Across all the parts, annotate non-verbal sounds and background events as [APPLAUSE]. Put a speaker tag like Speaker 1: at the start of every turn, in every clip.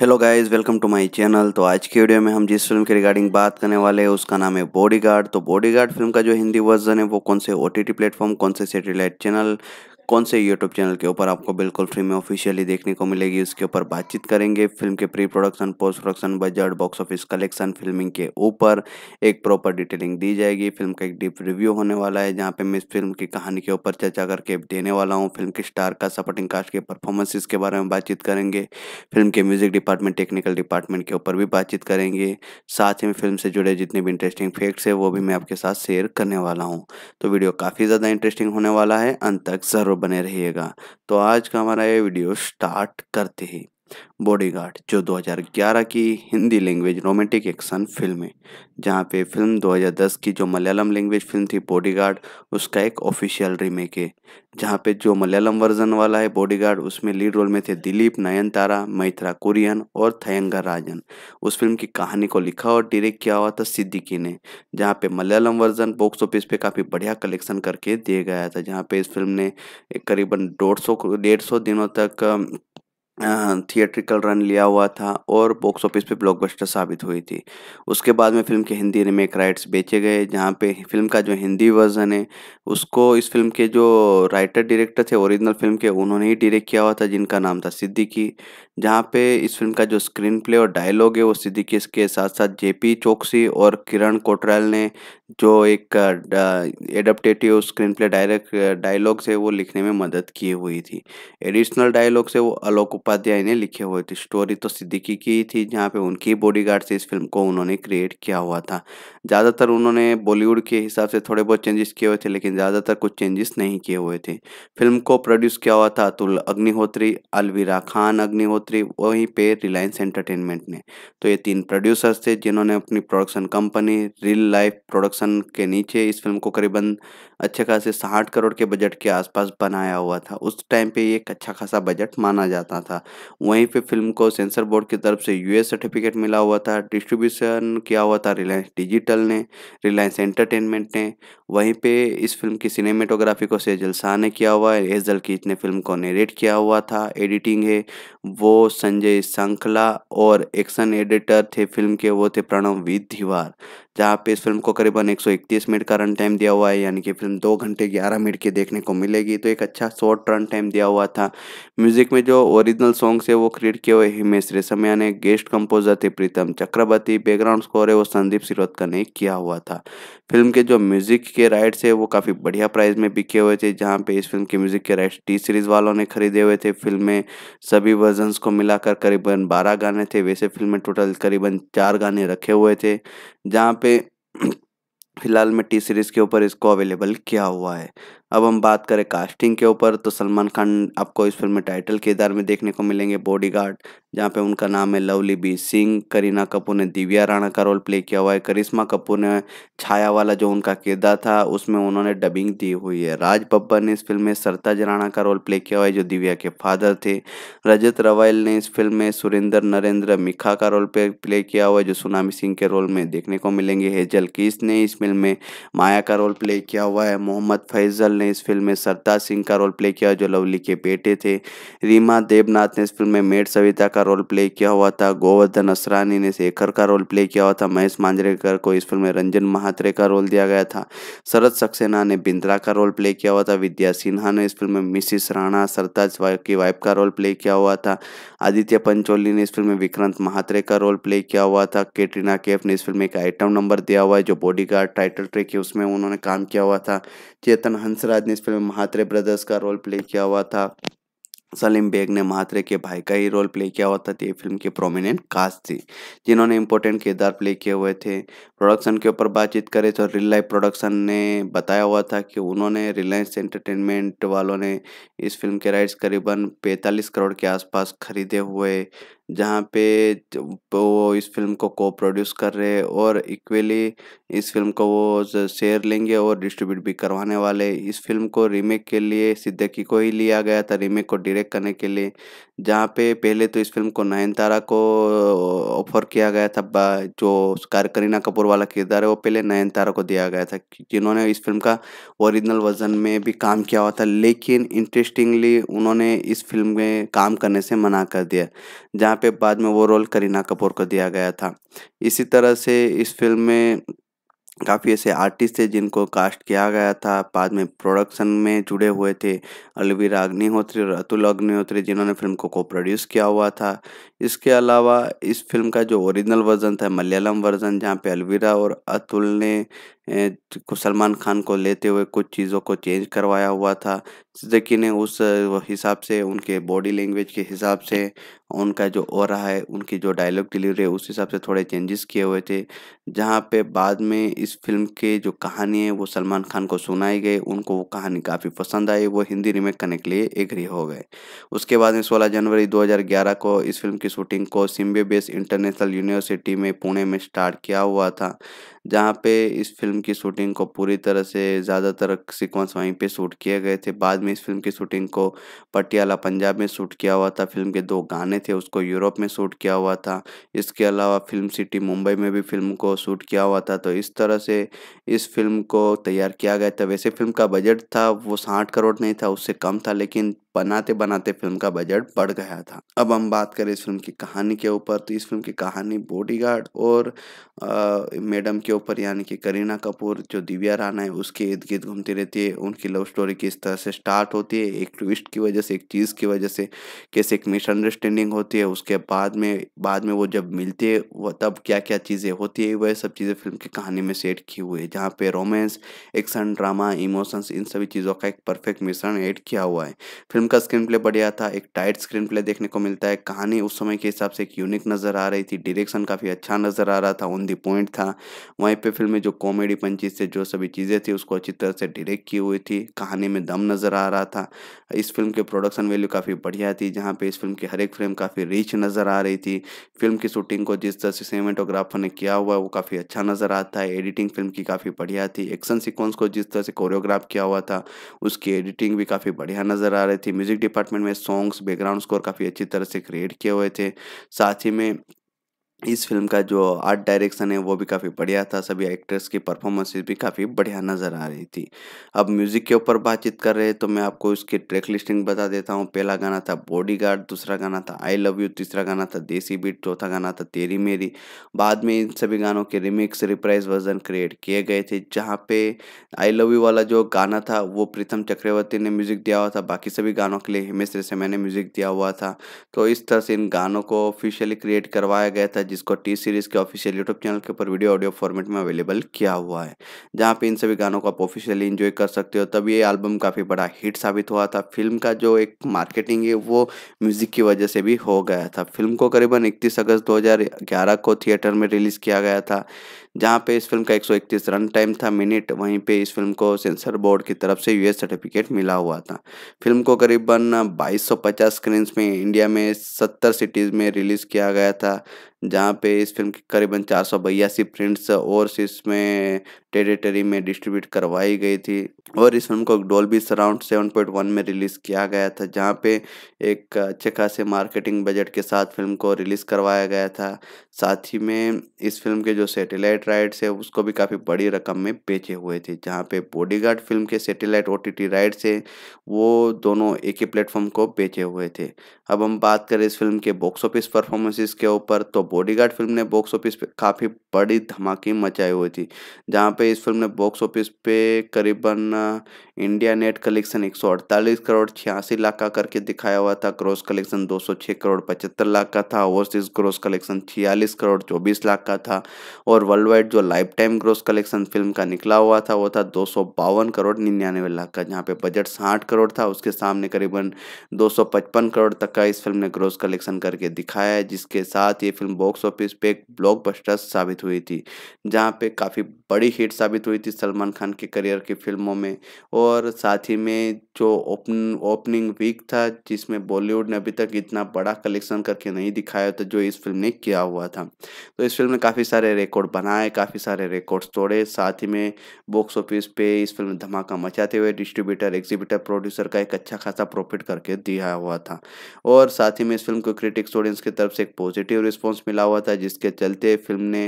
Speaker 1: hello guys welcome to my channel तो आज की वीडियो में हम जिस फिल्म के रिगार्डिंग बात करने वाले हैं उसका नाम है बॉडीगार्ड तो बॉडीगार्ड फिल्म का जो हिंदी वर्जन है वो कौन से ओटीटी प्लेटफॉर्म कौन से सैटेलाइट चैनल कौन से यूट्यूब चैनल के ऊपर आपको बिल्कुल फ्री में ऑफिशियली देखने को मिलेगी उसके ऊपर बातचीत करेंगे फिल्म के pre production post production budget box office collection filming के ऊपर एक प्रॉपर डिटेलिंग दी जाएगी फिल्म का एक डीप रिव्यू होने वाला है जहाँ पे मैं इस फिल्म की कहानी के ऊपर चर्चा करके देने वाला हूँ फिल्म के स्टार का सपोर्टिंग कास्ट के परफॉर्मेंसेज के बारे में बातचीत करेंगे फिल्म के म्यूजिक डिपार्टमेंट टेक्निकल डिपार्टमेंट के ऊपर भी बातचीत करेंगे साथ ही फिल्म से जुड़े जितने भी इंटरेस्टिंग फैक्ट्स है वो भी मैं आपके साथ शेयर करने वाला हूँ तो वीडियो काफ़ी ज़्यादा इंटरेस्टिंग होने वाला है अंत तक ज़रूर बने रहिएगा तो आज का हमारा ये वीडियो स्टार्ट करते ही बॉडीगार्ड जो 2011 की Hindi language romantic action film है जहाँ पे फिल्म 2010 की जो मलयालम लैंग्वेज फिल्म थी बॉडीगार्ड उसका एक ऑफिशियल रीमेक है जहाँ पे जो मलयालम वर्जन वाला है बॉडीगार्ड उसमें लीड रोल में थे दिलीप नयनतारा मैथरा कुरियन और थयंगर राजन उस फिल्म की कहानी को लिखा और डायरेक्ट किया हुआ था सिद्दीकी ने जहाँ पे मलयालम वर्जन बॉक्स ऑफिस पे काफ़ी बढ़िया कलेक्शन करके दिया गया था जहाँ पे इस फिल्म ने करीबन सौ डेढ़ सौ दिनों तक थिएट्रिकल रन लिया हुआ था और बॉक्स ऑफिस पे ब्लॉकबस्टर साबित हुई थी उसके बाद में फिल्म के हिंदी रीमेक राइट्स बेचे गए जहाँ पे फिल्म का जो हिंदी वर्जन है उसको इस फिल्म के जो राइटर डायरेक्टर थे ओरिजिनल फिल्म के उन्होंने ही डायरेक्ट किया हुआ था जिनका नाम था सिद्दीकी जहाँ पे इस फिल्म का जो स्क्रीन प्ले और डायलॉग है वो सिद्दीकी के साथ साथ जेपी चौकसी और किरण कोटराल ने जो एक एडप्टेटिव स्क्रीन प्ले डायरेक्ट डायलॉग्स है वो लिखने में मदद की हुई थी एडिशनल डायलॉग्स है वो अलोक उपाध्याय ने लिखे हुए थे स्टोरी तो सिद्दीकी की थी जहाँ पे उनकी बॉडीगार्ड से इस फिल्म को उन्होंने क्रिएट किया हुआ था ज़्यादातर उन्होंने बॉलीवुड के हिसाब से थोड़े बहुत चेंजेस किए हुए थे लेकिन ज़्यादातर कुछ चेंजेस नहीं किए हुए थे फिल्म को प्रोड्यूस किया हुआ था अतुल अग्निहोत्री अलवीरा खान अग्निहोत्री वहीं पे रिलायंस एंटरटेनमेंट ने तो ये तीन प्रोड्यूसर्स थे जिन्होंने अपनी production company real life production के नीचे इस फिल्म को करीबन अच्छे खासे साठ करोड़ के बजट के आसपास बनाया हुआ था उस टाइम पे ये एक अच्छा खासा बजट माना जाता था था वहीं पे फिल्म को सेंसर बोर्ड की तरफ से यूएस सर्टिफिकेट मिला हुआ था डिस्ट्रीब्यूशन किया हुआ था रिलायंस डिजिटल ने रिलायंस एंटरटेनमेंट ने वहीं पे इस फिल्म की सिनेमेटोग्राफी को सेजल शाह ने किया हुआ है एजल की इतने फिल्म को नेरेट किया हुआ था एडिटिंग है वो संजय सांखला और एक्शन एडिटर थे फिल्म के वो थे प्रणव विधिवार जहाँ पे इस फिल्म को करीबन 131 मिनट का रन टाइम दिया हुआ है यानी कि फिल्म दो घंटे ग्यारह मिनट की देखने को मिलेगी तो एक अच्छा शॉर्ट रन टाइम दिया हुआ था म्यूजिक में जो ओरिजिनल सॉन्ग्स है वो क्रिएट किए हुए हिमेश रेशमिया ने गेस्ट कंपोजर थे प्रीतम चक्रवर्ती बैकग्राउंड स्कोर है वो संदीप सिरोदकर ने किया हुआ था फिल्म के जो म्यूज़िक के राइट्स है वो काफ़ी बढ़िया प्राइस में बिके हुए थे जहाँ पे इस फिल्म के म्यूज़िक के राइट्स टी सीरीज़ वालों ने खरीदे हुए थे फिल्म में सभी वर्जन्स को मिलाकर करीबन बारह गाने थे वैसे फिल्म में टोटल करीबन चार गाने रखे हुए थे जहाँ पे [CLEARS THROAT] फिलहाल में टी सीरीज़ के ऊपर इसको अवेलेबल किया हुआ है अब हम बात करें कास्टिंग के ऊपर तो सलमान खान आपको इस फिल्म में टाइटल किरदार में देखने को मिलेंगे बॉडीगार्ड जहाँ पे उनका नाम है लवली बी सिंह करीना कपूर ने दिव्या राणा का रोल प्ले किया हुआ है करिश्मा कपूर ने छाया वाला जो उनका किरदार था उसमें उन्होंने डबिंग दी हुई है राज बब्बर ने इस फिल्म में सरताज राणा का रोल प्ले किया हुआ है जो दिव्या के फादर थे रजत रवाइल ने इस फिल्म में सुरेंद्र नरेंद्र मिखा का रोल प्ले किया हुआ है जो सुनामी सिंह के रोल में देखने को मिलेंगे हेजल किस ने इस फिल्म में माया का रोल प्ले किया हुआ है मोहम्मद फैजल ने ने इस फिल्म में सरताज सिंह का रोल प्ले किया जो लवली के बेटे थे रीमा देवनाथ ने इस फिल्म में मेड सविता का रोल प्ले किया हुआ था गोवर्धन असरानी ने शेखर का रोल प्ले किया हुआ था महेश मांजरेकर को इस फिल्म में रंजन महात्रे का रोल दिया गया था शरद सक्सेना ने बिंद्रा का रोल प्ले किया हुआ था विद्या सिन्हा ने इस फिल्म में मिसिस राणा सरताज की वाइफ का रोल प्ले किया हुआ था आदित्य पंचोली ने इस फिल्म में विक्रांत महात्रे का रोल प्ले किया हुआ था कैटरीना कैफ ने इस फिल्म में एक आइटम नंबर दिया हुआ है जो बॉडीगार्ड टाइटल ट्रैक है उसमें उन्होंने काम किया हुआ था चेतन हंसराज राज ने इस फिल्म में महात्रे ब्रदर्स का रोल प्ले किया हुआ था सलीम बेग ने महात्रे के भाई का ही रोल प्ले किया हुआ था ये फिल्म के प्रोमिनेंट कास्ट थी जिन्होंने इंपॉर्टेंट किरदार प्ले किए हुए थे प्रोडक्शन के ऊपर बातचीत करें तो रियल लाइफ प्रोडक्शन ने बताया हुआ था कि उन्होंने रिलायंस एंटरटेनमेंट वालों ने इस फिल्म के राइट्स करीबन 45 करोड़ के आसपास खरीदे हुए जहाँ पे वो इस फिल्म को को प्रोड्यूस कर रहे हैं और इक्वली इस फिल्म को वो शेयर लेंगे और डिस्ट्रीब्यूट भी करवाने वाले इस फिल्म को रीमेक के लिए सिद्दीकी को ही लिया गया था रीमेक को डायरेक्ट करने के लिए जहाँ पे पहले तो इस फिल्म को नयनतारा को ऑफर किया गया था जो कार करीना कपूर वाला किरदार है वो पहले नयनतारा को दिया गया था जिन्होंने इस फिल्म का ओरिजिनल वर्जन में भी काम किया हुआ था लेकिन इंटरेस्टिंगली उन्होंने इस फिल्म में काम करने से मना कर दिया जहाँ पे बाद में वो रोल करीना कपूर को दिया गया था इसी तरह से इस फिल्म में काफ़ी ऐसे आर्टिस्ट थे जिनको कास्ट किया गया था बाद में प्रोडक्शन में जुड़े हुए थे अलवीरा अग्निहोत्री और अतुल अग्निहोत्री जिन्होंने फिल्म को को प्रोड्यूस किया हुआ था इसके अलावा इस फिल्म का जो ओरिजिनल वर्जन था मलयालम वर्जन जहाँ पे अलविरा और अतुल ने सलमान खान को लेते हुए कुछ चीज़ों को चेंज करवाया हुआ था जिसकी ने उस हिसाब से उनके बॉडी लैंग्वेज के हिसाब से उनका जो हो रहा है उनकी जो डायलॉग डिलीवरी है उस हिसाब से थोड़े चेंजेस किए हुए थे जहाँ पे बाद में इस फिल्म के जो कहानी है वो सलमान खान को सुनाई गई उनको वो कहानी काफ़ी पसंद आई वो हिंदी रिमेक करने के लिए एग्री हो गए उसके बाद में सोलह जनवरी दो को इस फिल्म की शूटिंग को सिम्बे बेस इंटरनेशनल यूनिवर्सिटी में पुणे में स्टार्ट किया हुआ था जहाँ पे इस फिल्म की शूटिंग को पूरी तरह से ज़्यादातर सीक्वेंस वहीं पे शूट किए गए थे बाद में इस फिल्म की शूटिंग को पटियाला पंजाब में शूट किया हुआ था फिल्म के दो गाने थे उसको यूरोप में शूट किया हुआ था इसके अलावा फिल्म सिटी मुंबई में भी फिल्म को शूट किया हुआ था तो इस तरह से इस फिल्म को तैयार किया गया था वैसे फिल्म का बजट था वो साठ करोड़ नहीं था उससे कम था लेकिन बनाते बनाते फिल्म का बजट बढ़ गया था अब हम बात करें इस फिल्म की कहानी के ऊपर तो इस फिल्म की कहानी बॉडीगार्ड और आ, मैडम के ऊपर यानी कि करीना कपूर जो दिव्या राना है उसके इर्द गिर्द घूमती रहती है उनकी लव स्टोरी किस तरह से स्टार्ट होती है एक ट्विस्ट की वजह से एक चीज़ की वजह से कैसे एक मिसअंडरस्टैंडिंग होती है उसके बाद में बाद में वो जब मिलती है वह तब क्या क्या चीज़ें होती है वह सब चीज़ें फिल्म की कहानी में सेट की हुई है जहाँ पर रोमांस एक्शन ड्रामा इमोशंस इन सभी चीज़ों का एक परफेक्ट मिश्रण ऐड किया हुआ है फिल्म का स्क्रीन प्ले बढ़िया था एक टाइट स्क्रीन प्ले देखने को मिलता है कहानी उस समय के हिसाब से एक यूनिक नज़र आ रही थी डायरेक्शन काफ़ी अच्छा नज़र आ रहा था ऑन दी पॉइंट था वहीं पे फिल्म में जो कॉमेडी पंची से जो सभी चीज़ें थी उसको अच्छी तरह से डायरेक्ट की हुई थी कहानी में दम नज़र आ रहा था इस फिल्म के प्रोडक्शन वैल्यू काफ़ी बढ़िया थी जहाँ पे इस फिल्म की हर एक फ्रेम काफ़ी रिच नज़र आ रही थी फिल्म की शूटिंग को जिस तरह से सीमेटोग्राफर ने किया हुआ वो काफ़ी अच्छा नज़र आता है एडिटिंग फिल्म की काफ़ी बढ़िया थी एक्शन सिक्वेंस को जिस तरह से कोरियोग्राफ किया हुआ था उसकी एडिटिंग भी काफ़ी बढ़िया नज़र आ रही थी म्यूज़िक डिपार्टमेंट में सॉन्ग्स बैकग्राउंड स्कोर काफ़ी अच्छी तरह से क्रिएट किए हुए थे साथ ही में इस फिल्म का जो आर्ट डायरेक्शन है वो भी काफ़ी बढ़िया था सभी एक्टर्स की परफॉर्मेंसेस भी काफ़ी बढ़िया नज़र आ रही थी अब म्यूज़िक के ऊपर बातचीत कर रहे हैं तो मैं आपको इसकी ट्रैक लिस्टिंग बता देता हूँ पहला गाना था बॉडीगार्ड दूसरा गाना था आई लव यू तीसरा गाना था देसी बीट चौथा गाना था तेरी मेरी बाद में इन सभी गानों के रिमिक्स रिप्राइज वर्जन क्रिएट किए गए थे जहाँ पे आई लव यू वाला जो गाना था वो प्रीतम चक्रवर्ती ने म्यूज़िक दिया हुआ था बाकी सभी गानों के लिए हिमेश रेसे ने म्यूज़िक दिया हुआ था तो इस तरह से इन गानों को ऑफिशियली क्रिएट करवाया गया था जिसको टी सीरीज़ के ऑफिशियल यूट्यूब चैनल के ऊपर वीडियो ऑडियो फॉर्मेट में अवेलेबल किया हुआ है जहाँ पे इन सभी गानों को आप ऑफिशियली इन्जॉय कर सकते हो तब ये एल्बम काफ़ी बड़ा हिट साबित हुआ था फिल्म का जो एक मार्केटिंग है वो म्यूज़िक की वजह से भी हो गया था फिल्म को करीबन इकतीस अगस्त दो को थिएटर में रिलीज़ किया गया था जहाँ पे इस फिल्म का 131 रन टाइम था मिनट वहीं पे इस फिल्म को सेंसर बोर्ड की तरफ से यूएस सर्टिफिकेट मिला हुआ था फिल्म को करीबन 2250 स्क्रीन्स में इंडिया में 70 सिटीज़ में रिलीज़ किया गया था जहाँ पे इस फिल्म की करीबन चार सौ बयासी प्रिंट्स और इसमें टेरिटरी में डिस्ट्रीब्यूट करवाई गई थी और इस फिल्म को डॉल्बी सराउंड 7.1 में रिलीज़ किया गया था जहाँ पे एक अच्छे खासे मार्केटिंग बजट के साथ फिल्म को रिलीज़ करवाया गया था साथ ही में इस फिल्म के जो सेटेलाइट राइट्स है उसको भी काफ़ी बड़ी रकम में बेचे हुए थे जहाँ पे बॉडीगार्ड फिल्म के सेटेलाइट ओ टी राइट्स है वो दोनों एक ही प्लेटफॉर्म को बेचे हुए थे अब हम बात करें इस फिल्म के बॉक्स ऑफिस परफॉर्मेंसेस के ऊपर तो बॉडीगार्ड फिल्म ने बॉक्स ऑफिस पे काफ़ी बड़ी धमाके मचाई हुई थी जहाँ पे पे इस फिल्म ने बॉक्स ऑफिस पे करीबन इंडिया नेट कलेक्शन एक करोड़ छियासी लाख का करके दिखाया हुआ था ग्रोस कलेक्शन 206 करोड़ पचहत्तर लाख का था ओवरसीज ग्रोस कलेक्शन छियालीस करोड़ चौबीस लाख का था और वर्ल्ड वाइड जो life time gross collection film का निकला हुआ था वो था दो करोड़ निन्यानवे लाख का जहाँ पे बजट साठ करोड़ था उसके सामने करीबन दो करोड़ तक का इस फिल्म ने ग्रोस कलेक्शन करके दिखाया है जिसके साथ ये फिल्म बॉक्स ऑफिस पे एक ब्लॉक साबित हुई थी जहाँ पे काफ़ी बड़ी हिट साबित हुई थी सलमान खान के करियर की फिल्मों में और और साथ ही में जो ओपन ओपनिंग वीक था जिसमें बॉलीवुड ने अभी तक इतना बड़ा कलेक्शन करके नहीं दिखाया था जो इस फिल्म ने किया हुआ था तो इस फिल्म ने काफ़ी सारे रिकॉर्ड बनाए काफ़ी सारे रिकॉर्ड्स तोड़े साथ ही में बॉक्स ऑफिस पे इस फिल्म धमाका मचाते हुए डिस्ट्रीब्यूटर एग्जीबिटर प्रोड्यूसर का एक अच्छा खासा प्रॉफिट करके दिया हुआ था और साथ ही में इस फिल्म को क्रिटिक्स ऑडियंस की तरफ से एक पॉजिटिव रिस्पॉन्स मिला हुआ था जिसके चलते फिल्म ने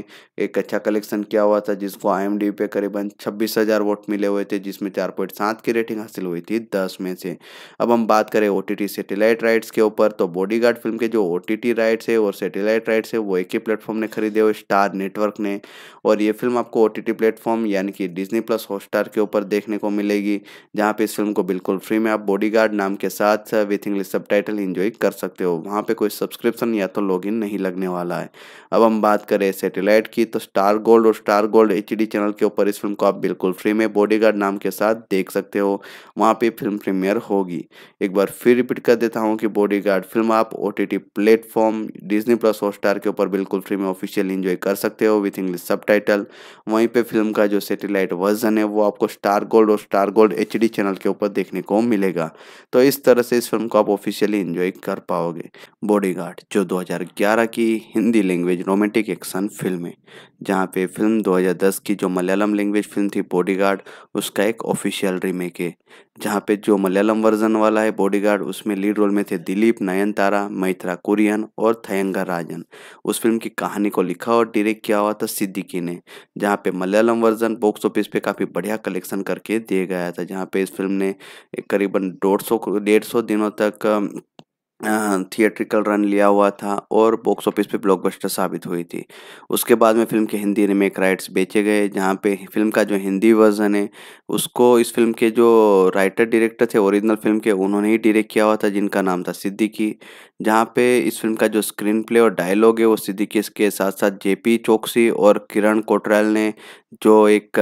Speaker 1: एक अच्छा कलेक्शन किया हुआ था जिसको आई पे करीबन छब्बीस हज़ार वोट मिले हुए थे जिसमें चार पॉइंट सात की रेटिंग हासिल हुई थी दस में से अब हम बात करें ओ टी सैटेलाइट राइट्स के ऊपर तो बॉडीगार्ड फिल्म के जो ओ टी राइट्स है और सैटेलाइट राइट्स है वो एक ही प्लेटफॉर्म ने खरीदे हुए स्टार नेटवर्क ने और ये फिल्म आपको ओ टी प्लेटफॉर्म यानी कि डिजनी प्लस हॉटस्टार के ऊपर देखने को मिलेगी जहाँ पे इस फिल्म को बिल्कुल फ्री में आप बॉडी नाम के साथ विथ इंग्लिश सब टाइटल कर सकते हो वहाँ पर कोई सब्सक्रिप्शन या तो लॉग नहीं लगने वाला है अब हम बात करें सेटेलाइट की तो स्टार गोल्ड और स्टार गोल्ड एच चैनल के ऊपर इस फिल्म को आप बिल्कुल फ्री में बॉडीगार्ड नाम के साथ देख सकते हो वहाँ पे फिल्म प्रीमियर होगी एक बार फिर रिपीट कर देता हूँ कि बॉडीगार्ड फिल्म आप O T T platform Disney plus Hotstar के ऊपर बिल्कुल फ्री में ऑफिशियल इन्जॉय कर सकते हो विथ इंग्लिश सब टाइटल वहीं पर फिल्म का जो सेटेलाइट वर्जन है वो आपको स्टार गोल्ड और स्टार गोल्ड एच चैनल के ऊपर देखने को मिलेगा तो इस तरह से इस फिल्म को आप ऑफिशियली इन्जॉय कर पाओगे बॉडीगार्ड जो 2011 की Hindi language romantic action film है जहाँ पे फिल्म 2010 की जो मलयालम लैंग्वेज फिल्म थी बॉडीगार्ड उसका एक ऑफिशियल रीमेक है जहाँ पे जो मलयालम वर्जन वाला है बॉडीगार्ड उसमें लीड रोल में थे दिलीप नयनतारा मैथ्रा कुरियन और थयंगा राजन उस फिल्म की कहानी को लिखा और डायरेक्ट किया हुआ था सिद्दीकी ने जहाँ पे मलयालम वर्जन बॉक्स ऑफिस पे काफ़ी बढ़िया कलेक्शन करके दिया गया था जहाँ पे इस फिल्म ने करीबन डेढ़ सौ डेढ़ सौ दिनों तक थिएट्रिकल रन लिया हुआ था और बॉक्स ऑफिस पे ब्लॉकबस्टर साबित हुई थी उसके बाद में फिल्म के हिंदी रिमेक राइट्स बेचे गए जहाँ पे फिल्म का जो हिंदी वर्जन है उसको इस फिल्म के जो राइटर डायरेक्टर थे ओरिजिनल फिल्म के उन्होंने ही डायरेक्ट किया हुआ था जिनका नाम था सिद्दीकी जहाँ पे इस फिल्म का जो स्क्रीन प्ले और डायलॉग है वो सिद्दीकी के साथ साथ जेपी चौकसी और किरण कोटराल ने जो एक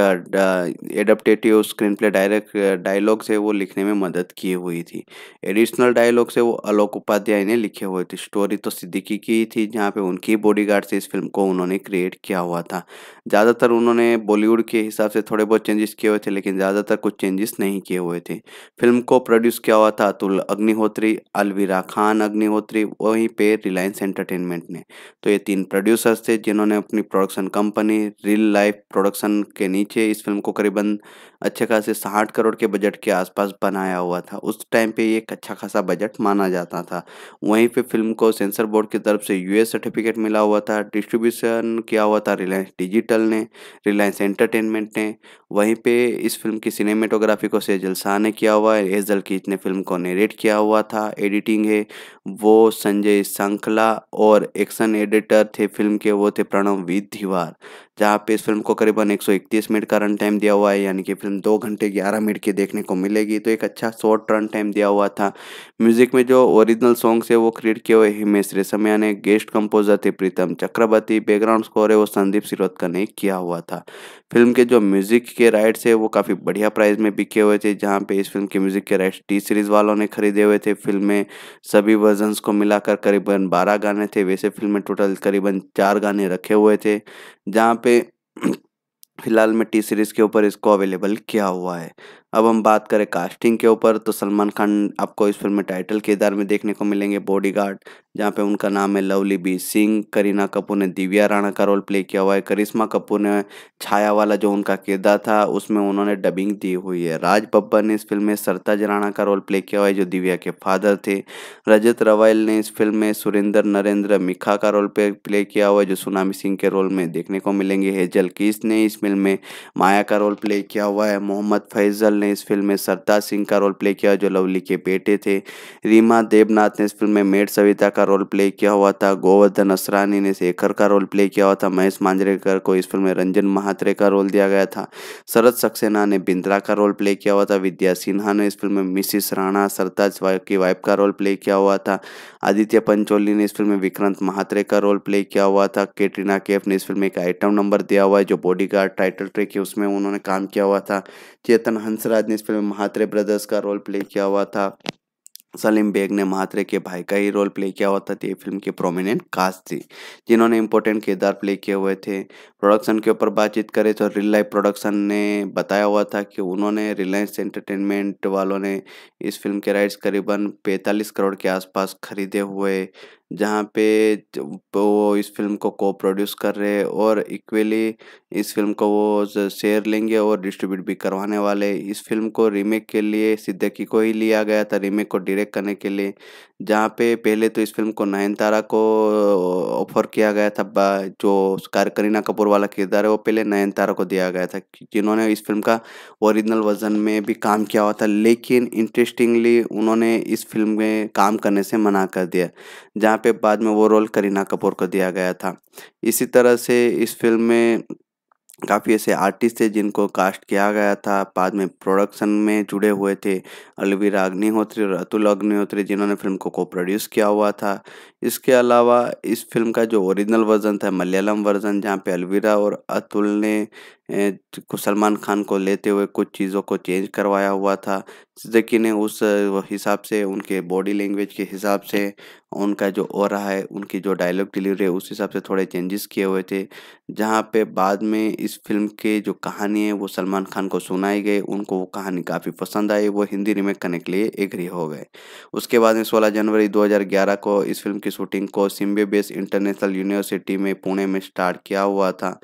Speaker 1: एडप्टेटिव स्क्रीन प्ले डायरेक्ट डायलॉग्स है वो लिखने में मदद की हुई थी एडिशनल डायलॉग्स है वो अलोक उपाध्याय ने लिखे हुए थे स्टोरी तो सिद्दीकी की ही थी जहाँ पे उनकी बॉडीगार्ड से इस फिल्म को उन्होंने क्रिएट किया हुआ था ज़्यादातर उन्होंने बॉलीवुड के हिसाब से थोड़े बहुत चेंजेस किए हुए थे लेकिन ज़्यादातर कुछ चेंजेस नहीं किए हुए थे फिल्म को प्रोड्यूस किया हुआ था अतुल अग्निहोत्री अलवीरा खान अग्निहोत्री वहीं पे रिलायंस एंटरटेनमेंट ने तो ये तीन प्रोड्यूसर्स थे जिन्होंने अपनी production company real life production के नीचे इस फिल्म को करीबन अच्छे खासे साठ करोड़ के बजट के आसपास बनाया हुआ था उस टाइम पे एक अच्छा खासा बजट माना जाता था था वहीं पे फिल्म को सेंसर बोर्ड की तरफ से यूएस सर्टिफिकेट मिला हुआ था डिस्ट्रीब्यूशन किया हुआ था रिलायंस डिजिटल ने रिलायंस एंटरटेनमेंट ने वहीं पे इस फिल्म की सिनेमेटोग्राफी को सेजल शाह ने किया हुआ है एजल की इतने फिल्म को नरेट किया हुआ था एडिटिंग है वो संजय सांखला और एक्शन एडिटर थे फिल्म के वो थे प्रणव वी जहाँ पे इस फिल्म को करीबन 131 मिनट का रन टाइम दिया हुआ है यानी कि फिल्म दो घंटे ग्यारह मिनट की देखने को मिलेगी तो एक अच्छा शॉर्ट रन टाइम दिया हुआ था म्यूजिक में जो ओरिजिनल सॉन्ग्स है वो क्रिएट किए हुए हिमेश रेशमिया ने गेस्ट कंपोजर थे प्रीतम चक्रवर्ती बैकग्राउंड स्कोर है वो संदीप सिरोदकर ने किया हुआ था फिल्म के जो म्यूजिक के राइट्स है वो काफ़ी बढ़िया प्राइस में बिके हुए थे जहाँ पे इस फिल्म के म्यूजिक के राइट्स टी सीरीज वालों ने खरीदे हुए थे फिल्म में सभी वर्जन्स को मिलाकर करीबन बारह गाने थे वैसे फिल्म में टोटल करीबन चार गाने रखे हुए थे जहाँ पे [CLEARS THROAT] फ़िलहाल में टी सीरीज़ के ऊपर इसको अवेलेबल किया हुआ है अब हम बात करें कास्टिंग के ऊपर तो सलमान खान आपको इस फिल्म में टाइटल किरदार में देखने को मिलेंगे बॉडीगार्ड जहाँ पे उनका नाम है लवली बी सिंह करीना कपूर ने दिव्या राणा का रोल प्ले किया हुआ है करिश्मा कपूर ने छाया वाला जो उनका किरदार था उसमें उन्होंने डबिंग दी हुई है राज बब्बर ने इस फिल्म में सरताज राणा का रोल प्ले किया हुआ है जो दिव्या के फादर थे रजत रवाइल ने इस फिल्म में सुरेंद्र नरेंद्र मिखा का रोल प्ले किया हुआ है जो सुनामी सिंह के रोल में देखने को मिलेंगे हेजल किस ने इस फिल्म में माया का रोल प्ले किया हुआ है मोहम्मद फैजल ने इस फिल्म में सरताज सिंह का रोल प्ले किया जो लवली के बेटे थे रीमा देवनाथ ने इस फिल्म में मेड सविता का रोल प्ले किया हुआ था गोवर्धन असरानी ने शेखर का रोल प्ले किया हुआ था महेश मांजरेकर को इस फिल्म में रंजन महात्रे का रोल दिया गया था शरद सक्सेना ने बिंद्रा का रोल प्ले किया हुआ था विद्या सिन्हा ने इस फिल्म में मिसिस राणा सरताज की वाइफ का रोल प्ले किया हुआ था आदित्य पंचोली ने इस फिल्म में विक्रांत महात्रे का रोल प्ले किया हुआ था कैटरीना कैफ ने इस फिल्म में एक आइटम नंबर दिया हुआ है जो बॉडीगार्ड टाइटल ट्रेक है उसमें उन्होंने काम किया हुआ था चेतन हंस हंसराज ने इस फिल्म में महात्रे ब्रदर्स का रोल प्ले किया हुआ था सलीम बेग ने महात्रे के भाई का ही रोल प्ले किया हुआ था तो ये फिल्म की प्रोमिनेंट कास्ट थी जिन्होंने इंपॉर्टेंट किरदार प्ले किए हुए थे प्रोडक्शन के ऊपर बातचीत करें तो रियल लाइफ प्रोडक्शन ने बताया हुआ था कि उन्होंने रिलायंस एंटरटेनमेंट वालों ने इस फिल्म के राइट्स करीबन 45 करोड़ के आसपास खरीदे हुए जहाँ पे वो इस फिल्म को को प्रोड्यूस कर रहे और इक्वली इस फिल्म को वो शेयर लेंगे और डिस्ट्रीब्यूट भी करवाने वाले इस फिल्म को रीमेक के लिए सिद्दकी को ही लिया गया था रीमेक को डायरेक्ट करने के लिए जहाँ पे पहले तो इस फिल्म को नयनतारा को ऑफर किया गया था जो करीना कपूर वाला किरदार है वो पहले नयन तारा को दिया गया था जिन्होंने इस फिल्म का ओरिजिनल वर्जन में भी काम किया हुआ था लेकिन इंटरेस्टिंगली उन्होंने इस फिल्म में काम करने से मना कर दिया जहाँ पे बाद में वो रोल करीना कपूर को दिया गया था इसी तरह से इस फिल्म में काफ़ी ऐसे आर्टिस्ट थे जिनको कास्ट किया गया था बाद में प्रोडक्शन में जुड़े हुए थे अलवीरा अग्निहोत्री और अतुल अग्निहोत्री जिन्होंने फिल्म को को प्रोड्यूस किया हुआ था इसके अलावा इस फिल्म का जो ओरिजिनल वर्जन था मलयालम वर्जन जहाँ पे अलवीरा और अतुल ने सलमान खान को लेते हुए कुछ चीज़ों को चेंज करवाया हुआ था सिद्दीकी ने उस हिसाब से उनके बॉडी लैंग्वेज के हिसाब से उनका जो हो रहा है उनकी जो डायलॉग डिलीवरी है उस हिसाब से थोड़े चेंजेस किए हुए थे जहाँ पे बाद में इस फिल्म के जो कहानी है वो सलमान खान को सुनाई गई उनको वो कहानी काफ़ी पसंद आई वो हिंदी रीमेक करने के लिए एग्री हो गए उसके बाद में सोलह जनवरी दो को इस फिल्म की शूटिंग को सिम्बे बेस इंटरनेशनल यूनिवर्सिटी में पुणे में स्टार्ट किया हुआ था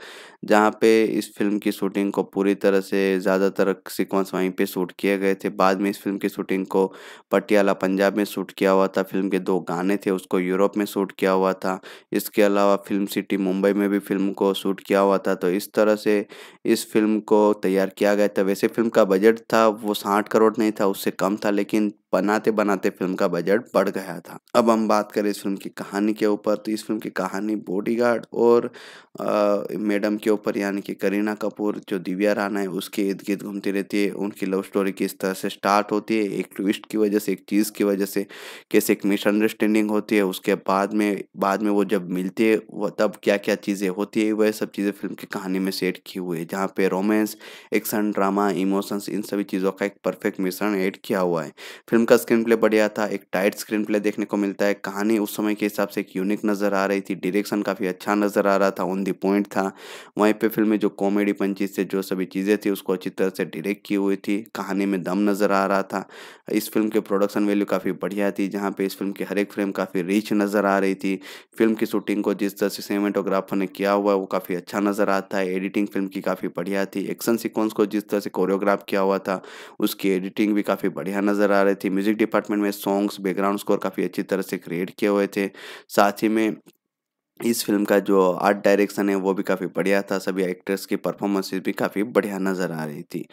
Speaker 1: जहाँ पे इस फिल्म की शूटिंग को पूरी तरह से ज़्यादातर सिक्वेंस वहीं पे शूट किए गए थे बाद में इस फिल्म की शूटिंग को पटियाला पंजाब में शूट किया हुआ था फिल्म के दो गाने थे उसको यूरोप में शूट किया हुआ था इसके अलावा फिल्म सिटी मुंबई में भी फिल्म को शूट किया हुआ था तो इस तरह से इस फिल्म को तैयार किया गया था वैसे फिल्म का बजट था वो साठ करोड़ नहीं था उससे कम था लेकिन बनाते बनाते फिल्म का बजट बढ़ गया था अब हम बात करें इस फिल्म की कहानी के ऊपर तो इस फिल्म की कहानी बॉडीगार्ड और आ, मैडम के ऊपर यानी कि करीना कपूर जो दिव्या राना है उसके इर्द गिर्द घूमती रहती है उनकी लव स्टोरी किस तरह से स्टार्ट होती है एक ट्विस्ट की वजह से एक चीज़ की वजह से कैसे एक मिसअंडरस्टैंडिंग होती है उसके बाद में बाद में वो जब मिलती है वह तब क्या क्या चीज़ें होती है वह सब चीज़ें फिल्म की कहानी में सेट की हुई है जहाँ पे रोमांस एक्शन ड्रामा इमोशंस इन सभी चीज़ों का एक परफेक्ट मिश्रण ऐड किया हुआ है फिल्म फिल्म का स्क्रीन प्ले बढ़िया था एक टाइट स्क्रीन प्ले देखने को मिलता है कहानी उस समय के हिसाब से एक यूनिक नज़र आ रही थी डायरेक्शन काफ़ी अच्छा नज़र आ रहा था ऑन दी पॉइंट था वहीं पे फिल्म में जो कॉमेडी पंचीज से जो सभी चीज़ें थी उसको अच्छी तरह से डायरेक्ट की हुई थी कहानी में दम नज़र आ रहा था इस फिल्म के प्रोडक्शन वैल्यू काफ़ी बढ़िया थी जहाँ पर इस फिल्म की हर एक फ्रेम काफ़ी रिच नज़र आ रही थी फिल्म की शूटिंग को जिस तरह से ने किया हुआ वो काफ़ी अच्छा नज़र आता है एडिटिंग फिल्म की काफ़ी बढ़िया थी एक्शन सिक्वेंस को जिस तरह से कोरियोग्राफ किया हुआ था उसकी एडिटिंग भी काफ़ी बढ़िया नज़र आ रही थी म्यूज़िक डिपार्टमेंट में सॉन्ग्स बैकग्राउंड स्कोर काफ़ी अच्छी तरह से क्रिएट किए हुए थे साथ ही में इस फिल्म का जो आर्ट डायरेक्शन है वो भी काफ़ी बढ़िया था सभी एक्टर्स की परफॉर्मेंसेस भी काफ़ी बढ़िया नज़र आ रही थी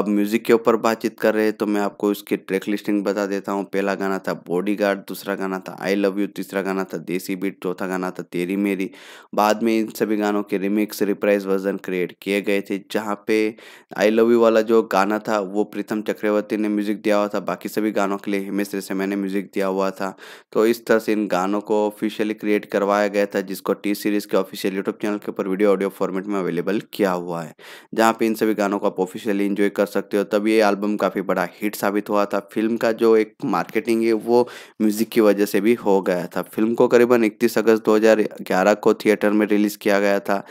Speaker 1: अब म्यूज़िक के ऊपर बातचीत कर रहे हैं तो मैं आपको उसकी ट्रैक लिस्टिंग बता देता हूँ पहला गाना था बॉडीगार्ड दूसरा गाना था आई लव यू तीसरा गाना था देसी बीट चौथा गाना था तेरी मेरी बाद में इन सभी गानों के रिमिक्स रिप्राइज वर्जन क्रिएट किए गए थे जहाँ पे आई लव यू वाला जो गाना था वो प्रीतम चक्रवर्ती ने म्यूज़िक दिया हुआ था बाकी सभी गानों के लिए हिमेश रेशमिया ने म्यूज़िक दिया हुआ था तो इस तरह से इन गानों को ऑफिशियली क्रिएट करवाया गया था जिसको टी सीरीज के ऑफिशियल यूट्यूब चैनल के ऊपर वीडियो ऑडियो फॉर्मेट में अवेलेबल किया हुआ है जहाँ पे इन सभी गानों को आप ऑफिशियली इन्जॉय कर सकते हो तब ये एल्बम काफ़ी बड़ा हिट साबित हुआ था फिल्म का जो एक मार्केटिंग है वो म्यूजिक की वजह से भी हो गया था फिल्म को करीबन इकतीस अगस्त दो को थिएटर में रिलीज़ किया गया था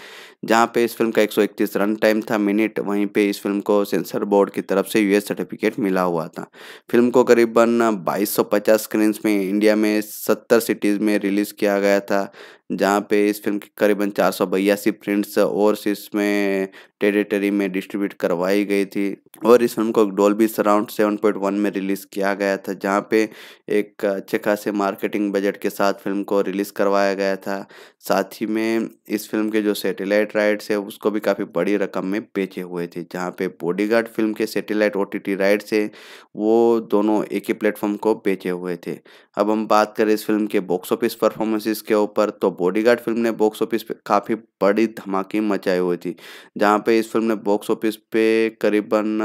Speaker 1: जहाँ पे इस फिल्म का 131 रन टाइम था मिनट वहीं पे इस फिल्म को सेंसर बोर्ड की तरफ से यूएस सर्टिफिकेट मिला हुआ था फिल्म को करीबन 2250 स्क्रीन्स में इंडिया में 70 सिटीज़ में रिलीज़ किया गया था जहाँ पे इस फिल्म की करीबन चार सौ बयासी प्रिंट्स और इसमें टेरिटरी में डिस्ट्रीब्यूट करवाई गई थी और इस फिल्म को डोल्बी सराउंड 7.1 में रिलीज़ किया गया था जहाँ पे एक अच्छे खासे मार्केटिंग बजट के साथ फिल्म को रिलीज़ करवाया गया था साथ ही में इस फिल्म के जो सेटेलाइट राइट्स है उसको भी काफ़ी बड़ी रकम में बेचे हुए थे जहाँ पे बॉडी फिल्म के सेटेलाइट ओ राइट्स है वो दोनों एक ही प्लेटफॉर्म को बेचे हुए थे अब हम बात करें इस फिल्म के बॉक्स ऑफिस परफॉर्मेंसेस के ऊपर तो बॉडीगार्ड फिल्म ने बॉक्स ऑफिस पे काफ़ी बड़ी धमाके मचाई हुई थी जहाँ पे पे इस फिल्म ने बॉक्स ऑफिस पे करीबन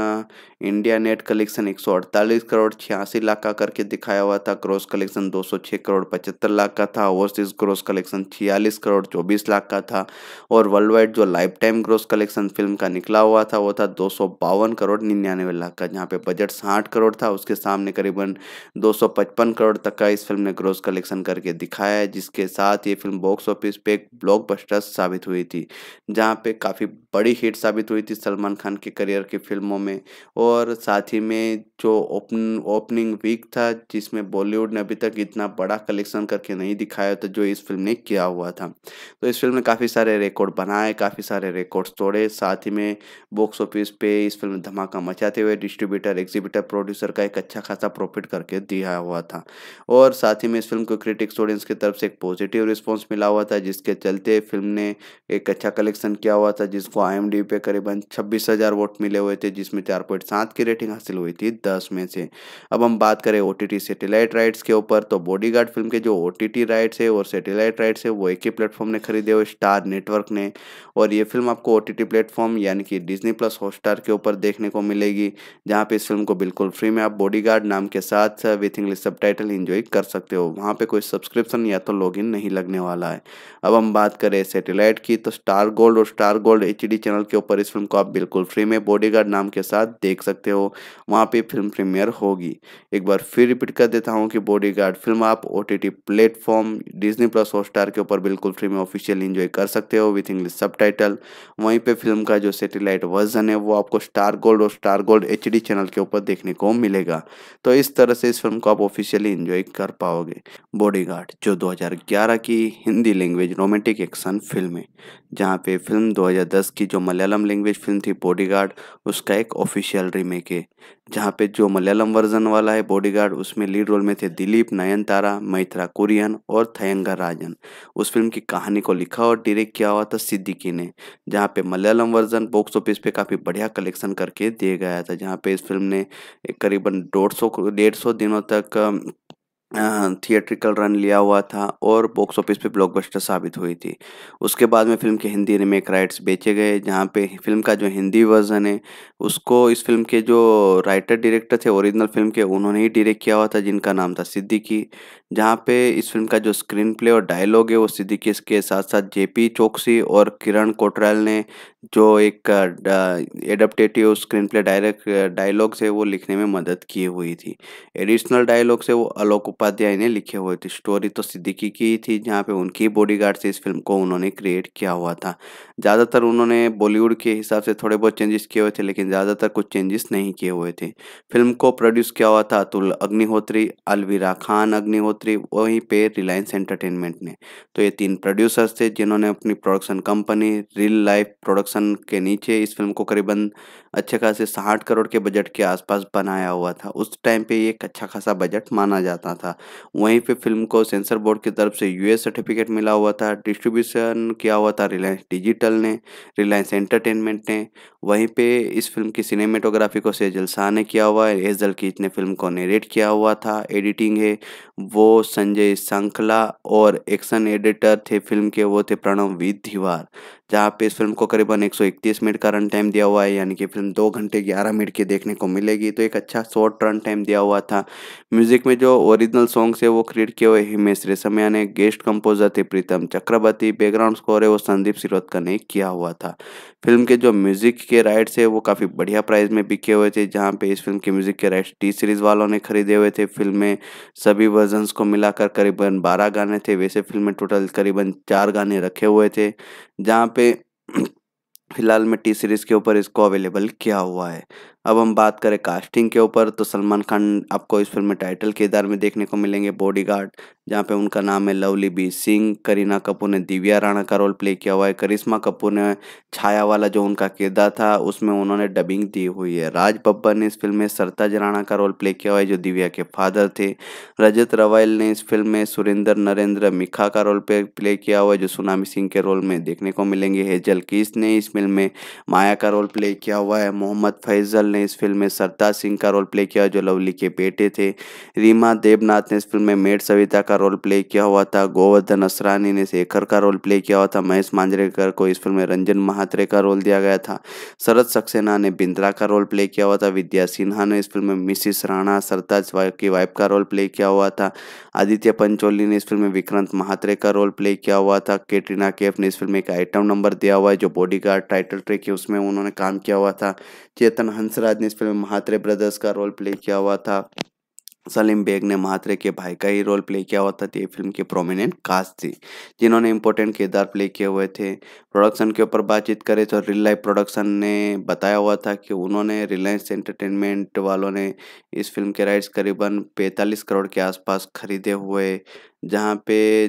Speaker 1: इंडिया नेट कलेक्शन 148 करोड़ छियासी लाख का करके दिखाया हुआ था क्रॉस कलेक्शन 206 करोड़ पचहत्तर लाख का था ओवरसीज क्रॉस कलेक्शन छियालीस करोड़ चौबीस लाख का था और वर्ल्ड वाइड जो life time gross collection film का निकला हुआ था वो था दो करोड़ निन्यानवे लाख का जहाँ पे बजट साठ करोड़ था उसके सामने करीबन दो करोड़ तक का इस फिल्म ने ग्रोस कलेक्शन करके दिखाया है जिसके साथ ये फिल्म बॉक्स ऑफिस पे एक ब्लॉक साबित हुई थी जहाँ पे काफ़ी बड़ी हिट हिट साबित हुई थी सलमान खान के करियर की फिल्मों में और साथ ही में जो ओपन ओपनिंग वीक था जिसमें बॉलीवुड ने अभी तक इतना बड़ा कलेक्शन करके नहीं दिखाया था जो इस फिल्म ने किया हुआ था तो इस फिल्म ने काफ़ी सारे रिकॉर्ड बनाए काफ़ी सारे रिकॉर्ड्स तोड़े साथ ही में बॉक्स ऑफिस पे इस फिल्म धमाका मचाते हुए डिस्ट्रीब्यूटर एग्जीबिटर प्रोड्यूसर का एक अच्छा खासा प्रॉफिट करके दिया हुआ था और साथ ही में इस फिल्म को क्रिटिक्स ऑडियंस की तरफ से एक पॉजिटिव रिस्पॉन्स मिला हुआ था जिसके चलते फिल्म ने एक अच्छा कलेक्शन किया हुआ था जिसको आई पे करीबन छब्बीस हज़ार वोट मिले हुए थे जिसमें चार पॉइंट सात की रेटिंग हासिल हुई थी दस में से अब हम बात करें ओ टी सेटेलाइट राइट्स के ऊपर तो बॉडीगार्ड फिल्म के जो ओ टी टी राइट्स है और सेटेलाइट राइट्स है वो एक ही प्लेटफॉर्म ने खरीदे हुए स्टार नेटवर्क ने और ये फिल्म आपको ओ टी टी प्लेटफॉर्म यानी कि डिजनी प्लस हॉटस्टार के ऊपर देखने को मिलेगी जहाँ पे इस फिल्म को बिल्कुल फ्री में आप बॉडीगार्ड नाम के साथ विथ इंग्लिश सब टाइटल इंजॉय कर सकते हो वहाँ पर कोई सब्सक्रिप्शन या तो लॉगिन नहीं लगने वाला है अब हम बात करें सेटेलाइट की तो स्टार गोल्ड और स्टार गोल्ड एच चैनल के ऊपर इस फिल्म को आप बिल्कुल फ्री में बॉडीगार्ड नाम के साथ देख सकते हो वहाँ पे फिल्म प्रीमियर होगी एक बार फिर रिपीट कर देता हूँ कि बॉडीगार्ड फिल्म आप O T T platform Disney plus Hotstar के ऊपर बिल्कुल फ्री में ऑफिशियल इंजॉय कर सकते हो विथ इंग्लिश सब वहीं पर फिल्म का जो सेटेलाइट वर्जन है वो आपको स्टार गोल्ड और स्टार गोल्ड एच चैनल के ऊपर देखने को मिलेगा तो इस तरह से इस फिल्म को आप ऑफिशियली इंजॉय कर पाओगे बॉडीगार्ड जो 2011 की Hindi language romantic action film है जहाँ पे फिल्म 2010 की जो मलयालम लैंग्वेज फिल्म थी बॉडीगार्ड उसका एक ऑफिशियल रीमेक है जहाँ पे जो मलयालम वर्जन वाला है बॉडीगार्ड उसमें लीड रोल में थे दिलीप नयनतारा मैथ्रा कुरियन और थयंगा राजन उस फिल्म की कहानी को लिखा और डायरेक्ट किया हुआ था सिद्दीकी ने जहाँ पे मलयालम वर्जन बॉक्स ऑफिस पे काफ़ी बढ़िया कलेक्शन करके दिया गया था जहाँ पे इस फिल्म ने करीबन डेढ़ सौ डेढ़ सौ दिनों तक थिएट्रिकल रन लिया हुआ था और बॉक्स ऑफिस पे ब्लॉकबस्टर साबित हुई थी उसके बाद में फिल्म के हिंदी रीमेक राइट्स बेचे गए जहाँ पे फिल्म का जो हिंदी वर्जन है उसको इस फिल्म के जो राइटर डायरेक्टर थे ओरिजिनल फिल्म के उन्होंने ही डायरेक्ट किया हुआ था जिनका नाम था सिद्दीकी जहाँ पे इस फिल्म का जो स्क्रीन प्ले और डायलॉग है वो सिद्दीकी के साथ साथ जेपी चौकसी और किरण कोटराल ने जो एक एडप्टेटिव स्क्रीन प्ले डायरेक्ट डायलॉग्स है वो लिखने में मदद की हुई थी एडिशनल डायलॉग्स है वो अलोक उपाध्याय ने लिखे हुए थे स्टोरी तो सिद्दीकी की ही थी जहाँ पे उनकी बॉडीगार्ड से इस फिल्म को उन्होंने क्रिएट किया हुआ था ज़्यादातर उन्होंने बॉलीवुड के हिसाब से थोड़े बहुत चेंजेस किए हुए थे लेकिन ज़्यादातर कुछ चेंजेस नहीं किए हुए थे फिल्म को प्रोड्यूस किया हुआ था अतुल अग्निहोत्री अलवीरा खान अग्निहोत्री वहीं पे रिलायंस एंटरटेनमेंट ने तो ये तीन प्रोड्यूसर्स थे जिन्होंने अपनी production company real life production के नीचे इस फिल्म को करीबन अच्छे खासे साठ करोड़ के बजट के आसपास बनाया हुआ था उस टाइम पे ये एक अच्छा खासा बजट माना जाता था वहीं पे फिल्म को सेंसर बोर्ड की तरफ से यूएस सर्टिफिकेट मिला हुआ था डिस्ट्रीब्यूशन किया हुआ था रिलायंस डिजिटल ने रिलायंस एंटरटेनमेंट ने वहीं पे इस फिल्म की सिनेमेटोग्राफी को सेजल शाह ने किया हुआ है एजल की इतने फिल्म को नरेट किया हुआ था एडिटिंग है वो संजय संखला और एक्शन एडिटर थे फिल्म के वो थे प्रणव वी जहाँ पे इस फिल्म को करीबन 131 मिनट का रन टाइम दिया हुआ है यानी कि फिल्म दो घंटे ग्यारह मिनट की देखने को मिलेगी तो एक अच्छा शॉर्ट रन टाइम दिया हुआ था म्यूजिक में जो ओरिजिनल सॉन्ग्स है वो क्रिएट किए हुए हिमेश रेशमिया ने गेस्ट कंपोजर थे प्रीतम चक्रवर्ती बैकग्राउंड स्कोर है वो संदीप सिरोदकर ने किया हुआ था फिल्म के जो म्यूजिक के राइट्स है वो काफ़ी बढ़िया प्राइस में बिके हुए थे जहाँ पे इस फिल्म के म्यूजिक के राइट्स टी सीरीज वालों ने खरीदे हुए थे फिल्म में सभी वर्जन्स को मिलाकर करीबन बारह गाने थे वैसे फिल्म में टोटल करीबन चार गाने रखे हुए थे जहाँ पे फिलहाल में टी सीरीज़ के ऊपर इसको अवेलेबल किया हुआ है अब हम बात करें कास्टिंग के ऊपर तो सलमान खान आपको इस फिल्म में टाइटल किरदार में देखने को मिलेंगे बॉडीगार्ड जहाँ पे उनका नाम है लवली बी सिंह करीना कपूर ने दिव्या राणा का रोल प्ले किया हुआ है करिश्मा कपूर ने छाया वाला जो उनका किरदार था उसमें उन्होंने डबिंग दी हुई है राज बब्बर ने इस फिल्म में सरताज राणा का रोल प्ले किया हुआ है जो दिव्या के फादर थे रजत रवाइल ने इस फिल्म में सुरेंद्र नरेंद्र मिखा का रोल प्ले किया हुआ है जो सुनामी सिंह के रोल में देखने को मिलेंगे हेजल किस ने इस फिल्म में माया का रोल प्ले किया हुआ है मोहम्मद फैजल ने इस फिल्म में सरताज सिंह का रोल प्ले किया जो लवली के बेटे थे रीमा देवनाथ ने इस फिल्म में मेड सविता का रोल प्ले किया हुआ था गोवर्धन असरानी ने शेखर का रोल प्ले किया हुआ था महेश मांजरेकर को इस फिल्म में रंजन महात्रे का रोल दिया गया था शरद सक्सेना ने बिंद्रा का रोल प्ले किया हुआ था विद्या सिन्हा ने इस फिल्म में मिसिस राणा सरताज की वाइफ का रोल प्ले किया हुआ था आदित्य पंचोली ने इस फिल्म में विक्रांत महात्रे का रोल प्ले किया हुआ था कैटरीना कैफ ने इस फिल्म में एक आइटम नंबर दिया हुआ है जो बॉडीगार्ड टाइटल ट्रैक है उसमें उन्होंने काम किया हुआ था चेतन हंसराज ने इस फिल्म में महात्रे ब्रदर्स का रोल प्ले किया हुआ था सलीम बेग ने महात्रे के भाई का ही रोल प्ले किया हुआ था ये फिल्म की प्रोमिनेंट कास्ट थी जिन्होंने इंपॉर्टेंट किरदार प्ले किए हुए थे प्रोडक्शन के ऊपर बातचीत करें तो रियल लाइफ प्रोडक्शन ने बताया हुआ था कि उन्होंने रिलायंस एंटरटेनमेंट वालों ने इस फिल्म के राइट्स करीबन पैंतालीस करोड़ के आसपास खरीदे हुए जहाँ पे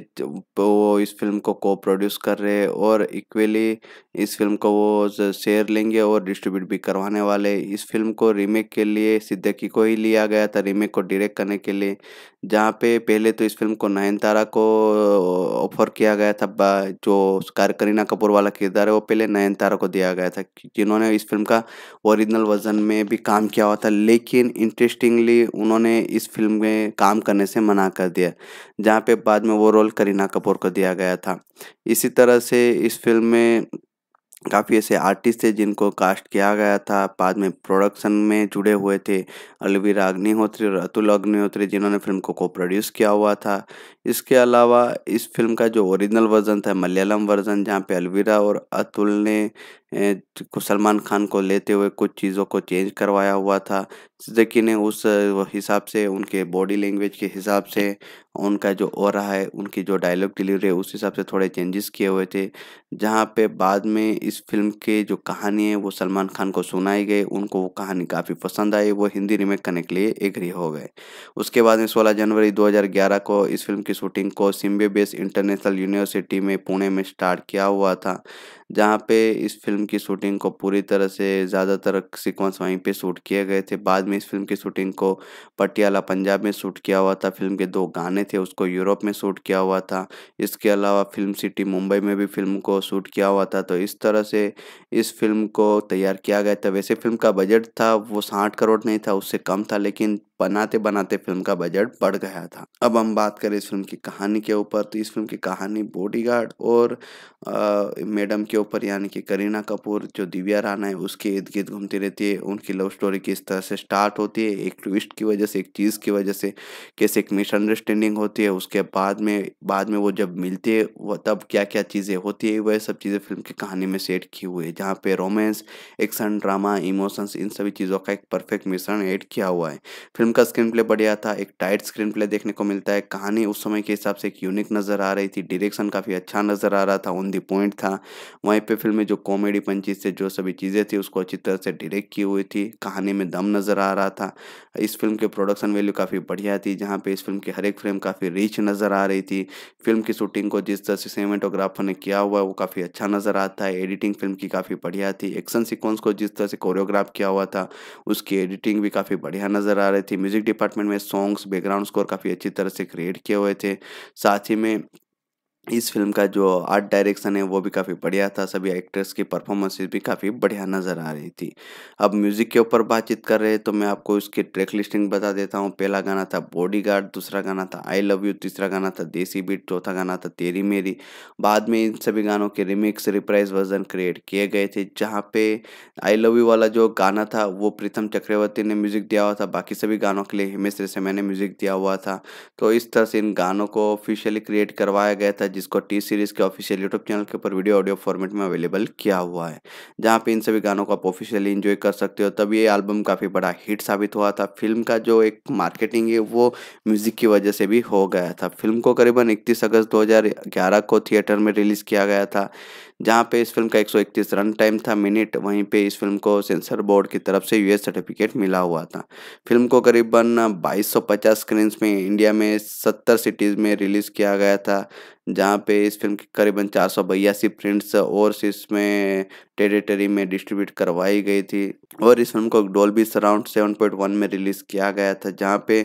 Speaker 1: वो इस फिल्म को को प्रोड्यूस कर रहे हैं और इक्वली इस फिल्म को वो शेयर लेंगे और डिस्ट्रीब्यूट भी करवाने वाले इस फिल्म को रीमेक के लिए सिद्दकी को ही लिया गया था रीमेक को डायरेक्ट करने के लिए जहाँ पे पहले तो इस फिल्म को नयनतारा को ऑफर किया गया था जो कार करीना कपूर वाला किरदार है वो पहले नयनतारा को दिया गया था जिन्होंने इस फिल्म का ओरिजिनल वर्जन में भी काम किया हुआ था लेकिन इंटरेस्टिंगली उन्होंने इस फिल्म में काम करने से मना कर दिया जहाँ जहाँ पे बाद में वो रोल करीना कपूर को दिया गया था इसी तरह से इस फिल्म में काफ़ी ऐसे आर्टिस्ट थे जिनको कास्ट किया गया था बाद में प्रोडक्शन में जुड़े हुए थे अलवीरा अग्निहोत्री और अतुल अग्निहोत्री जिन्होंने फिल्म को को प्रोड्यूस किया हुआ था इसके अलावा इस फिल्म का जो ओरिजिनल वर्जन था मलयालम वर्जन जहाँ पे अलवीरा और अतुल ने सलमान खान को लेते हुए कुछ चीज़ों को चेंज करवाया हुआ था सिद्दीकी ने उस हिसाब से उनके बॉडी लैंग्वेज के हिसाब से उनका जो हो रहा है उनकी जो डायलॉग डिलीवरी है उस हिसाब से थोड़े चेंजेस किए हुए थे जहाँ पे बाद में इस फिल्म के जो कहानी है वो सलमान खान को सुनाई गई उनको वो कहानी काफ़ी पसंद आई वो हिंदी रीमेक करने के लिए एग्री हो गए उसके बाद में सोलह जनवरी दो को इस फिल्म की शूटिंग को सिम्बे बेस इंटरनेशनल यूनिवर्सिटी में पुणे में स्टार्ट किया हुआ था जहाँ पे इस फिल्म की शूटिंग को पूरी तरह से ज़्यादातर सिक्वेंस वहीं पे शूट किए गए थे बाद में इस फिल्म की शूटिंग को पटियाला पंजाब में शूट किया हुआ था फिल्म के दो गाने थे उसको यूरोप में शूट किया हुआ था इसके अलावा फिल्म सिटी मुंबई में भी फिल्म को शूट किया हुआ था तो इस तरह से इस फिल्म को तैयार किया गया था वैसे फिल्म का बजट था वो साठ करोड़ नहीं था उससे कम था लेकिन बनाते बनाते फिल्म का बजट बढ़ गया था अब हम बात करें इस फिल्म की कहानी के ऊपर तो इस फिल्म की कहानी बॉडीगार्ड और आ, मैडम के ऊपर यानी कि करीना कपूर जो दिव्या राना है उसके इर्द गिर्द घूमती रहती है उनकी लव स्टोरी किस तरह से स्टार्ट होती है एक ट्विस्ट की वजह से एक चीज़ की वजह से कैसे एक मिसअंडरस्टैंडिंग होती है उसके बाद में बाद में वो जब मिलती है वह तब क्या क्या चीज़ें होती है वह सब चीज़ें फिल्म की कहानी में सेट की हुई है जहाँ पे रोमांस एक्शन ड्रामा इमोशंस इन सभी चीज़ों का एक परफेक्ट मिश्रण ऐड किया हुआ है फिल्म फिल्म का स्क्रीन प्ले बढ़िया था एक टाइट स्क्रीन प्ले देखने को मिलता है कहानी उस समय के हिसाब से एक यूनिक नज़र आ रही थी डायरेक्शन काफ़ी अच्छा नज़र आ रहा था ऑन दी पॉइंट था वहीं पे फिल्म में जो कॉमेडी पंचीज से जो सभी चीज़ें थी उसको अच्छी तरह से डायरेक्ट की हुई थी कहानी में दम नज़र आ रहा था इस फिल्म के प्रोडक्शन वैल्यू काफ़ी बढ़िया थी जहाँ पर इस फिल्म की हर एक फ्रेम काफ़ी रिच नज़र आ रही थी फिल्म की शूटिंग को जिस तरह से ने किया हुआ वो काफ़ी अच्छा नज़र आता है एडिटिंग फिल्म की काफ़ी बढ़िया थी एक्शन सिक्वेंस को जिस तरह से कोरियोग्राफ किया हुआ था उसकी एडिटिंग भी काफ़ी बढ़िया नज़र आ रही थी म्यूज़िक डिपार्टमेंट में सॉन्ग्स बैकग्राउंड स्कोर काफ़ी अच्छी तरह से क्रिएट किए हुए थे साथ ही में इस फिल्म का जो आर्ट डायरेक्शन है वो भी काफ़ी बढ़िया था सभी एक्टर्स की परफॉर्मेंसेस भी काफ़ी बढ़िया नज़र आ रही थी अब म्यूज़िक के ऊपर बातचीत कर रहे हैं तो मैं आपको इसकी ट्रैक लिस्टिंग बता देता हूँ पहला गाना था बॉडीगार्ड दूसरा गाना था आई लव यू तीसरा गाना था देसी बीट चौथा गाना था तेरी मेरी बाद में इन सभी गानों के रिमिक्स रिप्राइज वर्जन क्रिएट किए गए थे जहाँ पे आई लव यू वाला जो गाना था वो प्रीतम चक्रवर्ती ने म्यूज़िक दिया हुआ था बाकी सभी गानों के लिए हिमेश रेशमिया ने म्यूज़िक दिया हुआ था तो इस तरह से इन गानों को ऑफिशियली क्रिएट करवाया गया था जिसको टी सीरीज के ऑफिशियल यूट्यूब चैनल के ऊपर वीडियो ऑडियो फॉर्मेट में अवेलेबल किया हुआ है जहाँ पे इन सभी गानों को आप ऑफिशियली इन्जॉय कर सकते हो तब ये एल्बम काफ़ी बड़ा हिट साबित हुआ था फिल्म का जो एक मार्केटिंग है वो म्यूजिक की वजह से भी हो गया था फिल्म को करीबन इकतीस अगस्त दो को थिएटर में रिलीज़ किया गया था जहाँ पे इस फिल्म का 131 रन टाइम था मिनट वहीं पे इस फिल्म को सेंसर बोर्ड की तरफ से यूएस सर्टिफिकेट मिला हुआ था फिल्म को करीबन 2250 स्क्रीन्स में इंडिया में 70 सिटीज़ में रिलीज़ किया गया था जहाँ पे इस फिल्म की करीबन चार सौ बयासी प्रिंट्स और इसमें टेरिटरी में डिस्ट्रीब्यूट करवाई गई थी और इस फिल्म को Dolby surround seven point one में रिलीज़ किया गया था जहाँ पे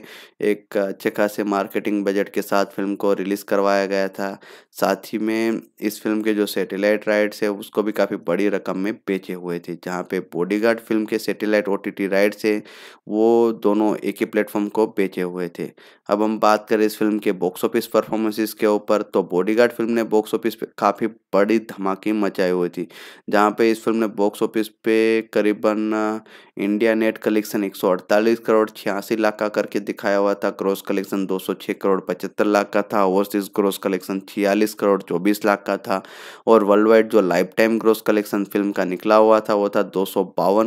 Speaker 1: एक अच्छे खासे मार्केटिंग बजट के साथ फिल्म को रिलीज़ करवाया गया था साथ ही में इस फिल्म के जो सेटेलाइट सेटेलाइट राइट्स है उसको भी काफ़ी बड़ी रकम में बेचे हुए थे जहाँ पे बॉडीगार्ड फिल्म के सेटेलाइट ओ टी राइट्स है वो दोनों एक ही प्लेटफॉर्म को बेचे हुए थे अब हम बात करें इस फिल्म के बॉक्स ऑफिस परफॉर्मेंसेस के ऊपर तो बॉडीगार्ड फिल्म ने बॉक्स ऑफिस पे काफ़ी बड़ी धमाके मचाई हुई थी जहाँ पे इस फिल्म ने बॉक्स ऑफिस पे करीबन इंडिया नेट कलेक्शन एक करोड़ छियासी लाख का करके दिखाया हुआ था क्रॉस कलेक्शन दो करोड़ पचहत्तर लाख का था ओवरसीज क्रॉस कलेक्शन छियालीस करोड़ चौबीस लाख का था और वर्ल्ड वर्ल्ड जो life time gross collection film का निकला हुआ था वो था दो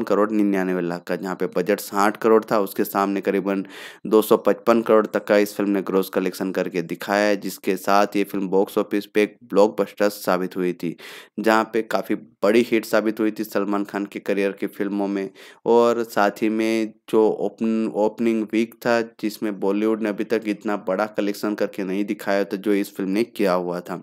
Speaker 1: करोड़ निन्यानवे लाख का जहाँ पे बजट साठ करोड़ था उसके सामने करीबन 255 करोड़ तक का इस फिल्म ने ग्रोस कलेक्शन करके दिखाया है जिसके साथ ये फिल्म बॉक्स ऑफिस पे एक ब्लॉकबस्टर साबित हुई थी जहाँ पे काफ़ी बड़ी हिट साबित हुई थी सलमान खान के करियर की फिल्मों में और साथ ही में जो ओपन ओपनिंग वीक था जिसमें बॉलीवुड ने अभी तक इतना बड़ा कलेक्शन करके नहीं दिखाया था जो इस फिल्म ने किया हुआ था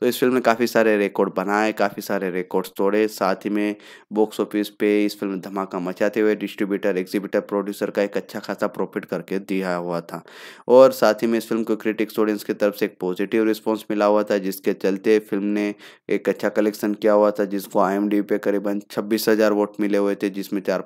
Speaker 1: तो इस फिल्म ने काफ़ी सारे रिकॉर्ड बनाए बनाए काफ़ी सारे रिकॉर्ड्स तोड़े साथ ही में बॉक्स ऑफिस पे इस फिल्म धमाका मचाते हुए डिस्ट्रीब्यूटर एग्जीबिटर प्रोड्यूसर का एक अच्छा खासा प्रॉफिट करके दिया हुआ था और साथ ही में इस फिल्म को क्रिटिक्स ऑडियंस की तरफ से एक पॉजिटिव रिस्पॉन्स मिला हुआ था जिसके चलते फिल्म ने एक अच्छा कलेक्शन किया हुआ था जिसको आई पे करीबन छब्बीस वोट मिले हुए थे जिसमें चार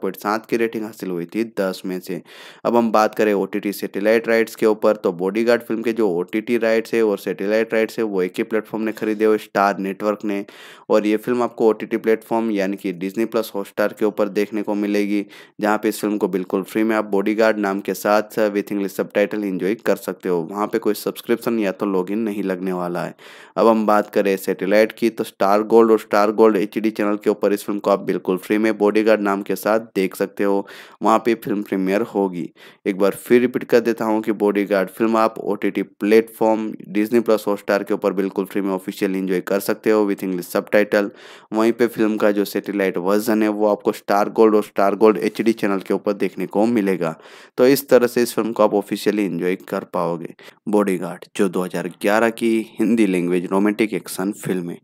Speaker 1: की रेटिंग हासिल हुई थी दस में से अब हम बात करें ओ टी सेटेलाइट राइट्स के ऊपर तो बॉडी फिल्म के जो ओ टी राइट्स है और सेटेलाइट राइट्स है वो एक ही प्लेटफॉर्म ने खरीदे हुए स्टार नेटवर्क ने और ये फिल्म आपको ओ टी प्लेटफॉर्म यानी कि डिजनी प्लस हॉटस्टार के ऊपर देखने को मिलेगी जहाँ पे इस फिल्म को बिल्कुल फ्री में आप बॉडी नाम के साथ विथ इंग्लिश सब टाइटल इंजॉय कर सकते हो वहाँ पे कोई सब्सक्रिप्शन या तो लॉग नहीं लगने वाला है अब हम बात करें सेटेलाइट की तो स्टार गोल्ड और स्टार गोल्ड एच चैनल के ऊपर इस फिल्म को आप बिल्कुल फ्री में बॉडी नाम के साथ देख सकते हो वहाँ पे फिल्म प्रीमियर होगी एक बार फिर रिपीट कर देता हूँ कि बॉडी फिल्म आप O platform Disney plus Hotstar के ऊपर बिल्कुल फ्री में ऑफिशियल इंजॉय कर सकते हो विथ इंग्लिश सब सब वहीं पे फिल्म का जो सेटेलाइट वर्जन है वो आपको स्टार गोल्ड और स्टार गोल्ड एच चैनल के ऊपर देखने को मिलेगा तो इस तरह से इस फिल्म को आप ऑफिशियली इंजॉय कर पाओगे बॉडी जो 2011 की Hindi language romantic action film है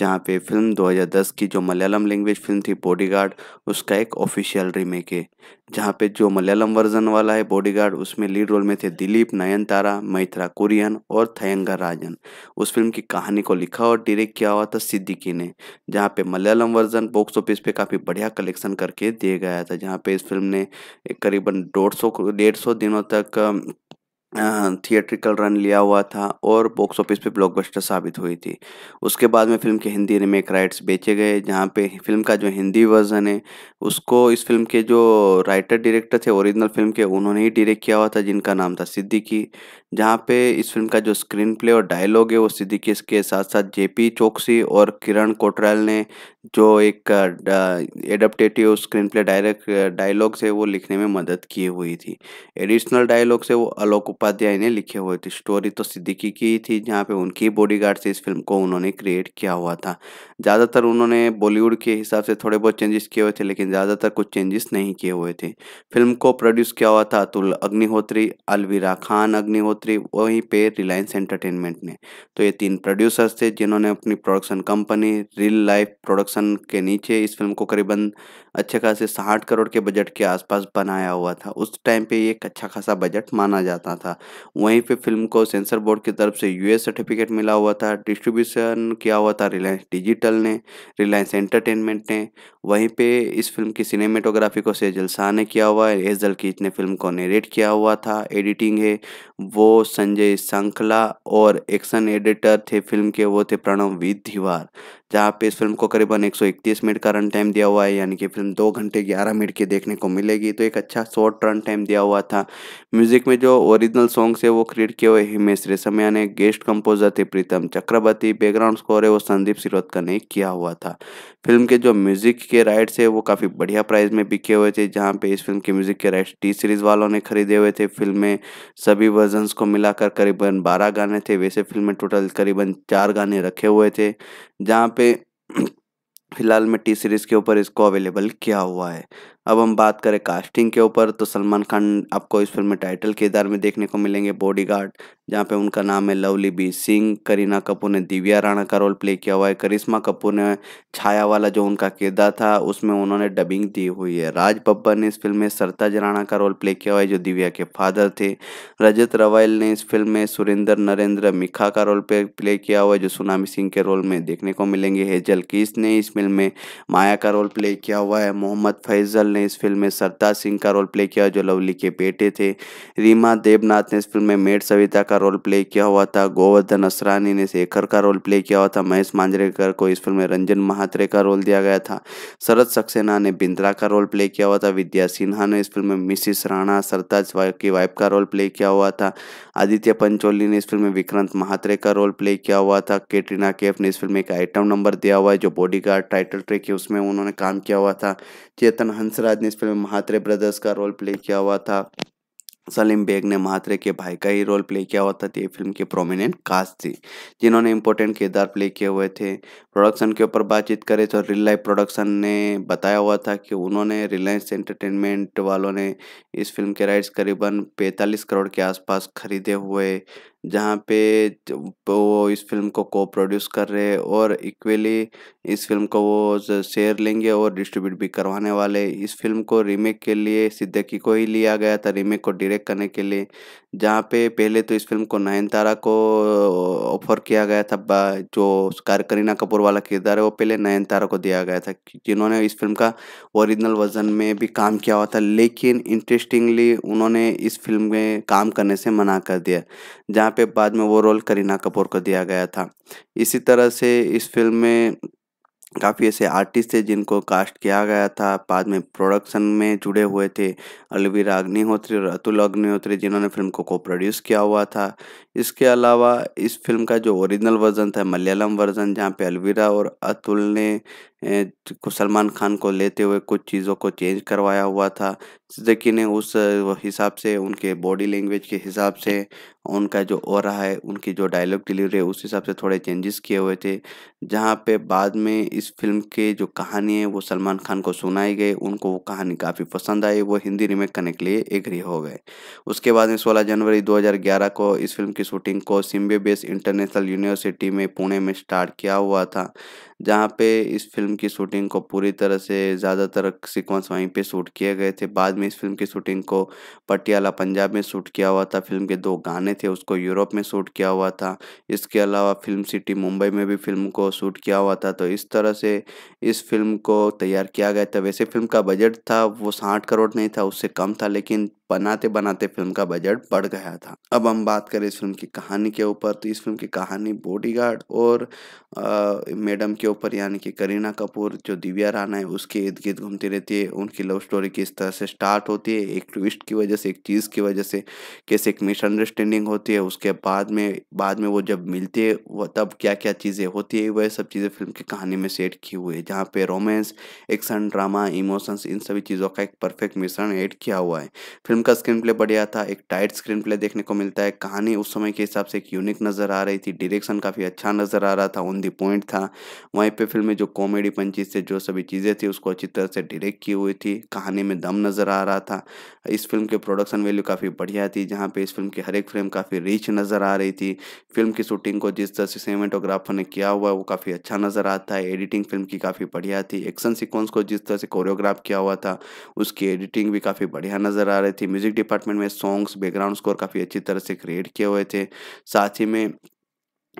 Speaker 1: जहाँ पे फिल्म 2010 की जो मलयालम लैंग्वेज फिल्म थी बॉडीगार्ड उसका एक ऑफिशियल रीमेक है जहाँ पे जो मलयालम वर्जन वाला है बॉडीगार्ड उसमें लीड रोल में थे दिलीप नयनतारा मैथरा कुरियन और थयंगा राजन उस फिल्म की कहानी को लिखा और डायरेक्ट किया हुआ था सिद्धि सिद्दीकी ने जहाँ पे मलयालम वर्जन बॉक्स ऑफिस पे काफ़ी बढ़िया कलेक्शन करके दे गया था जहाँ पे इस फिल्म ने करीबन डेढ़ सौ डेढ़ सौ दिनों तक थिएट्रिकल रन लिया हुआ था और बॉक्स ऑफिस पे ब्लॉकबस्टर साबित हुई थी उसके बाद में फिल्म के हिंदी रिमेक राइट्स बेचे गए जहाँ पे फिल्म का जो हिंदी वर्जन है उसको इस फिल्म के जो राइटर डायरेक्टर थे ओरिजिनल फिल्म के उन्होंने ही डायरेक्ट किया हुआ था जिनका नाम था सिद्दीकी जहाँ पे इस फिल्म का जो स्क्रीन प्ले और डायलॉग है वो सिद्दीकी इसके साथ साथ जेपी चौकसी और किरण कोटराल ने जो एक एडप्टेटिव स्क्रीन प्ले डायरेक्ट डायलॉग से वो लिखने में मदद की हुई थी एडिशनल डायलॉग से वो आलोक उपाध्याय ने लिखे हुए थे स्टोरी तो सिद्दीकी की ही थी जहाँ पे उनकी गार्ड से इस फिल्म को उन्होंने क्रिएट किया हुआ था ज़्यादातर उन्होंने बॉलीवुड के हिसाब से थोड़े बहुत चेंजेस किए हुए थे लेकिन ज़्यादातर कुछ चेंजेस नहीं किए हुए थे फिल्म को प्रोड्यूस किया हुआ था अतुल अग्निहोत्री अलवीरा खान अग्निहोत्री बढ़ोतरी वहीं पे रिलायंस एंटरटेनमेंट ने तो ये तीन प्रोड्यूसर्स थे जिन्होंने अपनी production company real life production के नीचे इस फिल्म को करीबन अच्छे खासे साठ करोड़ के बजट के आसपास बनाया हुआ था उस टाइम पे ये एक अच्छा खासा बजट माना जाता था वहीं पे फिल्म को सेंसर बोर्ड की तरफ से यूएस सर्टिफिकेट मिला हुआ था डिस्ट्रीब्यूशन किया हुआ था रिलायंस डिजिटल ने रिलायंस एंटरटेनमेंट ने वहीं पे इस फिल्म की सिनेमेटोग्राफी को सेजल शाह ने किया हुआ है एजल की इतने फिल्म को नेरेट किया हुआ था एडिटिंग है वो संजय संखला और एक्शन एडिटर थे फिल्म के वो थे प्रणव विधिवार जहाँ पे इस फिल्म को करीबन 131 मिनट का रन टाइम दिया हुआ है यानी कि फिल्म दो घंटे ग्यारह मिनट की देखने को मिलेगी तो एक अच्छा शॉर्ट रन टाइम दिया हुआ था म्यूजिक में जो ओरिजिनल सॉन्ग्स है वो क्रिएट किए हुए हिमेश रेशमिया ने गेस्ट कंपोजर थे प्रीतम चक्रवर्ती बैकग्राउंड स्कोर है वो संदीप सिरोदकर ने किया हुआ था फिल्म के जो म्यूजिक के राइट्स है वो काफ़ी बढ़िया प्राइस में बिके हुए थे जहाँ पे इस फिल्म के म्यूजिक के राइट्स टी सीरीज वालों ने खरीदे हुए थे फिल्म में सभी वर्जन्स को मिलाकर करीबन बारह गाने थे वैसे फिल्म में टोटल करीबन चार गाने रखे हुए थे जहाँ पे [CLEARS THROAT] फ़िलहाल में टी सीरीज़ के ऊपर इसको अवेलेबल किया हुआ है अब हम बात करें कास्टिंग के ऊपर तो सलमान खान आपको इस फिल्म में टाइटल किरदार में देखने को मिलेंगे बॉडीगार्ड जहाँ पे उनका नाम है लवली बी सिंह करीना कपूर ने दिव्या राणा का रोल प्ले किया हुआ है करिश्मा कपूर ने छाया वाला जो उनका किरदार था उसमें उन्होंने डबिंग दी हुई है राज बब्बर ने इस फिल्म में सरताज राणा का रोल प्ले किया हुआ है जो दिव्या के फादर थे रजत रवाइल ने इस फिल्म में सुरेंद्र नरेंद्र मिखा का रोल प्ले किया हुआ है जो सुनामी सिंह के रोल में देखने को मिलेंगे हेजल किस ने इस फिल्म में माया का रोल प्ले किया हुआ है मोहम्मद फैजल ने इस फिल्म में सरताज सिंह का रोल प्ले किया जो लवली के बेटे थे रीमा देवनाथ ने इस फिल्म में मेड सविता का रोल प्ले किया हुआ था गोवर्धन असरानी ने शेखर का रोल प्ले किया हुआ था महेश मांजरेकर को इस फिल्म में रंजन महात्रे का रोल दिया गया था शरद सक्सेना ने बिंद्रा का रोल प्ले किया हुआ था विद्या सिन्हा ने इस फिल्म में मिसिस राणा सरताज की वाइफ का रोल प्ले किया हुआ था आदित्य पंचोली ने इस फिल्म में विक्रांत महात्रे का रोल प्ले किया हुआ था कैटरीना कैफ ने इस फिल्म में एक आइटम नंबर दिया हुआ है जो बॉडीगार्ड टाइटल ट्रैक है उसमें उन्होंने काम किया हुआ था चेतन हंसराज राज ने इस फिल्म में महात्रे ब्रदर्स का रोल प्ले किया हुआ था सलीम बेग ने महात्रे के भाई का ही रोल प्ले किया हुआ था तो ये फिल्म के प्रोमिनेंट कास्ट थी जिन्होंने इंपॉर्टेंट किरदार प्ले किए हुए थे प्रोडक्शन के ऊपर बातचीत करें तो रियल लाइफ प्रोडक्शन ने बताया हुआ था कि उन्होंने रिलायंस एंटरटेनमेंट वालों ने इस फिल्म के राइट्स करीबन 45 करोड़ के आसपास खरीदे हुए जहाँ पे वो इस फिल्म को को प्रोड्यूस कर रहे हैं और इक्वली इस फिल्म को वो शेयर लेंगे और डिस्ट्रीब्यूट भी करवाने वाले इस फिल्म को रीमेक के लिए सिद्दकी को ही लिया गया था रीमेक को डायरेक्ट करने के लिए जहाँ पे पहले तो इस फिल्म को नयनतारा को ऑफर किया गया था जो कार करीना कपूर वाला किरदार है वो पहले नयनतारा को दिया गया था जिन्होंने इस फिल्म का ओरिजिनल वर्जन में भी काम किया हुआ था लेकिन इंटरेस्टिंगली उन्होंने इस फिल्म में काम करने से मना कर दिया जहाँ जहाँ पे बाद में वो रोल करीना कपूर को दिया गया था इसी तरह से इस फिल्म में काफ़ी ऐसे आर्टिस्ट थे जिनको कास्ट किया गया था बाद में प्रोडक्शन में जुड़े हुए थे अलवीरा अग्निहोत्री और अतुल अग्निहोत्री जिन्होंने फिल्म को को प्रोड्यूस किया हुआ था इसके अलावा इस फिल्म का जो ओरिजिनल वर्जन था मलयालम वर्जन जहाँ पे अलविरा और अतुल ने सलमान खान को लेते हुए कुछ चीज़ों को चेंज करवाया हुआ था ने उस हिसाब से उनके बॉडी लैंग्वेज के हिसाब से उनका जो हो रहा है उनकी जो डायलॉग डिलीवरी है उस हिसाब से थोड़े चेंजेस किए हुए थे जहाँ पे बाद में इस फिल्म के जो कहानी है वो सलमान खान को सुनाई गई उनको वो कहानी काफ़ी पसंद आई वो हिंदी रिमेक करने के लिए एग्री हो गए उसके बाद में सोलह जनवरी दो को इस फिल्म की शूटिंग को सिम्बे बेस इंटरनेशनल यूनिवर्सिटी में पुणे में स्टार्ट किया हुआ था जहाँ पे इस फिल्म की शूटिंग को पूरी तरह से ज़्यादातर सिक्वेंस वहीं पे शूट किए गए थे बाद में इस फिल्म की शूटिंग को पटियाला पंजाब में शूट किया हुआ था फिल्म के दो गाने थे उसको यूरोप में शूट किया हुआ था इसके अलावा फिल्म सिटी मुंबई में भी फिल्म को शूट किया हुआ था तो इस तरह से इस फिल्म को तैयार किया गया था वैसे फिल्म का बजट था वो साठ करोड़ नहीं था उससे कम था लेकिन बनाते बनाते फिल्म का बजट बढ़ गया था अब हम बात करें इस फिल्म की कहानी के ऊपर तो इस फिल्म की कहानी बॉडीगार्ड और आ, मैडम के ऊपर यानी कि करीना कपूर जो दिव्या राना है उसके इर्द गिर्द घूमती रहती है उनकी लव स्टोरी किस तरह से स्टार्ट होती है एक ट्विस्ट की वजह से एक चीज़ की वजह से कैसे एक मिसअंडरस्टैंडिंग होती है उसके बाद में बाद में वो जब मिलती है वो तब क्या क्या चीज़ें होती है वह सब चीज़ें फिल्म की कहानी में सेट की हुई है जहाँ पर रोमांस एक्शन ड्रामा इमोशंस इन सभी चीज़ों का एक परफेक्ट मिश्रण ऐड किया हुआ है फिल्म का स्क्रीन प्ले बढ़िया था एक टाइट स्क्रीन प्ले देखने को मिलता है कहानी उस समय के हिसाब से एक यूनिक नज़र आ रही थी डायरेक्शन काफ़ी अच्छा नज़र आ रहा था ऑन दी पॉइंट था वहीं पे फिल्म में जो कॉमेडी पंचीज से जो सभी चीज़ें थी उसको अच्छी तरह से डायरेक्ट की हुई थी कहानी में दम नज़र आ रहा था इस फिल्म के प्रोडक्शन वैल्यू काफ़ी बढ़िया थी जहाँ पे इस फिल्म की हर एक फ्रेम काफ़ी रिच नज़र आ रही थी फिल्म की शूटिंग को जिस तरह से सीमेटोग्राफर ने किया हुआ वो काफ़ी अच्छा नज़र आता है एडिटिंग फिल्म की काफ़ी बढ़िया थी एक्शन सिक्वेंस को जिस तरह से कोरियोग्राफ किया हुआ था उसकी एडिटिंग भी काफ़ी बढ़िया नज़र आ रही थी म्यूज़िक डिपार्टमेंट में सॉन्ग्स बैकग्राउंड स्कोर काफ़ी अच्छी तरह से क्रिएट किए हुए थे साथ ही में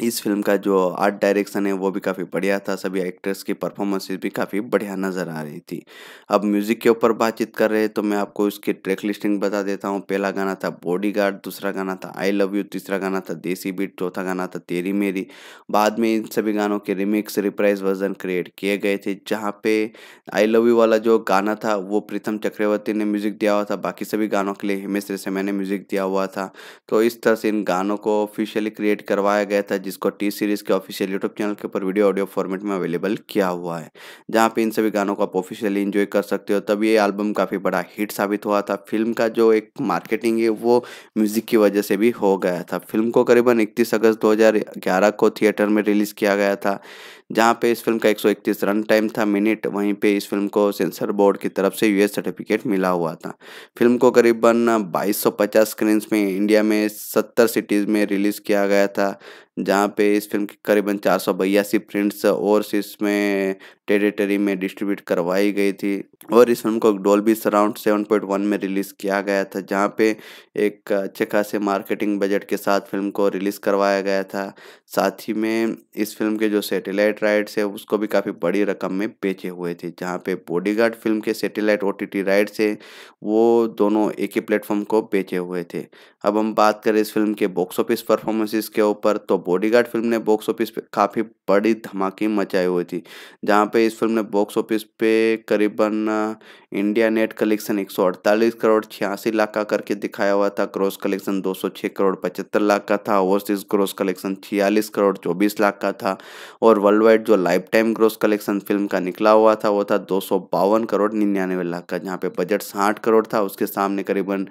Speaker 1: इस फिल्म का जो आर्ट डायरेक्शन है वो भी काफ़ी बढ़िया था सभी एक्टर्स की परफॉर्मेंसेस भी काफ़ी बढ़िया नज़र आ रही थी अब म्यूज़िक के ऊपर बातचीत कर रहे हैं तो मैं आपको इसकी ट्रैक लिस्टिंग बता देता हूँ पहला गाना था बॉडीगार्ड दूसरा गाना था आई लव यू तीसरा गाना था देसी बीट चौथा गाना था तेरी मेरी बाद में इन सभी गानों के रिमिक्स रिप्राइज वर्जन क्रिएट किए गए थे जहाँ पे आई लव यू वाला जो गाना था वो प्रीतम चक्रवर्ती ने म्यूज़िक दिया हुआ था बाकी सभी गानों के लिए हिमेश रेशमिया ने म्यूज़िक दिया हुआ था तो इस तरह से इन गानों को ऑफिशियली क्रिएट करवाया गया था जिसको टी सीरीज के ऑफिशियल यूट्यूब चैनल के ऊपर वीडियो ऑडियो फॉर्मेट में अवेलेबल किया हुआ है जहाँ पे इन सभी गानों को आप ऑफिशियली इन्जॉय कर सकते हो तब ये एल्बम काफ़ी बड़ा हिट साबित हुआ था फिल्म का जो एक मार्केटिंग है वो म्यूजिक की वजह से भी हो गया था फिल्म को करीबन इकतीस अगस्त दो को थिएटर में रिलीज़ किया गया था जहाँ पे इस फिल्म का 131 रन टाइम था मिनट वहीं पे इस फिल्म को सेंसर बोर्ड की तरफ से यूएस सर्टिफिकेट मिला हुआ था फिल्म को करीबन 2250 स्क्रीन्स में इंडिया में 70 सिटीज़ में रिलीज़ किया गया था जहाँ पे इस फिल्म की करीबन चार सौ बयासी प्रिंट्स और इसमें टेरिटरी में डिस्ट्रीब्यूट करवाई गई थी और इस फिल्म को Dolby surround seven point one में रिलीज़ किया गया था जहाँ पे एक अच्छे खासे मार्केटिंग बजट के साथ फिल्म को रिलीज़ करवाया गया था साथ ही में इस फिल्म के जो सेटेलाइट सेटेलाइट राइट्स है उसको भी काफ़ी बड़ी रकम में बेचे हुए थे जहाँ पे बॉडीगार्ड फिल्म के सेटेलाइट ओ टी राइट्स है वो दोनों एक ही प्लेटफॉर्म को बेचे हुए थे अब हम बात करें इस फिल्म के बॉक्स ऑफिस परफॉर्मेंसेस के ऊपर तो बॉडीगार्ड फिल्म ने बॉक्स ऑफिस पे काफ़ी बड़ी धमाके मचाई हुई थी जहाँ पे इस फिल्म ने बॉक्स ऑफिस पे करीबन इंडिया नेट कलेक्शन एक करोड़ छियासी लाख का करके दिखाया हुआ था क्रॉस कलेक्शन दो करोड़ पचहत्तर लाख का था ओवरसीज क्रॉस कलेक्शन छियालीस करोड़ चौबीस लाख का था और वर्ल्ड वर्ल्ड जो life time gross collection film का निकला हुआ था वो था दो करोड़ निन्यानवे लाख का जहाँ पे बजट साठ करोड़ था उसके सामने करीबन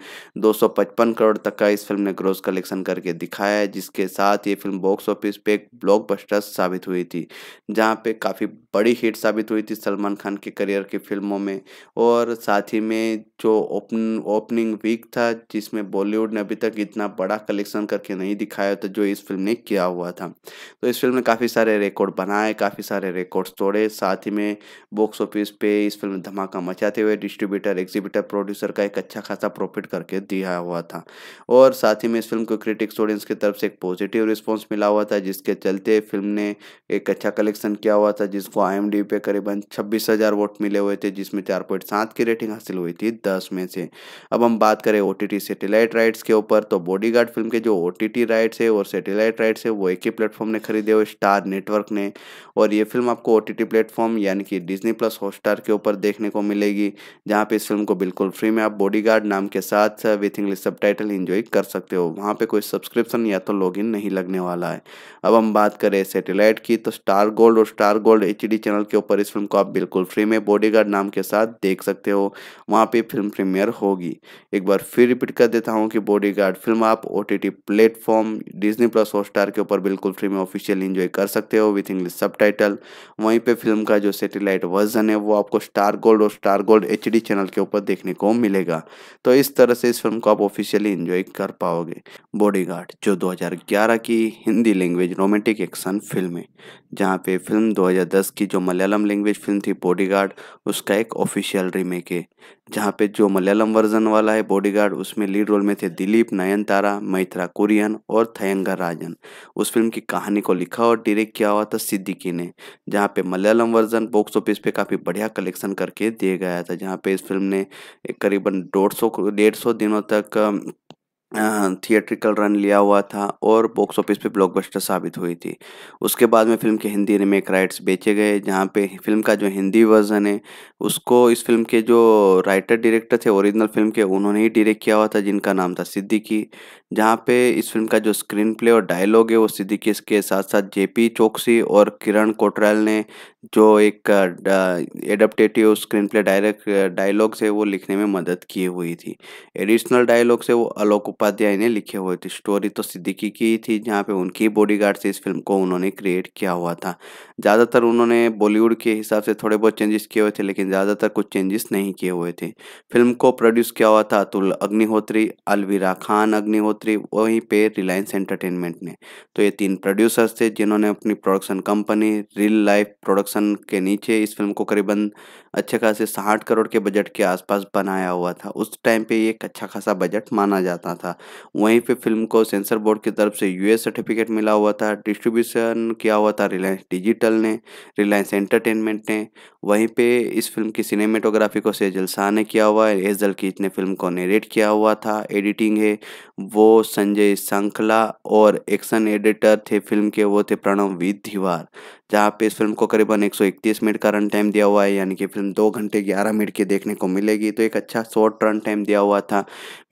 Speaker 1: पचपन करोड़ तक का इस फिल्म ने ग्रोस कलेक्शन करके दिखाया है जिसके साथ ये फिल्म बॉक्स ऑफिस पे एक ब्लॉकबस्टर साबित हुई थी जहाँ पे काफ़ी बड़ी हिट साबित हुई थी सलमान खान के करियर की फिल्मों में और साथ ही में जो ओपन ओपनिंग वीक था जिसमें बॉलीवुड ने अभी तक इतना बड़ा कलेक्शन करके नहीं दिखाया था जो इस फिल्म ने किया हुआ था तो इस फिल्म ने काफ़ी सारे रिकॉर्ड बनाए बनाए काफ़ी सारे रिकॉर्ड्स तोड़े साथ ही में बॉक्स ऑफिस पे इस फिल्म धमाका मचाते हुए डिस्ट्रीब्यूटर एग्जीबिटर प्रोड्यूसर का एक अच्छा खासा प्रॉफिट करके दिया हुआ था और साथ ही में इस फिल्म को क्रिटिक्स ऑडियंस की तरफ से एक पॉजिटिव रिस्पॉन्स मिला हुआ था जिसके चलते फिल्म ने एक अच्छा कलेक्शन किया हुआ था जिसको आई पे करीबन छब्बीस वोट मिले हुए थे जिसमें चार की रेटिंग हासिल हुई थी दस में से अब हम बात करें ओ टी सेटेलाइट राइट्स के ऊपर तो बॉडीगार्ड फिल्म के जो ओ टी राइट्स है और सेटेलाइट राइट्स है वो एक ही प्लेटफॉर्म ने खरीदे हुए स्टार नेटवर्क ने और ये फिल्म आपको ओ टी प्लेटफॉर्म यानी कि डिजनी प्लस हॉटस्टार के ऊपर देखने को मिलेगी जहाँ पे इस फिल्म को बिल्कुल फ्री में आप बॉडी नाम के साथ विथ इंग्लिश सब टाइटल इंजॉय कर सकते हो वहाँ पे कोई सब्सक्रिप्शन या तो लॉग नहीं लगने वाला है अब हम बात करें सेटेलाइट की तो स्टार गोल्ड और स्टार गोल्ड एच चैनल के ऊपर इस फिल्म को आप बिल्कुल फ्री में बॉडी नाम के साथ देख सकते हो वहाँ पे फिल्म प्रीमियर होगी एक बार फिर रिपीट कर देता हूँ कि बॉडी फिल्म आप O platform Disney plus Hotstar के ऊपर बिल्कुल फ्री में ऑफिशियल इंजॉय कर सकते हो विथ इंग्लिश सब सब वहीं पे फिल्म का जो सेटेलाइट वर्जन है वो आपको स्टार गोल्ड और स्टार गोल्ड एच चैनल के ऊपर देखने को मिलेगा तो इस तरह से इस फिल्म को आप ऑफिशियली इंजॉय कर पाओगे बॉडी जो 2011 की Hindi language romantic action film है जहाँ पे फिल्म 2010 की जो मलयालम लैंग्वेज फिल्म थी बॉडीगार्ड उसका एक ऑफिशियल रीमेक है जहाँ पे जो मलयालम वर्जन वाला है बॉडीगार्ड उसमें लीड रोल में थे दिलीप नयनतारा मैथरा कुरियन और थयंगा राजन उस फिल्म की कहानी को लिखा और डायरेक्ट किया हुआ था सिद्धि सिद्दीकी ने जहाँ पे मलयालम वर्जन बॉक्स ऑफिस पे काफ़ी बढ़िया कलेक्शन करके दिया गया था जहाँ पे इस फिल्म ने करीबन डेढ़ सौ डेढ़ सौ दिनों तक थिएट्रिकल रन लिया हुआ था और बॉक्स ऑफिस पे ब्लॉकबस्टर साबित हुई थी उसके बाद में फिल्म के हिंदी रिमेक राइट्स बेचे गए जहाँ पे फिल्म का जो हिंदी वर्जन है उसको इस फिल्म के जो राइटर डायरेक्टर थे ओरिजिनल फिल्म के उन्होंने ही डायरेक्ट किया हुआ था जिनका नाम था सिद्दीकी जहाँ पे इस फिल्म का जो स्क्रीन प्ले और डायलॉग है वो सिद्दीकी के साथ साथ जे पी चौकसी और किरण कोटराल ने जो एक एडप्टेटिव स्क्रीन प्ले डायरेक्ट डायलॉग से वो लिखने में मदद की हुई थी एडिशनल डायलॉग से वो आलोक उपाध्याय ने लिखे हुए थे स्टोरी तो सिद्दीकी की थी जहाँ पे उनकी बॉडीगार्ड से इस फिल्म को उन्होंने क्रिएट किया हुआ था ज़्यादातर उन्होंने बॉलीवुड के हिसाब से थोड़े बहुत चेंजेस किए हुए थे लेकिन ज़्यादातर कुछ चेंजेस नहीं किए हुए थे फिल्म को प्रोड्यूस किया हुआ था अतुल अग्निहोत्री अलवीरा खान अग्निहोत्री वहीं पे रिलायंस एंटरटेनमेंट ने तो ये तीन प्रोड्यूसर्स थे जिन्होंने अपनी production company real life production production के नीचे इस फिल्म को करीबन अच्छे खासे साठ करोड़ के बजट के आसपास बनाया हुआ था उस टाइम पे ये एक अच्छा खासा बजट माना जाता था वहीं पे फिल्म को सेंसर बोर्ड की तरफ से यूएस सर्टिफिकेट मिला हुआ था डिस्ट्रीब्यूशन किया हुआ था रिलायंस डिजिटल ने रिलायंस एंटरटेनमेंट ने वहीं पे इस फिल्म की सिनेमेटोग्राफी को सेजल शाह ने किया हुआ है एजल की इतने फिल्म को नरेट किया हुआ था एडिटिंग है वो संजय संखला और एक्शन एडिटर थे फिल्म के वो थे प्रणव वी दीवार जहाँ पे इस फिल्म को करीबन 131 मिनट का रन टाइम दिया हुआ है यानी कि फिल्म दो घंटे ग्यारह मिनट की देखने को मिलेगी तो एक अच्छा शॉर्ट रन टाइम दिया हुआ था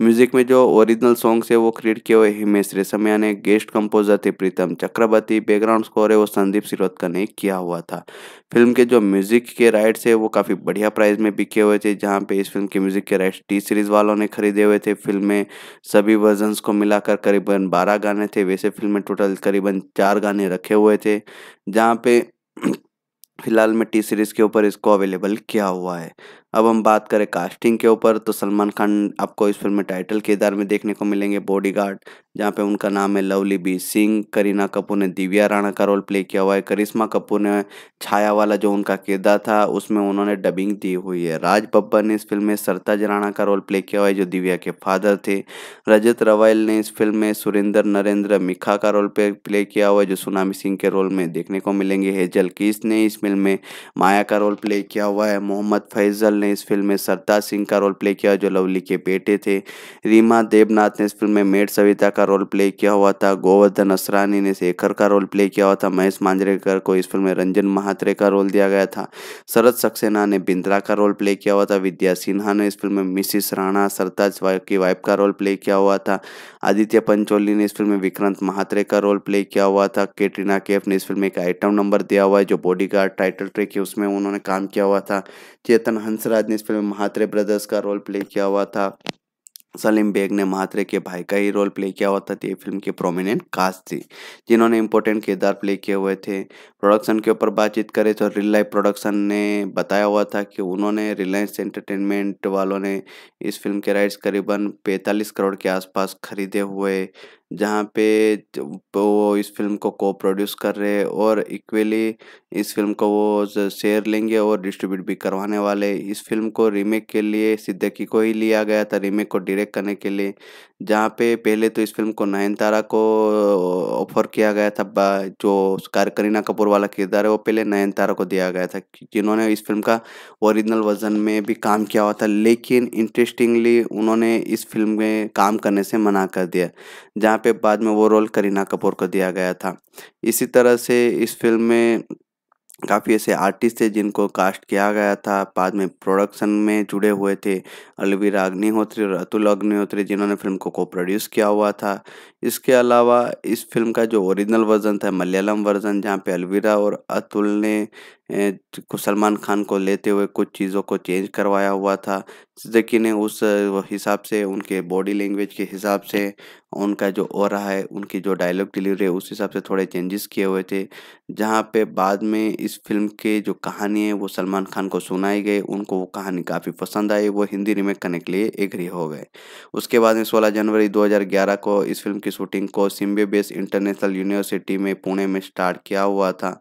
Speaker 1: म्यूजिक में जो ओरिजिनल सॉन्ग्स है वो क्रिएट किए हुए हिमेश रेशमिया ने गेस्ट कंपोजर थे प्रीतम चक्रवर्ती बैकग्राउंड स्कोर है वो संदीप सिरोदकर ने किया हुआ था फिल्म के जो म्यूजिक के राइट्स है वो काफ़ी बढ़िया प्राइस में बिके हुए थे जहाँ पे इस फिल्म के म्यूजिक के राइट्स टी सीरीज वालों ने खरीदे हुए थे फिल्म में सभी वर्जन्स को मिलाकर करीबन बारह गाने थे वैसे फिल्म में टोटल करीबन चार गाने रखे हुए थे जहाँ पे [CLEARS THROAT] फ़िलहाल में टी सीरीज़ के ऊपर इसको अवेलेबल किया हुआ है अब हम बात करें कास्टिंग के ऊपर तो सलमान खान आपको इस फिल्म में टाइटल किरदार में देखने को मिलेंगे बॉडीगार्ड जहाँ पे उनका नाम है लवली बी सिंह करीना कपूर ने दिव्या राणा का रोल प्ले किया हुआ है करिश्मा कपूर ने छाया वाला जो उनका किरदार था उसमें उन्होंने डबिंग दी हुई है राज बब्बर ने इस फिल्म में सरताज राणा का रोल प्ले किया हुआ है जो दिव्या के फादर थे रजत रवाइल ने इस फिल्म में सुरेंद्र नरेंद्र मिखा का रोल प्ले किया हुआ है जो सुनामी सिंह के रोल में देखने को मिलेंगे हेजल किस ने इस फिल्म में माया का रोल प्ले किया हुआ है मोहम्मद फैजल ने इस फिल्म में सरताज सिंह का रोल प्ले किया जो लवली के बेटे थे रीमा देवनाथ ने इस फिल्म में मेड सविता का रोल प्ले किया हुआ था गोवर्धन असरानी ने शेखर का रोल प्ले किया हुआ था महेश मांजरेकर को इस फिल्म में रंजन महात्रे का रोल दिया गया था शरद सक्सेना ने बिंद्रा का रोल प्ले किया हुआ था विद्या सिन्हा ने इस फिल्म में मिसिस राणा सरताज की वाइफ का रोल प्ले किया हुआ था आदित्य पंचोली ने इस फिल्म में विक्रांत महात्रे का रोल प्ले किया हुआ था कैटरीना कैफ ने इस फिल्म में एक आइटम नंबर दिया हुआ है जो बॉडीगार्ड टाइटल ट्रेक है उसमें उन्होंने काम किया हुआ था चेतन हंसराज राज ने इस फिल्म में महात्रे ब्रदर्स का रोल प्ले किया हुआ था सलीम बेग ने महात्रे के भाई का ही रोल प्ले किया हुआ था तो ये फिल्म के प्रोमिनेंट कास्ट थी जिन्होंने इंपॉर्टेंट किरदार प्ले किए हुए थे प्रोडक्शन के ऊपर बातचीत करें तो रियल लाइफ प्रोडक्शन ने बताया हुआ था कि उन्होंने रिलायंस एंटरटेनमेंट वालों ने इस फिल्म के राइट्स करीबन 45 करोड़ के आसपास खरीदे हुए जहाँ पे वो इस फिल्म को को प्रोड्यूस कर रहे हैं और इक्वली इस फिल्म को वो शेयर लेंगे और डिस्ट्रीब्यूट भी करवाने वाले इस फिल्म को रीमेक के लिए सिद्दीकी को ही लिया गया था रीमेक को डायरेक्ट करने के लिए जहाँ पे पहले तो इस फिल्म को नयनतारा को ऑफर किया गया था जो कार करीना कपूर वाला किरदार है वो पहले नयनतारा को दिया गया था जिन्होंने इस फिल्म का ओरिजिनल वर्जन में भी काम किया हुआ था लेकिन इंटरेस्टिंगली उन्होंने इस फिल्म में काम करने से मना कर दिया जहाँ पे बाद में वो रोल करीना कपूर को दिया गया था इसी तरह से इस फिल्म में काफ़ी ऐसे आर्टिस्ट थे जिनको कास्ट किया गया था बाद में प्रोडक्शन में जुड़े हुए थे अलवीरा अग्निहोत्री और अतुल अग्निहोत्री जिन्होंने फिल्म को को प्रोड्यूस किया हुआ था इसके अलावा इस फिल्म का जो ओरिजिनल वर्जन था मलयालम वर्जन जहाँ पे अलविरा और अतुल ने सलमान खान को लेते हुए कुछ चीज़ों को चेंज करवाया हुआ था ने उस हिसाब से उनके बॉडी लैंग्वेज के हिसाब से उनका जो और रहा है उनकी जो डायलॉग डिलीवरी है उस हिसाब से थोड़े चेंजेस किए हुए थे जहाँ पे बाद में इस फिल्म के जो कहानी है वो सलमान खान को सुनाई गई उनको वो कहानी काफ़ी पसंद आई वो हिंदी रिमेक करने के लिए एग्री हो गए उसके बाद में सोलह जनवरी दो को इस फिल्म की शूटिंग को सिम्बे बेस इंटरनेशनल यूनिवर्सिटी में पुणे में स्टार्ट किया हुआ था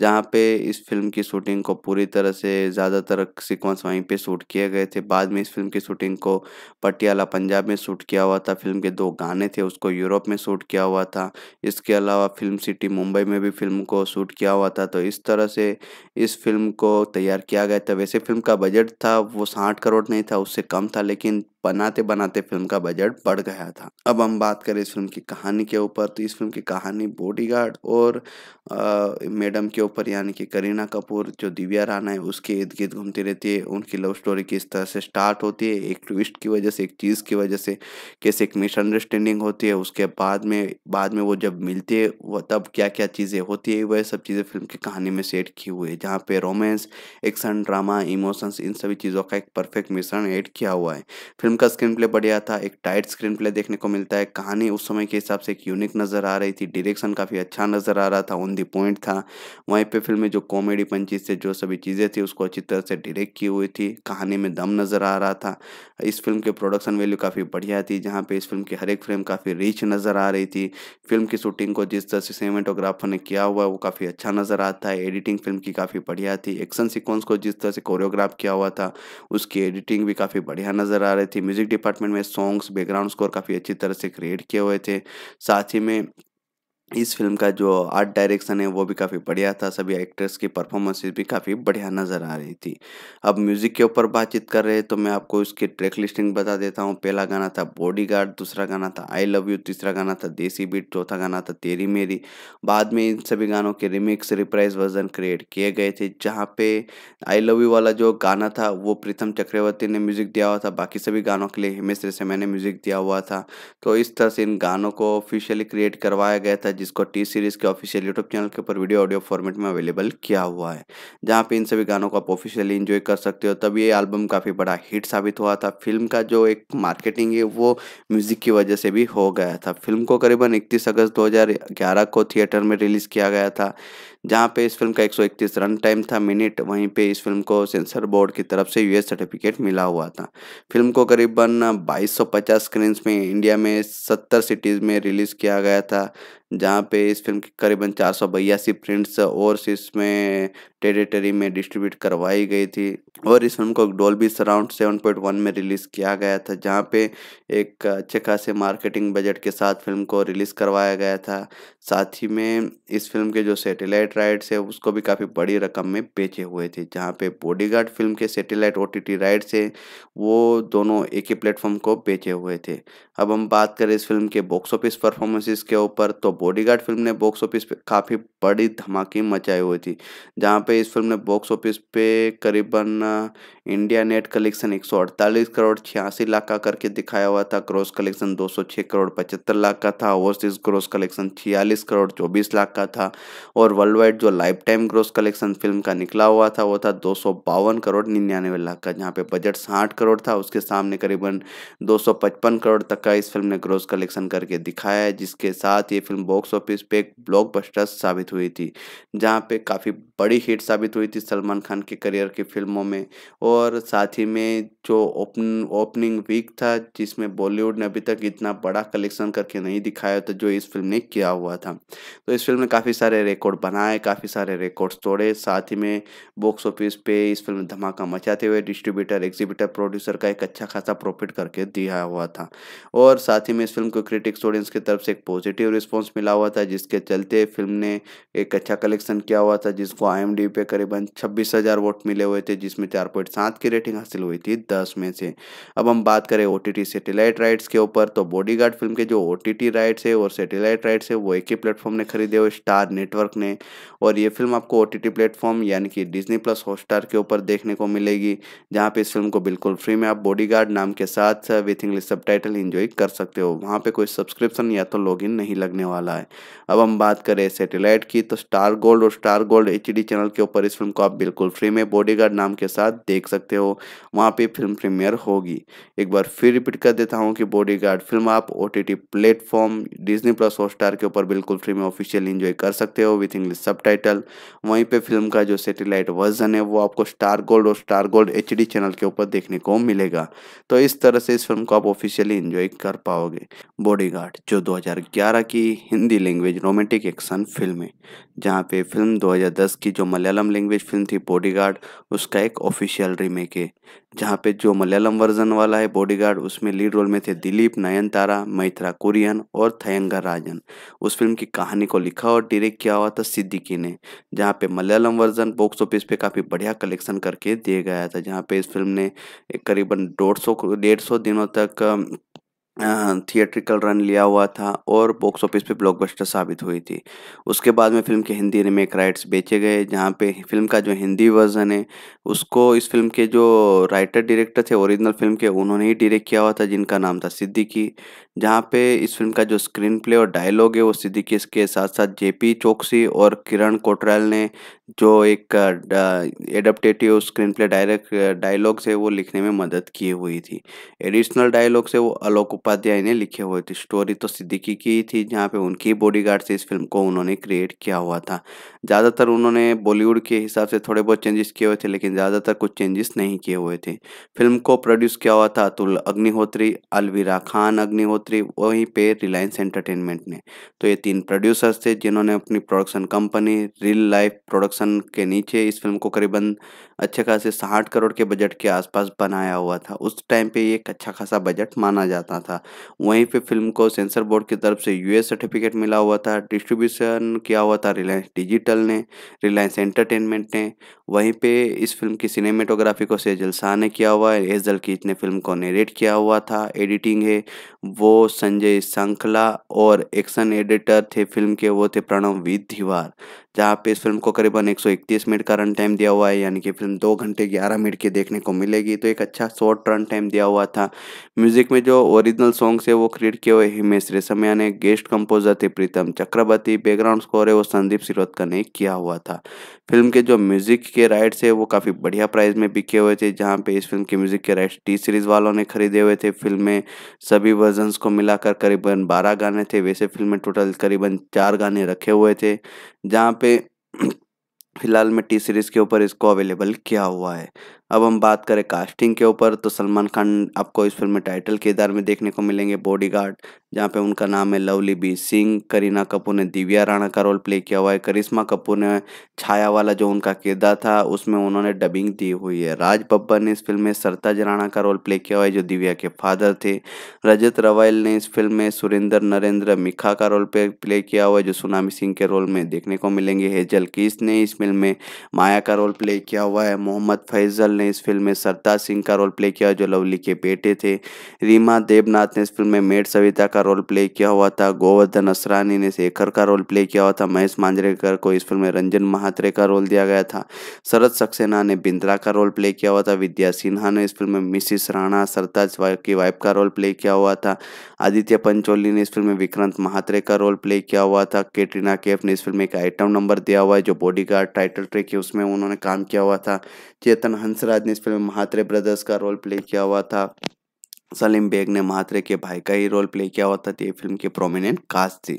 Speaker 1: जहाँ पे इस फिल्म की शूटिंग को पूरी तरह से ज़्यादातर सिक्वेंस वहीं पे शूट किए गए थे बाद में इस फिल्म की शूटिंग को पटियाला पंजाब में शूट किया हुआ था फिल्म के दो गाने थे उसको यूरोप में शूट किया हुआ था इसके अलावा फिल्म सिटी मुंबई में भी फिल्म को शूट किया हुआ था तो इस तरह से इस फिल्म को तैयार किया गया था वैसे फिल्म का बजट था वो साठ करोड़ नहीं था उससे कम था लेकिन बनाते बनाते फिल्म का बजट बढ़ गया था अब हम बात करें इस फिल्म की कहानी के ऊपर तो इस फिल्म की कहानी बॉडीगार्ड और आ, मैडम के ऊपर यानी कि करीना कपूर जो दिव्या राना है उसके इर्द गिर्द घूमती रहती है उनकी लव स्टोरी किस तरह से स्टार्ट होती है एक ट्विस्ट की वजह से एक चीज़ की वजह से कैसे एक मिसअंडरस्टैंडिंग होती है उसके बाद में बाद में वो जब मिलती है वो तब क्या क्या चीज़ें होती है वह सब चीज़ें फिल्म की कहानी में सेट की हुई है जहाँ पर रोमांस एक्शन ड्रामा इमोशंस इन सभी चीज़ों का एक परफेक्ट मिश्रण ऐड किया हुआ है फिल्म का स्क्रीन प्ले बढ़िया था एक टाइट स्क्रीन प्ले देखने को मिलता है कहानी उस समय के हिसाब से एक यूनिक नज़र आ रही थी डायरेक्शन काफ़ी अच्छा नज़र आ रहा था ऑन दी पॉइंट था वहीं पे फिल्म में जो कॉमेडी पंचीज से जो सभी चीज़ें थी उसको अच्छी तरह से डायरेक्ट की हुई थी कहानी में दम नज़र आ रहा था इस फिल्म के प्रोडक्शन वैल्यू काफ़ी बढ़िया थी जहाँ पे इस फिल्म की हर एक फ्रेम काफ़ी रिच नज़र आ रही थी फिल्म की शूटिंग को जिस तरह से सिनेमाटोग्राफर ने किया हुआ वो काफ़ी अच्छा नज़र आता है एडिटिंग फिल्म की काफ़ी बढ़िया थी एक्शन सिक्वेंस को जिस तरह से कोरियोग्राफ किया हुआ था उसकी एडिटिंग भी काफ़ी बढ़िया नज़र आ रही थी म्यूज़िक डिपार्टमेंट में सॉन्ग्स बैकग्राउंड स्कोर काफ़ी अच्छी तरह से क्रिएट किए हुए थे साथ ही में इस फिल्म का जो आर्ट डायरेक्शन है वो भी काफ़ी बढ़िया था सभी एक्टर्स की परफॉर्मेंसेस भी काफ़ी बढ़िया नज़र आ रही थी अब म्यूज़िक के ऊपर बातचीत कर रहे हैं तो मैं आपको इसकी ट्रैक लिस्टिंग बता देता हूँ पहला गाना था बॉडीगार्ड दूसरा गाना था आई लव यू तीसरा गाना था देसी बीट चौथा गाना था तेरी मेरी बाद में इन सभी गानों के रिमिक्स रिप्राइज वर्जन क्रिएट किए गए थे जहाँ पे आई लव यू वाला जो गाना था वो प्रीतम चक्रवर्ती ने म्यूज़िक दिया हुआ था बाकी सभी गानों के लिए हिमेश रेशमिया ने म्यूज़िक दिया हुआ था तो इस तरह से इन गानों को ऑफिशियली क्रिएट करवाया गया था जिसको टी सीरीज के ऑफिशियल यूट्यूब चैनल के ऊपर वीडियो ऑडियो फॉर्मेट में अवेलेबल किया हुआ है जहाँ पे इन सभी गानों को आप ऑफिशियली इन्जॉय कर सकते हो तब ये एल्बम काफ़ी बड़ा हिट साबित हुआ था फिल्म का जो एक मार्केटिंग है वो म्यूजिक की वजह से भी हो गया था फिल्म को करीबन इकतीस अगस्त दो को थिएटर में रिलीज़ किया गया था जहाँ पे इस फिल्म का 131 रन टाइम था मिनट वहीं पे इस फिल्म को सेंसर बोर्ड की तरफ से यूएस सर्टिफिकेट मिला हुआ था फिल्म को करीबन 2250 स्क्रीन्स में इंडिया में 70 सिटीज़ में रिलीज़ किया गया था जहाँ पे इस फिल्म की करीबन चार सौ बयासी प्रिंट्स ओवरसीज में टेरिटरी में डिस्ट्रीब्यूट करवाई गई थी और इस फिल्म को Dolby surround seven point one में रिलीज़ किया गया था जहाँ पे एक अच्छे खासे मार्केटिंग बजट के साथ फिल्म को रिलीज़ करवाया गया था साथ ही में इस फिल्म के जो सेटेलाइट सेटेलाइट राइट्स है उसको भी काफ़ी बड़ी रकम में बेचे हुए थे जहाँ पे बॉडीगार्ड फिल्म के सेटेलाइट ओ टी राइट से वो दोनों एक ही प्लेटफॉर्म को बेचे हुए थे अब हम बात करें इस फिल्म के बॉक्स ऑफिस परफॉर्मेंसेस के ऊपर तो बॉडीगार्ड फिल्म ने बॉक्स ऑफिस पे काफ़ी बड़ी धमाके मचाई हुई थी जहाँ पे इस फिल्म ने बॉक्स ऑफिस पे करीबन इंडिया नेट कलेक्शन एक करोड़ छियासी लाख का करके दिखाया हुआ था क्रॉस कलेक्शन दो करोड़ पचहत्तर लाख का था ओवरसीज क्रॉस कलेक्शन छियालीस करोड़ चौबीस लाख का था और वर्ल्ड वर्ल्ड जो life time gross collection film का निकला हुआ था वो था दो करोड़ निन्यानवे लाख का जहाँ पे बजट साठ करोड़ था उसके सामने करीबन पचपन करोड़ तक का इस फिल्म ने ग्रोस कलेक्शन करके दिखाया है जिसके साथ ये फिल्म बॉक्स ऑफिस पे एक ब्लॉकबस्टर साबित हुई थी जहाँ पे काफ़ी बड़ी हिट साबित हुई थी सलमान खान के करियर की फिल्मों में और साथ ही में जो ओपन ओपनिंग वीक था जिसमें बॉलीवुड ने अभी तक इतना बड़ा कलेक्शन करके नहीं दिखाया था जो इस फिल्म ने किया हुआ था तो इस फिल्म ने काफ़ी सारे रिकॉर्ड बनाए बनाए काफ़ी सारे रिकॉर्ड्स तोड़े साथ ही में बॉक्स ऑफिस पे इस फिल्म धमाका मचाते हुए डिस्ट्रीब्यूटर एग्जीबिटर प्रोड्यूसर का एक अच्छा खासा प्रॉफिट करके दिया हुआ था और साथ ही में इस फिल्म को क्रिटिक्स ऑडियंस की तरफ से एक पॉजिटिव रिस्पॉन्स मिला हुआ था जिसके चलते फिल्म ने एक अच्छा कलेक्शन किया हुआ था जिसको आई पे करीबन छब्बीस वोट मिले हुए थे जिसमें चार की रेटिंग हासिल हुई थी दस में से अब हम बात करें ओ टी सेटेलाइट राइट्स के ऊपर तो बॉडी फिल्म के जो ओ राइट्स है और सेटेलाइट राइट्स है वो एक ही प्लेटफॉर्म ने खरीदे हुए स्टार नेटवर्क ने और ये फिल्म आपको ओ टी प्लेटफॉर्म यानी कि डिजनी प्लस हॉटस्टार के ऊपर देखने को मिलेगी जहाँ पे इस फिल्म को बिल्कुल फ्री में आप बॉडी नाम के साथ विथ इंग्लिश सब टाइटल कर सकते हो वहाँ पे कोई सब्सक्रिप्शन या तो लॉग नहीं लगने वाला है अब हम बात करें सेटेलाइट की तो स्टार गोल्ड और स्टार गोल्ड एच चैनल के ऊपर इस फिल्म को आप बिल्कुल फ्री में बॉडी नाम के साथ देख सकते हो वहाँ पे फिल्म प्रीमियर होगी एक बार फिर रिपीट कर देता हूँ कि बॉडी फिल्म आप O platform Disney plus Hotstar के ऊपर बिल्कुल फ्री में ऑफिशियल इंजॉय कर सकते हो विथ इंग्लिश टाइटल वहीं पर फिल्म का जो सेटेलाइट वर्जन है वो आपको स्टार गोल्ड और स्टार गोल्ड एच चैनल के ऊपर देखने को मिलेगा तो इस तरह से इस फिल्म को आप ऑफिशियली इंजॉय कर पाओगे बॉडीगार्ड जो 2011 की Hindi language romantic action film है जहाँ पे फिल्म 2010 की जो मलयालम लैंग्वेज फिल्म थी बॉडीगार्ड उसका एक ऑफिशियल रीमेक है जहाँ पे जो मलयालम वर्जन वाला है बॉडीगार्ड उसमें लीड रोल में थे दिलीप नयनतारा मैथ्रा कुरियन और थयंगा राजन उस फिल्म की कहानी को लिखा और डायरेक्ट किया हुआ था सिद्धि सिद्दीकी ने जहाँ पे मलयालम वर्जन बॉक्स ऑफिस पे काफ़ी बढ़िया कलेक्शन करके दिया गया था जहाँ पे इस फिल्म ने करीबन डेढ़ सौ डेढ़ सौ दिनों तक थिएट्रिकल रन लिया हुआ था और बॉक्स ऑफिस पे ब्लॉकबस्टर साबित हुई थी उसके बाद में फिल्म के हिंदी रिमेक राइट्स बेचे गए जहाँ पे फिल्म का जो हिंदी वर्जन है उसको इस फिल्म के जो राइटर डायरेक्टर थे ओरिजिनल फिल्म के उन्होंने ही डायरेक्ट किया हुआ था जिनका नाम था सिद्दीकी जहाँ पे इस फिल्म का जो स्क्रीन प्ले और डायलॉग है वो सिद्दीकी के साथ साथ जेपी चौकसी और किरण कोटराल ने जो एक एडप्टेटिव स्क्रीन प्ले डायरेक्ट डायलॉग्स है वो लिखने में मदद की हुई थी एडिशनल डायलॉग्स है वो अलोक उपाध्याय ने लिखे हुए थे स्टोरी तो सिद्दीकी की ही थी जहाँ पे उनकी बॉडीगार्ड से इस फिल्म को उन्होंने क्रिएट किया हुआ था ज़्यादातर उन्होंने बॉलीवुड के हिसाब से थोड़े बहुत चेंजेस किए हुए थे लेकिन ज़्यादातर कुछ चेंजेस नहीं किए हुए थे फिल्म को प्रोड्यूस किया हुआ था अतुल अग्निहोत्री अलवीरा खान अग्निहोत्री वहीं पे रिलायंस एंटरटेनमेंट ने तो ये तीन प्रोड्यूसर्स थे जिन्होंने अपनी production company real life production के नीचे इस फिल्म को करीबन अच्छे खासे साठ करोड़ के बजट के आसपास बनाया हुआ था उस टाइम पे एक अच्छा खासा बजट माना जाता था था वहीं पे फिल्म को सेंसर बोर्ड की तरफ से यूएस सर्टिफिकेट मिला हुआ था डिस्ट्रीब्यूशन किया हुआ था रिलायंस डिजिटल ने रिलायंस एंटरटेनमेंट ने वहीं पे इस फिल्म की सिनेमेटोग्राफी को सेजल शाह ने किया हुआ है एजल की इसने फिल्म को नरेट किया हुआ था एडिटिंग है वो संजय सांखला और एक्शन एडिटर थे फिल्म के वो थे प्रणव विद धिवार जहाँ पे इस फिल्म को करीबन एक मिनट का रन टाइम दिया हुआ है यानी कि फिल्म दो घंटे ग्यारह मिनट की देखने को मिलेगी तो एक अच्छा शॉर्ट रन टाइम दिया हुआ था म्यूजिक में जो ओरिजिनल सॉन्ग्स है वो क्रिएट किए हुए हिमेश रेशमिया ने गेस्ट कंपोजर थे प्रीतम चक्रवर्ती बैकग्राउंड स्कोर है वो संदीप सिरोदकर ने किया हुआ था फिल्म के जो म्यूज़िक के राइट्स है वो काफ़ी बढ़िया प्राइस में बिके हुए थे जहाँ पे इस फिल्म के म्यूज़िक के राइट्स टी सीरीज़ वालों ने खरीदे हुए थे फिल्म में सभी वर्जन्स को मिलाकर करीबन बारह गाने थे वैसे फिल्म में टोटल करीबन चार गाने रखे हुए थे जहाँ पे [CLEARS THROAT] फिलहाल में टी सीरीज़ के ऊपर इसको अवेलेबल किया हुआ है अब हम बात करें कास्टिंग के ऊपर तो सलमान खान आपको इस फिल्म में टाइटल किरदार में देखने को मिलेंगे बॉडीगार्ड जहाँ पे उनका नाम है लवली बी सिंह करीना कपूर ने दिव्या राणा का रोल प्ले किया हुआ है करिश्मा कपूर ने छाया वाला जो उनका किरदार था उसमें उन्होंने डबिंग दी हुई है राज बब्बर ने इस फिल्म में सरताज राणा का रोल प्ले किया हुआ है जो दिव्या के फादर थे रजत रवाइल ने इस फिल्म में सुरेंद्र नरेंद्र मिखा का रोल प्ले प्ले किया हुआ है जो सुनामी सिंह के रोल में देखने को मिलेंगे हेजल किस ने इस फिल्म में माया का रोल प्ले किया हुआ है मोहम्मद फैजल ने इस फिल्म में सरताज सिंह का रोल प्ले किया जो लवली के बेटे थे रीमा देवनाथ ने इस फिल्म में मेड सविता का रोल प्ले किया हुआ था गोवर्धन असरानी ने शेखर का रोल प्ले किया हुआ था महेश मांजरेकर को इस फिल्म में रंजन महात्रे का रोल दिया गया था शरद सक्सेना ने बिंद्रा का रोल प्ले किया हुआ था विद्या सिन्हा ने इस फिल्म में मिसिस राणा सरताज की वाइफ का रोल प्ले किया हुआ था आदित्य पंचोली ने इस फिल्म में विक्रांत महात्रे का रोल प्ले किया हुआ था कैटरीना कैफ ने इस फिल्म में एक आइटम नंबर दिया हुआ है जो बॉडी टाइटल ट्रेक है उसमें उन्होंने काम किया हुआ था चेतन हंसराज ने इस फिल्म में महात्रे ब्रदर्स का रोल प्ले किया हुआ था सलीम बेग ने महात्रे के भाई का ही रोल प्ले किया हुआ था तो ये फिल्म की प्रोमिनेंट कास्ट थी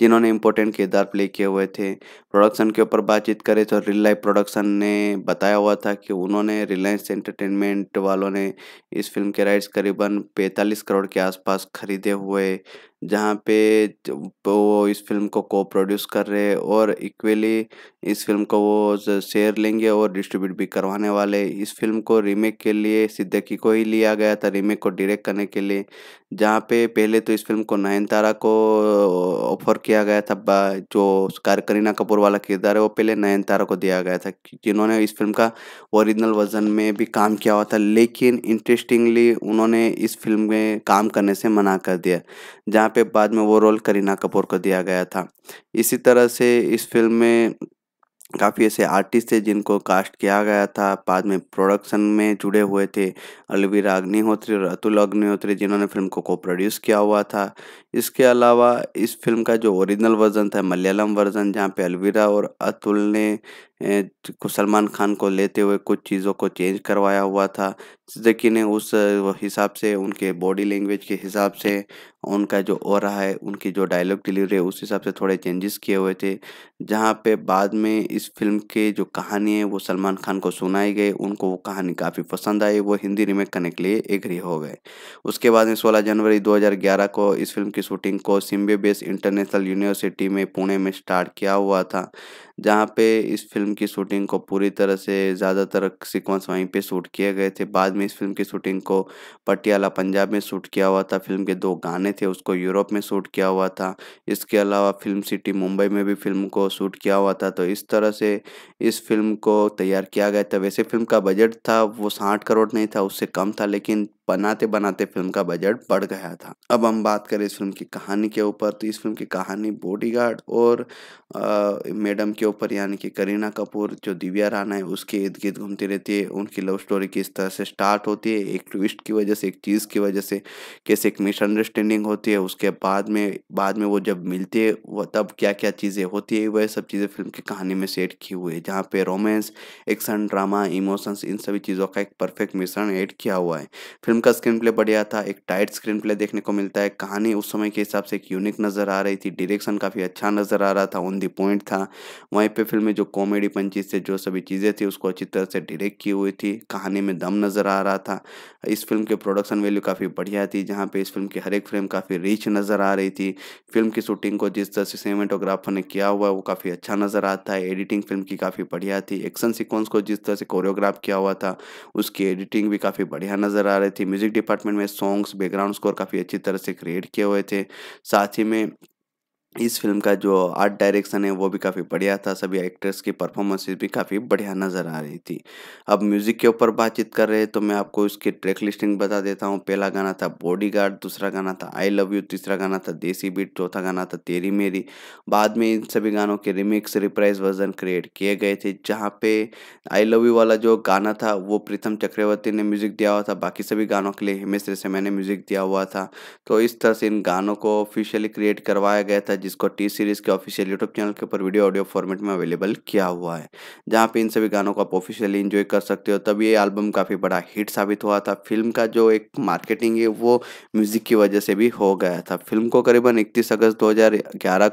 Speaker 1: जिन्होंने इंपॉर्टेंट किरदार प्ले किए हुए थे प्रोडक्शन के ऊपर बातचीत करें तो रियल लाइफ प्रोडक्शन ने बताया हुआ था कि उन्होंने रिलायंस एंटरटेनमेंट वालों ने इस फिल्म के राइट्स करीबन पैंतालीस करोड़ के आसपास खरीदे हुए जहाँ पे वो इस फिल्म को को प्रोड्यूस कर रहे हैं और इक्वली इस फिल्म को वो शेयर लेंगे और डिस्ट्रीब्यूट भी करवाने वाले इस फिल्म को रीमेक के लिए सिद्दीकी को ही लिया गया था रीमेक को डायरेक्ट करने के लिए जहाँ पे पहले तो इस फिल्म को नयनतारा को ऑफर किया गया था जो करीना कपूर वाला किरदार है वो पहले नयनतारा को दिया गया था जिन्होंने इस फिल्म का ओरिजिनल वर्जन में भी काम किया हुआ था लेकिन इंटरेस्टिंगली उन्होंने इस फिल्म में काम करने से मना कर दिया जहाँ पे बाद में वो रोल करीना कपूर को दिया गया था इसी तरह से इस फिल्म में काफ़ी ऐसे आर्टिस्ट थे जिनको कास्ट किया गया था बाद में प्रोडक्शन में जुड़े हुए थे अलवीरा अग्निहोत्री और अतुल अग्निहोत्री जिन्होंने फिल्म को को प्रोड्यूस किया हुआ था इसके अलावा इस फिल्म का जो ओरिजिनल वर्जन था मलयालम वर्जन जहाँ पे अलविरा और अतुल ने सलमान खान को लेते हुए कुछ चीज़ों को चेंज करवाया हुआ था ने उस हिसाब से उनके बॉडी लैंग्वेज के हिसाब से उनका जो हो रहा है उनकी जो डायलॉग डिलीवरी है उस हिसाब से थोड़े चेंजेस किए हुए थे जहाँ पे बाद में इस फिल्म के जो कहानी है वो सलमान खान को सुनाई गई उनको वो कहानी काफ़ी पसंद आई वो हिंदी रिमेक करने के लिए एग्री हो गए उसके बाद में सोलह जनवरी दो को इस फिल्म की शूटिंग को सिम्बे बेस इंटरनेशनल यूनिवर्सिटी में पुणे में स्टार्ट किया हुआ था जहाँ पे इस फिल्म की शूटिंग को पूरी तरह से ज़्यादातर सीक्वेंस वहीं पे शूट किए गए थे बाद में इस फिल्म की शूटिंग को पटियाला पंजाब में शूट किया हुआ था फिल्म के दो गाने थे उसको यूरोप में शूट किया हुआ था इसके अलावा फिल्म सिटी मुंबई में भी फिल्म को शूट किया हुआ था तो इस तरह से इस फिल्म को तैयार किया गया था वैसे फिल्म का बजट था वो साठ करोड़ नहीं था उससे कम था लेकिन बनाते बनाते फिल्म का बजट बढ़ गया था अब हम बात करें इस फिल्म की कहानी के ऊपर तो इस फिल्म की कहानी बॉडीगार्ड और आ, मैडम के ऊपर यानी कि करीना कपूर जो दिव्या राना है उसके इर्द गिर्द घूमती रहती है उनकी लव स्टोरी किस तरह से स्टार्ट होती है एक ट्विस्ट की वजह से एक चीज़ की वजह से कैसे एक मिसअंडरस्टैंडिंग होती है उसके बाद में बाद में वो जब मिलती है वो तब क्या क्या चीज़ें होती है वह सब चीज़ें फिल्म की कहानी में सेट की हुई है जहाँ पर रोमांस एक्शन ड्रामा इमोशंस इन सभी चीज़ों का एक परफेक्ट मिश्रण ऐड किया हुआ है फिल्म का स्क्रीन प्ले बढ़िया था एक टाइट स्क्रीन प्ले देखने को मिलता है कहानी उस समय के हिसाब से एक यूनिक नज़र आ रही थी डायरेक्शन काफ़ी अच्छा नज़र आ रहा था ऑन दी पॉइंट था वहीं पे फिल्म में जो कॉमेडी पंचीज से जो सभी चीज़ें थी उसको अच्छी तरह से डायरेक्ट की हुई थी कहानी में दम नज़र आ रहा था इस फिल्म के प्रोडक्शन वैल्यू काफ़ी बढ़िया थी जहाँ पे इस फिल्म की हर एक फ्रेम काफ़ी रिच नज़र आ रही थी फिल्म की शूटिंग को जिस तरह से सिनेमाटोग्राफर ने किया हुआ वो काफ़ी अच्छा नज़र आता है एडिटिंग फिल्म की काफ़ी बढ़िया थी एक्शन सिक्वेंस को जिस तरह से कोरियोग्राफ किया हुआ था उसकी एडिटिंग भी काफ़ी बढ़िया नज़र आ रही थी म्यूजिक डिपार्टमेंट में सॉन्ग्स बैकग्राउंड स्कोर काफ़ी अच्छी तरह से क्रिएट किए हुए थे साथ ही में इस फिल्म का जो आर्ट डायरेक्शन है वो भी काफ़ी बढ़िया था सभी एक्टर्स की परफॉर्मेंसेस भी काफ़ी बढ़िया नज़र आ रही थी अब म्यूज़िक के ऊपर बातचीत कर रहे हैं तो मैं आपको इसकी ट्रैक लिस्टिंग बता देता हूँ पहला गाना था बॉडीगार्ड दूसरा गाना था आई लव यू तीसरा गाना था देसी बीट चौथा गाना था तेरी मेरी बाद में इन सभी गानों के रिमिक्स रिप्राइज वर्जन क्रिएट किए गए थे जहाँ पे आई लव यू वाला जो गाना था वो प्रीतम चक्रवर्ती ने म्यूज़िक दिया हुआ था बाकी सभी गानों के लिए हिमेश रेशमिया ने म्यूज़िक दिया हुआ था तो इस तरह से इन गानों को ऑफिशियली क्रिएट करवाया गया था जिसको टी सीरीज के ऑफिशियल यूट्यूब चैनल के ऊपर वीडियो ऑडियो फॉर्मेट में अवेलेबल किया हुआ है जहाँ पे इन सभी गानों को आप ऑफिशियली इन्जॉय कर सकते हो तब ये एल्बम काफ़ी बड़ा हिट साबित हुआ था फिल्म का जो एक मार्केटिंग है वो म्यूजिक की वजह से भी हो गया था फिल्म को करीबन इकतीस अगस्त दो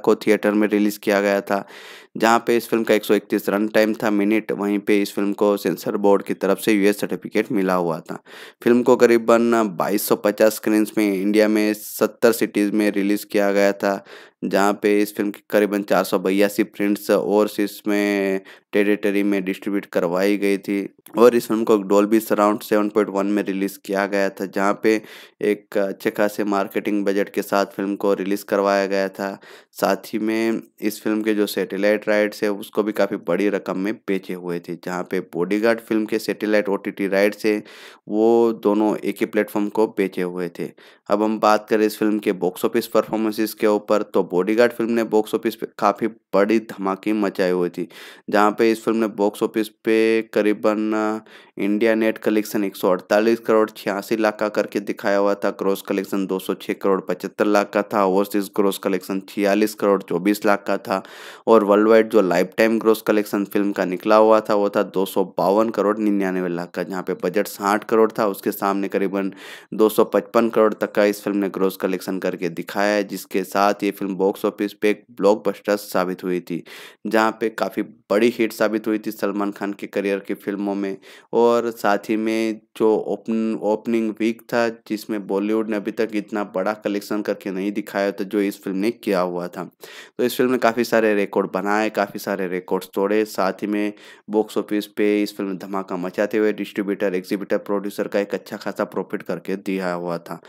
Speaker 1: को थिएटर में रिलीज़ किया गया था जहाँ पे इस फिल्म का 131 रन टाइम था मिनट वहीं पे इस फिल्म को सेंसर बोर्ड की तरफ से यूएस सर्टिफिकेट मिला हुआ था फिल्म को करीबन 2250 स्क्रीन्स में इंडिया में 70 सिटीज़ में रिलीज़ किया गया था जहाँ पे इस फिल्म की करीबन चार सौ बयासी प्रिंट्स और इसमें टेरिटरी में डिस्ट्रीब्यूट करवाई गई थी और इस फिल्म को डॉल्बी सराउंड 7.1 में रिलीज़ किया गया था जहाँ पे एक अच्छे खासे मार्केटिंग बजट के साथ फिल्म को रिलीज़ करवाया गया था साथ ही में इस फिल्म के जो सेटेलाइट राइट्स है उसको भी काफ़ी बड़ी रकम में बेचे हुए थे जहाँ पे बॉडी फिल्म के सेटेलाइट ओ राइट्स है वो दोनों एक ही प्लेटफॉर्म को बेचे हुए थे अब हम बात करें इस फिल्म के बॉक्स ऑफिस परफॉर्मेंसेस के ऊपर तो बॉडीगार्ड फिल्म ने बॉक्स ऑफिस पे काफ़ी बड़ी धमाके मचाई हुई थी जहाँ पे पे इस फिल्म ने बॉक्स ऑफिस पे करीबन इंडिया नेट कलेक्शन एक करोड़ छियासी लाख का करके दिखाया हुआ था क्रॉस कलेक्शन 206 करोड़ पचहत्तर लाख का था ओवरसीज क्रॉस कलेक्शन छियालीस करोड़ चौबीस लाख का था और वर्ल्ड वाइड जो life time gross collection film का निकला हुआ था वो था दो करोड़ निन्यानवे लाख का जहाँ पे बजट साठ करोड़ था उसके सामने करीबन दो करोड़ तक का इस फिल्म ने ग्रोस कलेक्शन करके दिखाया है जिसके साथ ये फिल्म बॉक्स ऑफिस पे एक ब्लॉक साबित हुई थी जहाँ पे काफ़ी बड़ी हिट साबित हुई थी सलमान खान के करियर की फिल्मों में और और साथ ही में जो ओपन ओपनिंग वीक था जिसमें बॉलीवुड ने अभी तक इतना बड़ा कलेक्शन करके नहीं दिखाया था जो इस फिल्म ने किया हुआ था तो इस फिल्म ने काफ़ी सारे रिकॉर्ड बनाए काफ़ी सारे रिकॉर्ड्स तोड़े साथ ही में बॉक्स ऑफिस पे इस फिल्म धमाका मचाते हुए डिस्ट्रीब्यूटर एग्जीबिटर प्रोड्यूसर का एक अच्छा खासा प्रॉफिट करके दिया हुआ था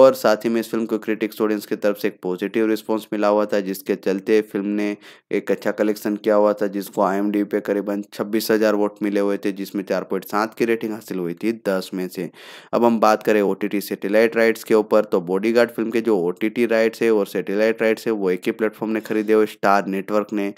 Speaker 1: और साथ ही में इस फिल्म को क्रिटिक्स ऑडियंस की तरफ से एक पॉजिटिव रिस्पॉन्स मिला हुआ था जिसके चलते फिल्म ने एक अच्छा कलेक्शन किया हुआ था जिसको आई पे करीबन छब्बीस वोट मिले हुए थे जिसमें चार पॉइंट सात की रेटिंग हासिल हुई थी दस में से अब हम बात करें ओ टी सैटेलाइट राइट्स के ऊपर तो बॉडीगार्ड फिल्म के जो ओ टी राइट्स है और सैटेलाइट राइट्स है वो एक ही प्लेटफॉर्म ने खरीदे हुए स्टार नेटवर्क ने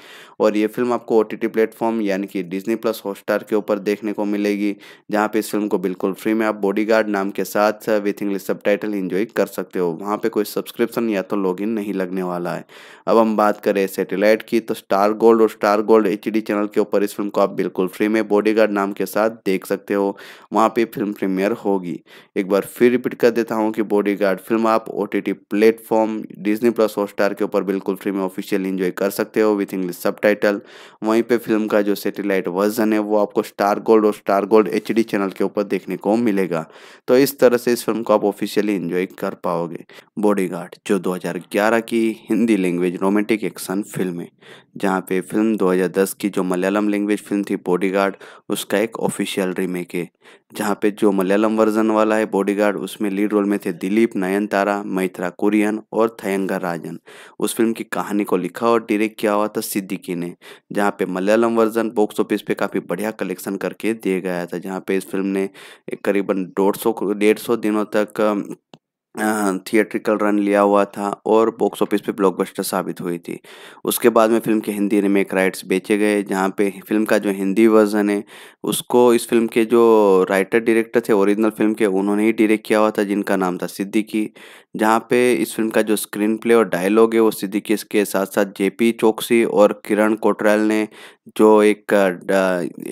Speaker 1: और ये फिल्म आपको ओ टी प्लेटफॉर्म यानी कि डिजनी प्लस हॉटस्टार के ऊपर देखने को मिलेगी जहाँ पे इस फिल्म को बिल्कुल फ्री में आप बॉडी नाम के साथ विथ इंग्लिश सब टाइटल कर सकते हो वहाँ पर कोई सब्सक्रिप्शन या तो लॉग नहीं लगने वाला है अब हम बात करें सेटेलाइट की तो स्टार गोल्ड और स्टार गोल्ड एच चैनल के ऊपर इस फिल्म को आप बिल्कुल फ्री में बॉडीगार्ड नाम के साथ देख सकते हो वहाँ पे फिल्म प्रीमियर होगी एक बार फिर रिपीट कर देता हूँ कि बॉडीगार्ड फिल्म आप O T T platform Disney plus Hotstar के ऊपर बिल्कुल फ्री में ऑफिशियल इन्जॉय कर सकते हो विथ इंग्लिश सब टाइटल वहीं पर फिल्म का जो सेटेलाइट वर्जन है वो आपको स्टार गोल्ड और स्टार गोल्ड एच चैनल के ऊपर देखने को मिलेगा तो इस तरह से इस फिल्म को आप ऑफिशियली इन्जॉय कर पाओगे बॉडीगार्ड जो 2011 की Hindi language romantic action film है जहाँ पे फिल्म 2010 की जो मलयालम लैंग्वेज फिल्म थी बॉडीगार्ड उसका एक ऑफिशियल रीमेक है जहाँ पे जो मलयालम वर्जन वाला है बॉडीगार्ड उसमें लीड रोल में थे दिलीप नयनतारा मैथ्रा कुरियन और थयंगा राजन उस फिल्म की कहानी को लिखा और डायरेक्ट किया हुआ था सिद्दीकी ने जहाँ पे मलयालम वर्जन बॉक्स ऑफिस पे काफ़ी बढ़िया कलेक्शन करके दिया गया था जहाँ पे इस फिल्म ने करीबन डेढ़ सौ दिनों तक थिएट्रिकल रन लिया हुआ था और बॉक्स ऑफिस पे ब्लॉकबस्टर साबित हुई थी उसके बाद में फिल्म के हिंदी रिमेक राइट्स बेचे गए जहाँ पे फिल्म का जो हिंदी वर्जन है उसको इस फिल्म के जो राइटर डायरेक्टर थे ओरिजिनल फिल्म के उन्होंने ही डायरेक्ट किया हुआ था जिनका नाम था सिद्दीकी जहाँ पे इस फिल्म का जो स्क्रीन प्ले और डायलॉग है वो सिद्दीकी के साथ साथ जेपी चौकसी और किरण कोटराल ने जो एक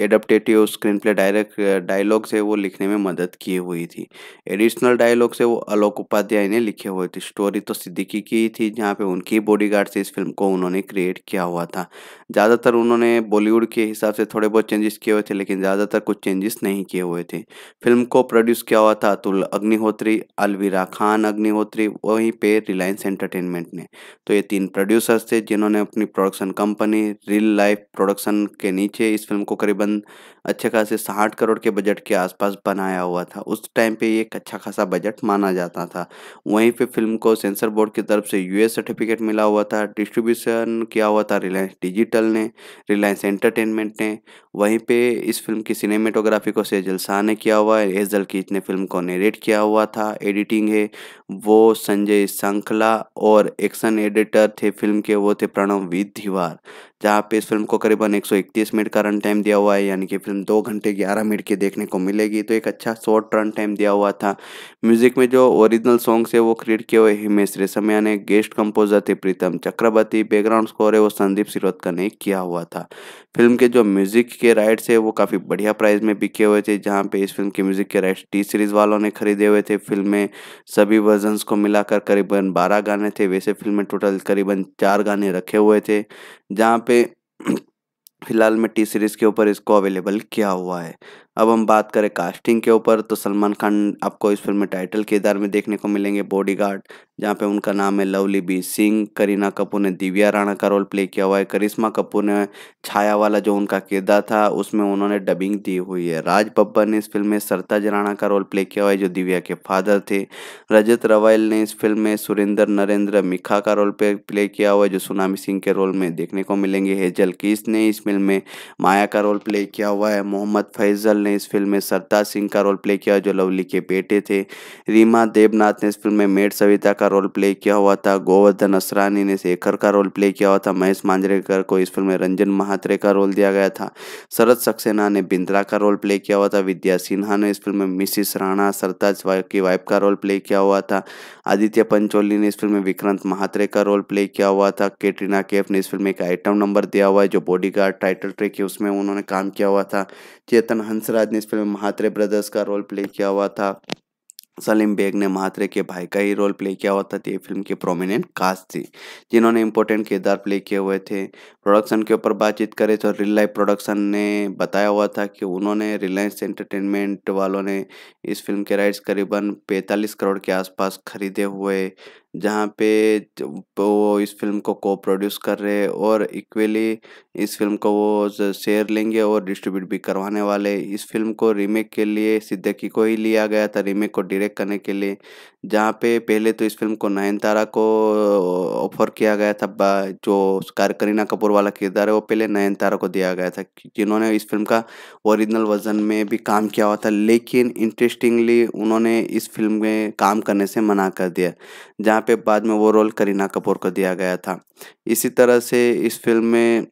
Speaker 1: एडप्टेटिव स्क्रीन प्ले डायरेक्ट डायलॉग्स है वो लिखने में मदद की हुई थी एडिशनल डायलॉग्स है वो अलोक उपाध्याय ने लिखे हुए थे स्टोरी तो सिद्दीकी की थी जहाँ पे उनकी बॉडीगार्ड से इस फिल्म को उन्होंने क्रिएट किया हुआ था ज़्यादातर उन्होंने बॉलीवुड के हिसाब से थोड़े बहुत चेंजेस किए हुए थे लेकिन ज़्यादातर कुछ चेंजेस नहीं किए हुए थे फिल्म को प्रोड्यूस किया हुआ था अतुल अग्निहोत्री अलवीरा खान अग्निहोत्री वहीं पे रिलायंस एंटरटेनमेंट ने तो ये तीन प्रोड्यूसर्स थे जिन्होंने अपनी production company real life production के नीचे इस फिल्म को करीबन अच्छे खासे साठ करोड़ के बजट के आसपास बनाया हुआ था उस टाइम पे एक अच्छा खासा बजट माना जाता था था वहीं पे फिल्म को सेंसर बोर्ड की तरफ से यूएस सर्टिफिकेट मिला हुआ था डिस्ट्रीब्यूशन किया हुआ था रिलायंस डिजिटल ने रिलायंस एंटरटेनमेंट ने वहीं पे इस फिल्म की सिनेमेटोग्राफी को सेजल शाह ने किया हुआ है एजल की इतने फिल्म को नेरेट किया हुआ था एडिटिंग है वो संजय संखला और एक्शन एडिटर थे फिल्म के वो थे प्रणव वी धीवार जहाँ पे इस फिल्म को करीबन 131 मिनट का रन टाइम दिया हुआ है यानी कि फिल्म दो घंटे ग्यारह मिनट की देखने को मिलेगी तो एक अच्छा शॉर्ट रन टाइम दिया हुआ था म्यूजिक में जो ओरिजिनल सॉन्ग्स है वो क्रिएट किए हुए हिमेश रेशमिया ने गेस्ट कंपोजर थे प्रीतम चक्रवर्ती बैकग्राउंड स्कोर है वो संदीप सिरोदकर ने किया हुआ था फिल्म के जो म्यूजिक के राइट्स है वो काफ़ी बढ़िया प्राइस में बिके हुए थे जहाँ पे इस फिल्म के म्यूजिक के राइट्स टी सीरीज वालों ने खरीदे हुए थे फिल्म में सभी वर्जन्स को मिलाकर करीबन बारह गाने थे वैसे फिल्म में टोटल करीबन चार गाने रखे हुए थे जहाँ पे [CLEARS THROAT] फिलहाल में टी सीरीज़ के ऊपर इसको अवेलेबल किया हुआ है अब हम बात करें कास्टिंग के ऊपर तो सलमान खान आपको इस फिल्म में टाइटल किरदार में देखने को मिलेंगे बॉडीगार्ड जहाँ पे उनका नाम है लवली बी सिंह करीना कपूर ने दिव्या राणा का रोल प्ले किया हुआ है करिश्मा कपूर ने छाया वाला जो उनका किरदार था उसमें उन्होंने डबिंग दी हुई है राज बब्बर ने इस फिल्म में सरताज राणा का रोल प्ले किया हुआ है जो दिव्या के फादर थे रजत रवाइल ने इस फिल्म में सुरेंद्र नरेंद्र मिखा का रोल प्ले किया हुआ है जो सुनामी सिंह के रोल में देखने को मिलेंगे हेजल किस ने इस फिल्म में माया का रोल प्ले किया हुआ है मोहम्मद फैजल ने इस फिल्म में सरताज सिंह का रोल प्ले किया जो लवली के बेटे थे रीमा देवनाथ ने इस फिल्म में मेड सविता का रोल प्ले किया हुआ था गोवर्धन असरानी ने शेखर का रोल प्ले किया हुआ था महेश मांजरेकर को इस फिल्म में रंजन महात्रे का रोल दिया गया था शरद सक्सेना ने बिंद्रा का रोल प्ले किया हुआ था विद्या सिन्हा ने इस फिल्म में मिसिस राणा सरताज की वाइफ का रोल प्ले किया हुआ था आदित्य पंचोली ने इस फिल्म में विक्रांत महात्रे का रोल प्ले किया हुआ था कैटरीना कैफ ने इस फिल्म में एक आइटम नंबर दिया हुआ है जो बॉडीगार्ड टाइटल ट्रैक है उसमें उन्होंने काम किया हुआ था चेतन हंसराज राज ने इस फिल्म में महात्रे ब्रदर्स का रोल प्ले किया हुआ था सलीम बेग ने महात्रे के भाई का ही रोल प्ले किया हुआ था तो ये फिल्म की प्रोमिनेंट कास्ट थी जिन्होंने इंपॉर्टेंट किरदार प्ले किए हुए थे प्रोडक्शन के ऊपर बातचीत करें तो रियल लाइफ प्रोडक्शन ने बताया हुआ था कि उन्होंने रिलायंस एंटरटेनमेंट वालों ने इस फिल्म के राइट्स करीबन 45 करोड़ के आसपास खरीदे हुए जहाँ पे वो इस फिल्म को को प्रोड्यूस कर रहे हैं और इक्वली इस फिल्म को वो शेयर लेंगे और डिस्ट्रीब्यूट भी करवाने वाले इस फिल्म को रीमेक के लिए सिद्दीकी को ही लिया गया था रीमेक को डायरेक्ट करने के लिए जहाँ पे पहले तो इस फिल्म को नयनतारा को ऑफर किया गया था जो करीना कपूर वाला किरदार है वो पहले नयनतारा को दिया गया था जिन्होंने इस फिल्म का ओरिजिनल वर्जन में भी काम किया हुआ था लेकिन इंटरेस्टिंगली उन्होंने इस फिल्म में काम करने से मना कर दिया जहाँ पे बाद में वो रोल करीना कपूर को दिया गया था इसी तरह से इस फिल्म में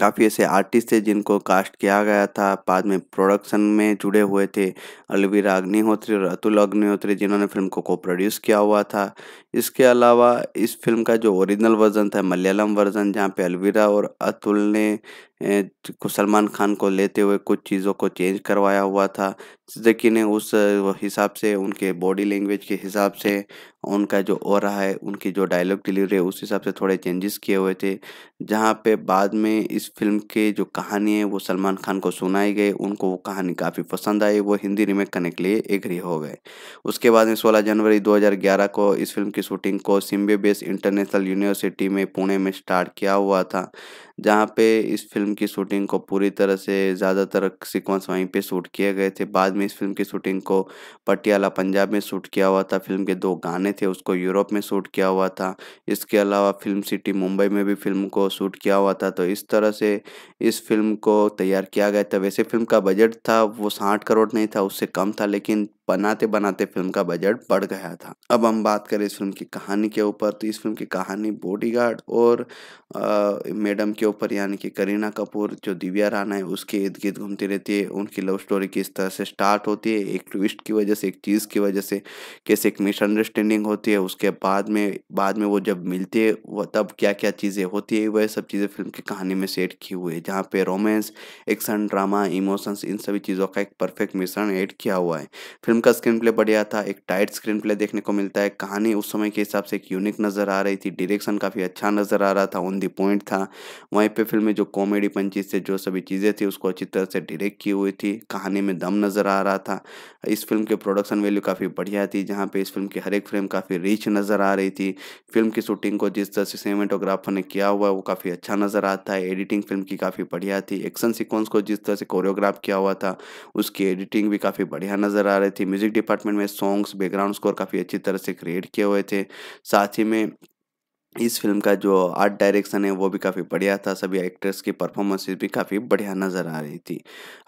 Speaker 1: काफ़ी ऐसे आर्टिस्ट थे जिनको कास्ट किया गया था बाद में प्रोडक्शन में जुड़े हुए थे अलवीरा अग्निहोत्री और अतुल अग्निहोत्री जिन्होंने फिल्म को को प्रोड्यूस किया हुआ था इसके अलावा इस फिल्म का जो ओरिजिनल वर्जन था मलयालम वर्जन जहाँ पे अलवीरा और अतुल ने सलमान खान को लेते हुए कुछ चीज़ों को चेंज करवाया हुआ था सिद्दीकी ने उस हिसाब से उनके बॉडी लैंग्वेज के हिसाब से उनका जो हो रहा है उनकी जो डायलॉग डिलीवरी है उस हिसाब से थोड़े चेंजेस किए हुए थे जहाँ पे बाद में इस फिल्म के जो कहानी है वो सलमान खान को सुनाई गई उनको वो कहानी काफ़ी पसंद आई वो हिंदी रीमेक करने के लिए एग्री हो गए उसके बाद में सोलह जनवरी दो को इस फिल्म की शूटिंग को सिम्बे बेस इंटरनेशनल यूनिवर्सिटी में पुणे में स्टार्ट किया हुआ था जहाँ पे इस फिल्म की शूटिंग को पूरी तरह से ज़्यादातर सीक्वेंस वहीं पे शूट किए गए थे बाद में इस फिल्म की शूटिंग को पटियाला पंजाब में शूट किया हुआ था फिल्म के दो गाने थे उसको यूरोप में शूट किया हुआ था इसके अलावा फिल्म सिटी मुंबई में भी फिल्म को शूट किया हुआ था तो इस तरह से इस फिल्म को तैयार किया गया था वैसे फिल्म का बजट था वो साठ करोड़ नहीं था उससे कम था लेकिन बनाते बनाते फिल्म का बजट बढ़ गया था अब हम बात करें इस फिल्म की कहानी के ऊपर तो इस फिल्म की कहानी बॉडीगार्ड और आ, मैडम के ऊपर यानी कि करीना कपूर जो दिव्या राना है उसके इर्द गिर्द घूमती रहती है उनकी लव स्टोरी किस तरह से स्टार्ट होती है एक ट्विस्ट की वजह से एक चीज़ की वजह से कैसे एक मिसअंडरस्टैंडिंग होती है उसके बाद में बाद में वो जब मिलती है वह तब क्या क्या चीज़ें होती है वह सब चीज़ें फिल्म की कहानी में सेट की हुई है जहाँ पे रोमांस एक्शन ड्रामा इमोशंस इन सभी चीज़ों का एक परफेक्ट मिश्रण ऐड किया हुआ है फिल्म फिल्म का स्क्रीन प्ले बढ़िया था एक टाइट स्क्रीन प्ले देखने को मिलता है कहानी उस समय के हिसाब से एक यूनिक नज़र आ रही थी डायरेक्शन काफ़ी अच्छा नज़र आ रहा था ऑन दी पॉइंट था वहीं पे फिल्म में जो कॉमेडी पंचीज से जो सभी चीज़ें थी उसको अच्छी तरह से डायरेक्ट की हुई थी कहानी में दम नज़र आ रहा था इस फिल्म के प्रोडक्शन वैल्यू काफ़ी बढ़िया थी जहाँ पर इस फिल्म की हर एक फ्रेम काफ़ी रिच नज़र आ रही थी फिल्म की शूटिंग को जिस तरह से ने किया हुआ वो काफ़ी अच्छा नज़र आता है एडिटिंग फिल्म की काफ़ी बढ़िया थी एक्शन सिक्वेंस को जिस तरह से कोरियोग्राफ किया हुआ था उसकी एडिटिंग भी काफ़ी बढ़िया नज़र आ रही थी म्यूज़िक डिपार्टमेंट में सॉन्ग्स बैकग्राउंड स्कोर काफ़ी अच्छी तरह से क्रिएट किए हुए थे साथ ही में इस फिल्म का जो आर्ट डायरेक्शन है वो भी काफ़ी बढ़िया था सभी एक्टर्स की परफॉर्मेंसेस भी काफ़ी बढ़िया नज़र आ रही थी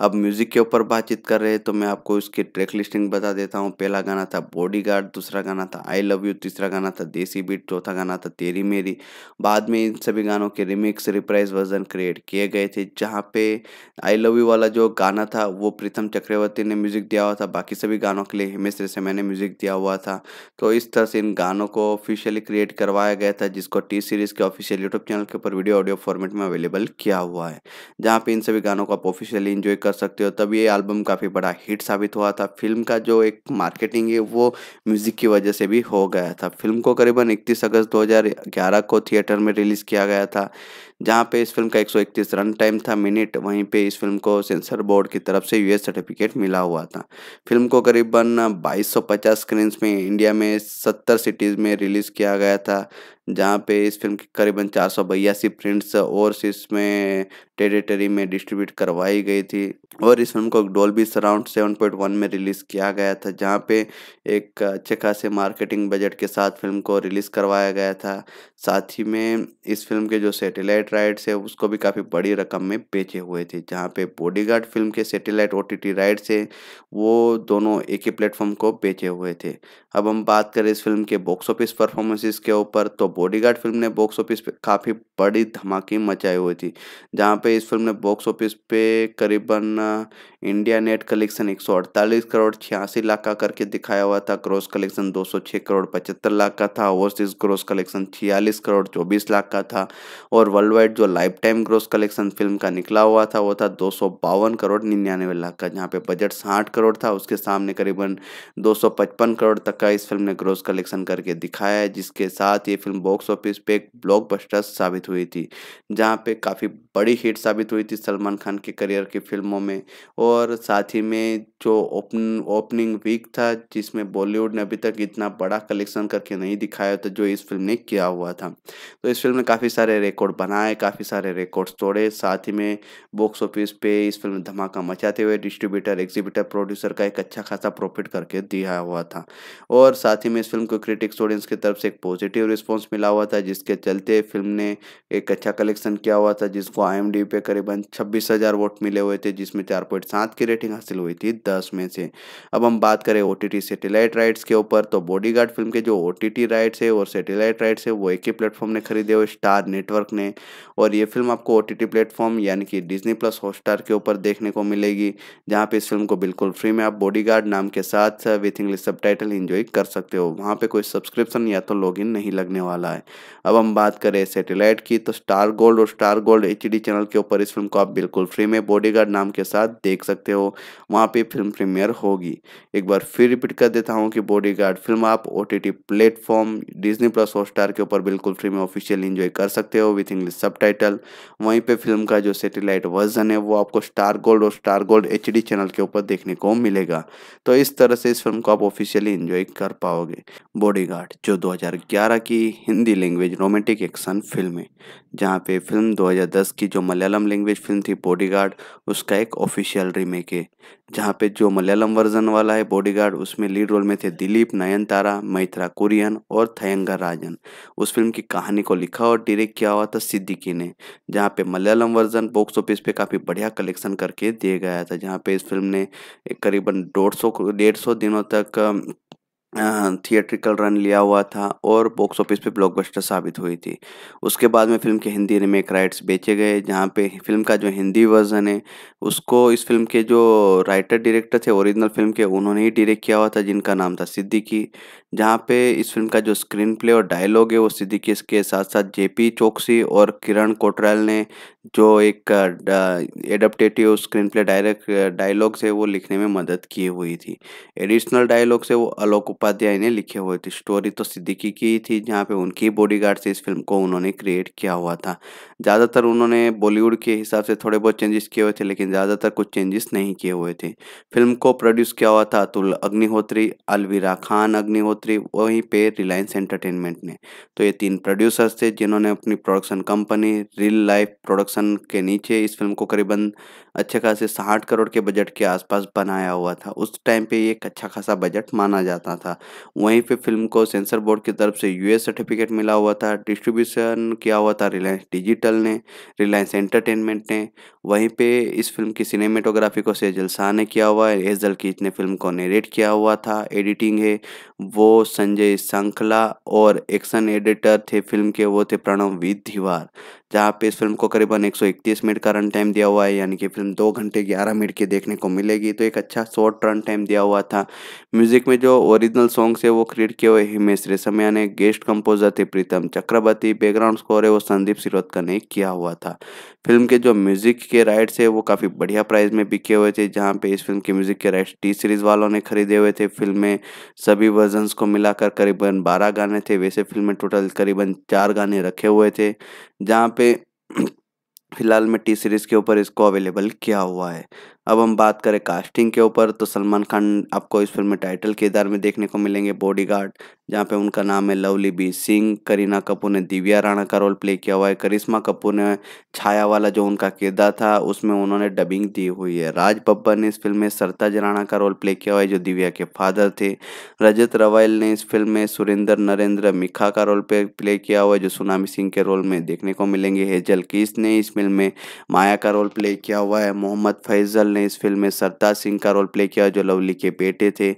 Speaker 1: अब म्यूज़िक के ऊपर बातचीत कर रहे हैं तो मैं आपको इसकी ट्रैक लिस्टिंग बता देता हूँ पहला गाना था बॉडीगार्ड दूसरा गाना था आई लव यू तीसरा गाना था देसी बीट चौथा गाना था तेरी मेरी बाद में इन सभी गानों के रिमिक्स रिप्राइज वर्जन क्रिएट किए गए थे जहाँ पे आई लव यू वाला जो गाना था वो प्रीतम चक्रवर्ती ने म्यूज़िक दिया हुआ था बाकी सभी गानों के लिए हिमेश रेशमिया ने म्यूज़िक दिया हुआ था तो इस तरह से इन गानों को ऑफिशियली क्रिएट करवाया गया था जिसको टी सीरीज के ऑफिशियल यूट्यूब चैनल के ऊपर वीडियो ऑडियो फॉर्मेट में अवेलेबल किया हुआ है जहाँ पे इन सभी गानों को आप ऑफिशियली इन्जॉय कर सकते हो तब ये एल्बम काफ़ी बड़ा हिट साबित हुआ था फिल्म का जो एक मार्केटिंग है वो म्यूजिक की वजह से भी हो गया था फिल्म को करीबन इकतीस अगस्त दो को थिएटर में रिलीज़ किया गया था जहाँ पे इस फिल्म का 131 रन टाइम था मिनट वहीं पे इस फिल्म को सेंसर बोर्ड की तरफ से यूएस सर्टिफिकेट मिला हुआ था फिल्म को करीबन 2250 स्क्रीन्स में इंडिया में 70 सिटीज़ में रिलीज़ किया गया था जहाँ पे इस फिल्म के करीबन चार सौ बयासी प्रिंट्स और इसमें टेरिटरी में डिस्ट्रीब्यूट करवाई गई थी और इस फिल्म को डॉल्बी सराउंड 7.1 में रिलीज़ किया गया था जहाँ पे एक अच्छे खासे मार्केटिंग बजट के साथ फिल्म को रिलीज़ करवाया गया था साथ ही में इस फिल्म के जो सेटेलाइट राइट्स है उसको भी काफ़ी बड़ी रकम में बेचे हुए थे जहाँ पे बॉडी फिल्म के सेटेलाइट ओ राइट्स है वो दोनों एक ही प्लेटफॉर्म को बेचे हुए थे अब हम बात करें इस फिल्म के बॉक्स ऑफिस परफॉर्मेंसेस के ऊपर तो बॉडीगार्ड फिल्म ने बॉक्स ऑफिस पे काफ़ी बड़ी धमाके मचाई हुई थी जहाँ पे पे इस फिल्म ने बॉक्स ऑफिस पे करीबन इंडिया नेट कलेक्शन एक करोड़ छियासी लाख का करके दिखाया हुआ था ग्रॉस कलेक्शन 206 करोड़ पचहत्तर लाख का था ओवरसीज ग्रॉस कलेक्शन छियालीस करोड़ चौबीस लाख का था और वर्ल्ड वाइड जो life time gross collection film का निकला हुआ था वो था दो करोड़ निन्यानवे लाख का जहाँ पे बजट साठ करोड़ था उसके सामने करीबन दो करोड़ तक का इस फिल्म ने ग्रोस कलेक्शन करके दिखाया है जिसके साथ ये फिल्म बॉक्स ऑफिस पे एक ब्लॉक साबित हुई थी जहाँ पे काफ़ी बड़ी हिट हिट साबित हुई थी सलमान खान के करियर की फिल्मों में और साथ ही में जो ओपन ओपनिंग वीक था जिसमें बॉलीवुड ने अभी तक इतना बड़ा कलेक्शन करके नहीं दिखाया था जो इस फिल्म ने किया हुआ था तो इस फिल्म ने काफ़ी सारे रिकॉर्ड बनाए काफ़ी सारे रिकॉर्ड्स तोड़े साथ ही में बॉक्स ऑफिस पे इस फिल्म धमाका मचाते हुए डिस्ट्रीब्यूटर एग्जीबिटर प्रोड्यूसर का एक अच्छा खासा प्रॉफिट करके दिया हुआ था और साथ ही में इस फिल्म को क्रिटिक्स ऑडियंस की तरफ से एक पॉजिटिव रिस्पॉन्स मिला हुआ था जिसके चलते फिल्म ने एक अच्छा कलेक्शन किया हुआ था जिसको आई पे करीबन छब्बीस हज़ार वोट मिले हुए थे जिसमें चार पॉइंट सात की रेटिंग हासिल हुई थी दस में से अब हम बात करें ओ टी सेटेलाइट राइट्स के ऊपर तो बॉडीगार्ड फिल्म के जो ओ टी टी राइट्स है और सेटेलाइट राइट्स है वो एक ही प्लेटफॉर्म ने खरीदे हुए स्टार नेटवर्क ने और ये फिल्म आपको ओ टी प्लेटफॉर्म यानी कि डिजनी प्लस हॉटस्टार के ऊपर देखने को मिलेगी जहाँ पे इस फिल्म को बिल्कुल फ्री में आप बॉडीगार्ड नाम के साथ विथ इंग्लिश सब टाइटल इंजॉय कर सकते हो वहाँ पर कोई सब्सक्रिप्शन या तो लॉगिन नहीं लगने वाला है अब हम बात करें सेटेलाइट की तो स्टार गोल्ड और स्टार गोल्ड एच चैनल के ऊपर इस फिल्म को आप बिल्कुल फ्री में बॉडीगार्ड नाम के साथ देख सकते हो वहाँ पे फिल्म प्रीमियर होगी एक बार फिर रिपीट कर देता हूँ कि बॉडीगार्ड फिल्म आप O T T platform Disney plus Hotstar के ऊपर बिल्कुल फ्री में ऑफिशियल इंजॉय कर सकते हो विथ इंग्लिश सब वहीं पर फिल्म का जो सेटेलाइट वर्जन है वो आपको स्टार गोल्ड और स्टार गोल्ड एच चैनल के ऊपर देखने को मिलेगा तो इस तरह से इस फिल्म को आप ऑफिशियली इन्जॉय कर पाओगे बॉडीगार्ड जो 2011 की Hindi language romantic action film है जहाँ पे फिल्म 2010 की जो मलयालम लैंग्वेज फिल्म थी बॉडीगार्ड उसका एक ऑफिशियल रीमेक है जहाँ पे जो मलयालम वर्जन वाला है बॉडीगार्ड उसमें लीड रोल में थे दिलीप नयनतारा मैथ्रा कुरियन और थयंगर राजन उस फिल्म की कहानी को लिखा और डायरेक्ट किया हुआ था सिद्दीकी ने जहाँ पे मलयालम वर्जन बॉक्स ऑफिस पे काफ़ी बढ़िया कलेक्शन करके दिया गया था जहाँ पे इस फिल्म ने करीबन डेढ़ सौ डेढ़ सौ दिनों तक थिएट्रिकल रन लिया हुआ था और बॉक्स ऑफिस पे ब्लॉकबस्टर साबित हुई थी उसके बाद में फिल्म के हिंदी रिमेक राइट्स बेचे गए जहाँ पे फिल्म का जो हिंदी वर्जन है उसको इस फिल्म के जो राइटर डायरेक्टर थे ओरिजिनल फिल्म के उन्होंने ही डायरेक्ट किया हुआ था जिनका नाम था सिद्दीकी जहाँ पे इस फिल्म का जो स्क्रीन प्ले और डायलॉग है वो सिद्दीकी के साथ साथ जेपी चौकसी और किरण कोटराल ने जो एक एडप्टेटिव स्क्रीन प्ले डायरेक्ट डायलॉग्स है वो लिखने में मदद की हुई थी एडिशनल डायलॉग्स है वो अलोक उपाध्याय ने लिखे हुए थे स्टोरी तो सिद्दीकी की ही थी जहाँ पे उनकी बॉडीगार्ड से इस फिल्म को उन्होंने क्रिएट किया हुआ था ज़्यादातर उन्होंने बॉलीवुड के हिसाब से थोड़े बहुत चेंजेस किए हुए थे लेकिन ज़्यादातर कुछ चेंजेस नहीं किए हुए थे फिल्म को प्रोड्यूस किया हुआ था अतुल अग्निहोत्री अलवीरा खान अग्निहोत्री वहीं पे रिलायंस एंटरटेनमेंट ने तो ये तीन प्रोड्यूसर्स थे जिन्होंने अपनी production company real life production के नीचे इस फिल्म को करीबन अच्छे खासे साठ करोड़ के बजट के आसपास बनाया हुआ था उस टाइम पे एक अच्छा खासा बजट माना जाता था था वहीं पे फिल्म को सेंसर बोर्ड की तरफ से यूएस सर्टिफिकेट मिला हुआ था डिस्ट्रीब्यूशन किया हुआ था रिलायंस डिजिटल ने रिलायंस एंटरटेनमेंट ने वहीं पे इस फिल्म की सिनेमेटोग्राफी को सेजल शाह ने किया हुआ है एजल कीच ने फिल्म को नेरेट किया हुआ था एडिटिंग है वो संजय सांखला और एक्शन एडिटर थे फिल्म के वो थे प्रणव विद धिवार जहाँ पे इस फिल्म को करीबन एक मिनट का रन टाइम दिया हुआ है यानी कि फिल्म दो घंटे ग्यारह मिनट की देखने को मिलेगी तो एक अच्छा शॉर्ट रन टाइम दिया हुआ था म्यूजिक में जो ओरिजिनल सॉन्ग्स है वो क्रिएट किए हुए हिमेश रेशमिया ने गेस्ट कंपोजर थे प्रीतम चक्रवर्ती बैकग्राउंड स्कोर है वो संदीप सिरोदकर ने किया हुआ था फिल्म के जो म्यूजिक के राइट्स है वो काफ़ी बढ़िया प्राइस में बिके हुए थे जहाँ पे इस फिल्म के म्यूजिक के राइट्स टी सीरीज वालों ने खरीदे हुए थे फिल्म में सभी वर्जन्स को मिलाकर करीबन बारह गाने थे वैसे फिल्म में टोटल करीबन चार गाने रखे हुए थे जहाँ पे [CLEARS THROAT] फ़िलहाल में टी सीरीज़ के ऊपर इसको अवेलेबल किया हुआ है अब हम बात करें कास्टिंग के ऊपर तो सलमान खान आपको इस फिल्म में टाइटल किरदार में देखने को मिलेंगे बॉडीगार्ड जहाँ पे उनका नाम है लवली बी सिंह करीना कपूर ने दिव्या राणा का रोल प्ले किया हुआ है करिश्मा कपूर ने छाया वाला जो उनका किरदार था उसमें उन्होंने डबिंग दी हुई है राज बब्बर ने इस फिल्म में सरताज राणा का रोल प्ले किया हुआ है जो दिव्या के फादर थे रजत रवाइल ने इस फिल्म में सुरेंद्र नरेंद्र मिखा का रोल प्ले प्ले किया हुआ है जो सुनामी सिंह के रोल में देखने को मिलेंगे हेजल किस ने इस फिल्म में माया का रोल प्ले किया हुआ है मोहम्मद फैजल ने इस फिल्म में सरताज सिंह का रोल प्ले किया जो लवली के बेटे थे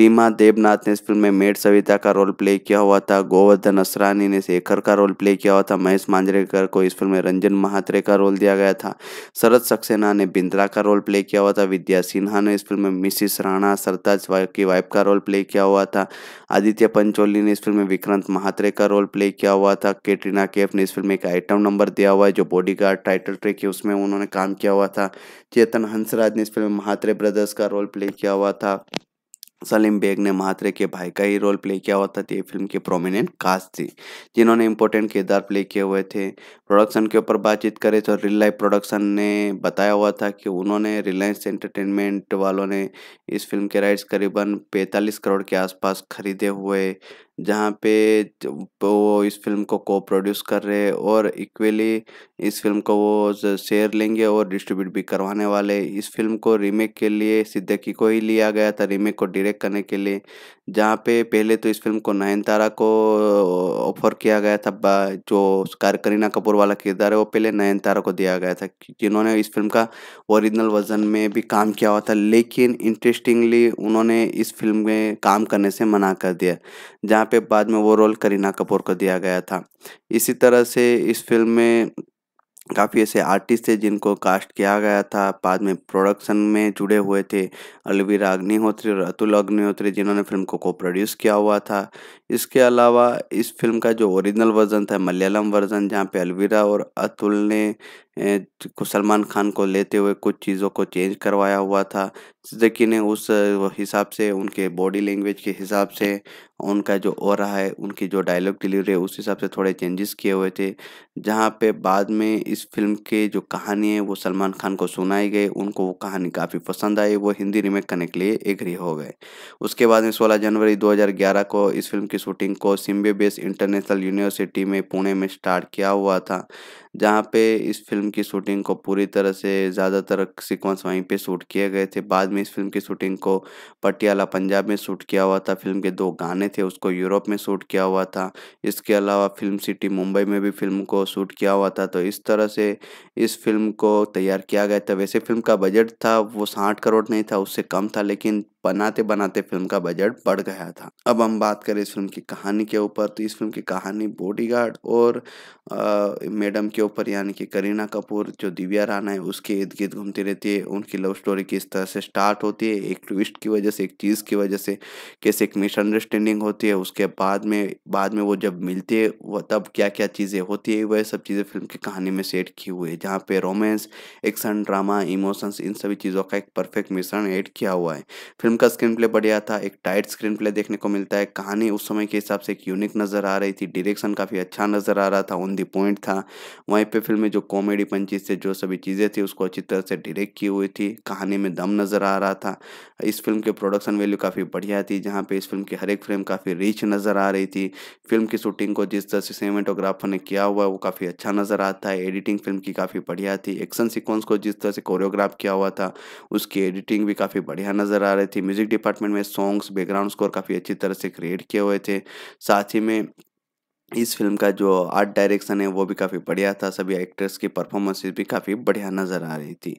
Speaker 1: रीमा देवनाथ ने इस फिल्म में मेड सविता का रोल प्ले किया हुआ था गोवर्धन असरानी ने शेखर का रोल प्ले किया हुआ था महेश मांजरेकर को इस फिल्म में रंजन महात्रे का रोल दिया गया था शरद सक्सेना ने बिंद्रा का रोल प्ले किया हुआ था विद्या सिन्हा ने इस फिल्म में मिसिस राणा सरताज की वाइफ का रोल प्ले किया हुआ था आदित्य पंचोली ने इस फिल्म में विक्रांत महात्रे का रोल प्ले किया हुआ था कैटरीना कैफ ने इस फिल्म में एक आइटम नंबर दिया हुआ है जो बॉडी टाइटल ट्रैक है उसमें उन्होंने काम किया हुआ था चेतन हंसराज ने इस फिल्म में महात्रे ब्रदर्स का रोल प्ले किया हुआ था सलीम बेग ने महात्रे के भाई का ही रोल प्ले किया हुआ था तो ये फिल्म की प्रोमिनेंट कास्ट थी जिन्होंने इंपॉर्टेंट किरदार प्ले किए हुए थे प्रोडक्शन के ऊपर बातचीत करें तो रियल लाइफ प्रोडक्शन ने बताया हुआ था कि उन्होंने रिलायंस एंटरटेनमेंट वालों ने इस फिल्म के राइट्स करीबन पैंतालीस करोड़ के आसपास खरीदे हुए जहाँ पे वो इस फिल्म को को प्रोड्यूस कर रहे हैं और इक्वली इस फिल्म को वो शेयर लेंगे और डिस्ट्रीब्यूट भी करवाने वाले इस फिल्म को रीमेक के लिए सिद्दकी को ही लिया गया था रीमेक को डायरेक्ट करने के लिए जहाँ पे पहले तो इस फिल्म को नयनतारा को ऑफर किया गया था जो करीना कपूर वाला किरदार है वो पहले नयनतारा को दिया गया था जिन्होंने इस फिल्म का ओरिजिनल वर्जन में भी काम किया हुआ था लेकिन इंटरेस्टिंगली उन्होंने इस फिल्म में काम करने से मना कर दिया जहाँ पे बाद में वो रोल करीना कपूर को दिया गया था इसी तरह से इस फिल्म में काफ़ी ऐसे आर्टिस्ट थे जिनको कास्ट किया गया था बाद में प्रोडक्शन में जुड़े हुए थे अलवीरा अग्निहोत्री और अतुल अग्निहोत्री जिन्होंने फिल्म को को प्रोड्यूस किया हुआ था इसके अलावा इस फिल्म का जो ओरिजिनल वर्जन था मलयालम वर्जन जहाँ पे अलवीरा और अतुल ने सलमान खान को लेते हुए कुछ चीज़ों को चेंज करवाया हुआ था सिद्दीकी ने उस हिसाब से उनके बॉडी लैंग्वेज के हिसाब से उनका जो हो रहा है उनकी जो डायलॉग डिलीवरी है उस हिसाब से थोड़े चेंजेस किए हुए थे जहाँ पे बाद में इस फिल्म के जो कहानी है वो सलमान खान को सुनाई गई उनको वो कहानी काफ़ी पसंद आई वो हिंदी रीमेक करने के लिए एग्री हो गए उसके बाद में सोलह जनवरी दो को इस फिल्म की शूटिंग को सिम्बे बेस इंटरनेशनल यूनिवर्सिटी में पुणे में स्टार्ट किया हुआ था जहाँ पे इस फिल्म की शूटिंग को पूरी तरह से ज़्यादातर सीक्वेंस वहीं पे शूट किए गए थे बाद में इस फिल्म की शूटिंग को पटियाला पंजाब में शूट किया हुआ था फिल्म के दो गाने थे उसको यूरोप में शूट किया हुआ था इसके अलावा फिल्म सिटी मुंबई में भी फिल्म को शूट किया हुआ था तो इस तरह से इस फिल्म को तैयार किया गया था वैसे फिल्म का बजट था वो साठ करोड़ नहीं था उससे कम था लेकिन बनाते बनाते फिल्म का बजट बढ़ गया था अब हम बात करें इस फिल्म की कहानी के ऊपर तो इस फिल्म की कहानी बॉडीगार्ड और आ, मैडम के ऊपर यानी कि करीना कपूर जो दिव्या राना है उसके इर्द गिर्द घूमती रहती है उनकी लव स्टोरी किस तरह से स्टार्ट होती है एक ट्विस्ट की वजह से एक चीज़ की वजह से कैसे एक मिसअंडरस्टैंडिंग होती है उसके बाद में बाद में वो जब मिलती है वह तब क्या क्या चीज़ें होती है वह सब चीज़ें फिल्म की कहानी में सेट की हुई है जहाँ पे रोमांस एक्शन ड्रामा इमोशंस इन सभी चीज़ों का एक परफेक्ट मिश्रण ऐड किया हुआ है फिल्म फिल्म का स्क्रीन प्ले बढ़िया था एक टाइट स्क्रीन प्ले देखने को मिलता है कहानी उस समय के हिसाब से एक यूनिक नज़र आ रही थी डायरेक्शन काफ़ी अच्छा नज़र आ रहा था ऑन दी पॉइंट था वहीं पे फिल्म में जो कॉमेडी पंचीज से जो सभी चीज़ें थी उसको अच्छी तरह से डायरेक्ट की हुई थी कहानी में दम नज़र आ रहा था इस फिल्म के प्रोडक्शन वैल्यू काफ़ी बढ़िया थी जहाँ पर इस फिल्म की हर एक फ्रेम काफ़ी रिच नज़र आ रही थी फिल्म की शूटिंग को जिस तरह से सिनेमाटोग्राफर ने किया हुआ वो काफ़ी अच्छा नज़र आता है एडिटिंग फिल्म की काफ़ी बढ़िया थी एक्शन सिक्वेंस को जिस तरह से कोरियोग्राफ किया हुआ था उसकी एडिटिंग भी काफ़ी बढ़िया नज़र आ रही थी म्यूज़िक डिपार्टमेंट में सॉन्ग्स बैकग्राउंड स्कोर काफ़ी अच्छी तरह से क्रिएट किए हुए थे साथ ही में इस फिल्म का जो आर्ट डायरेक्शन है वो भी काफ़ी बढ़िया था सभी एक्टर्स की परफॉर्मेंसेस भी काफ़ी बढ़िया नज़र आ रही थी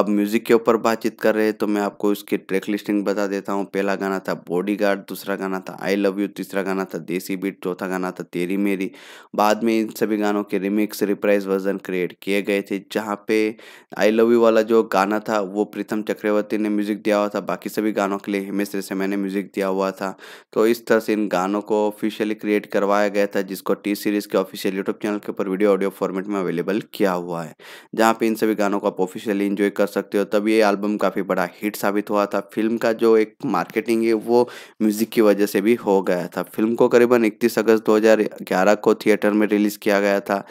Speaker 1: अब म्यूज़िक के ऊपर बातचीत कर रहे हैं तो मैं आपको इसकी ट्रैक लिस्टिंग बता देता हूँ पहला गाना था बॉडीगार्ड दूसरा गाना था आई लव यू तीसरा गाना था देसी बीट चौथा गाना था तेरी मेरी बाद में इन सभी गानों के रिमिक्स रिप्राइज वर्जन क्रिएट किए गए थे जहाँ पे आई लव यू वाला जो गाना था वो प्रीतम चक्रवर्ती ने म्यूज़िक दिया हुआ था बाकी सभी गानों के लिए हिमेश रेशमिया ने म्यूज़िक दिया हुआ था तो इस तरह से इन गानों को ऑफिशियली क्रिएट करवाया गया था जिसको टी सीरीज के ऑफिशियल यूट्यूब चैनल के ऊपर वीडियो ऑडियो फॉर्मेट में अवेलेबल किया हुआ है जहाँ पे इन सभी गानों को आप ऑफिशियली इन्जॉय कर सकते हो तब ये एल्बम काफ़ी बड़ा हिट साबित हुआ था फिल्म का जो एक मार्केटिंग है वो म्यूजिक की वजह से भी हो गया था फिल्म को करीबन इकतीस अगस्त दो को थिएटर में रिलीज़ किया गया था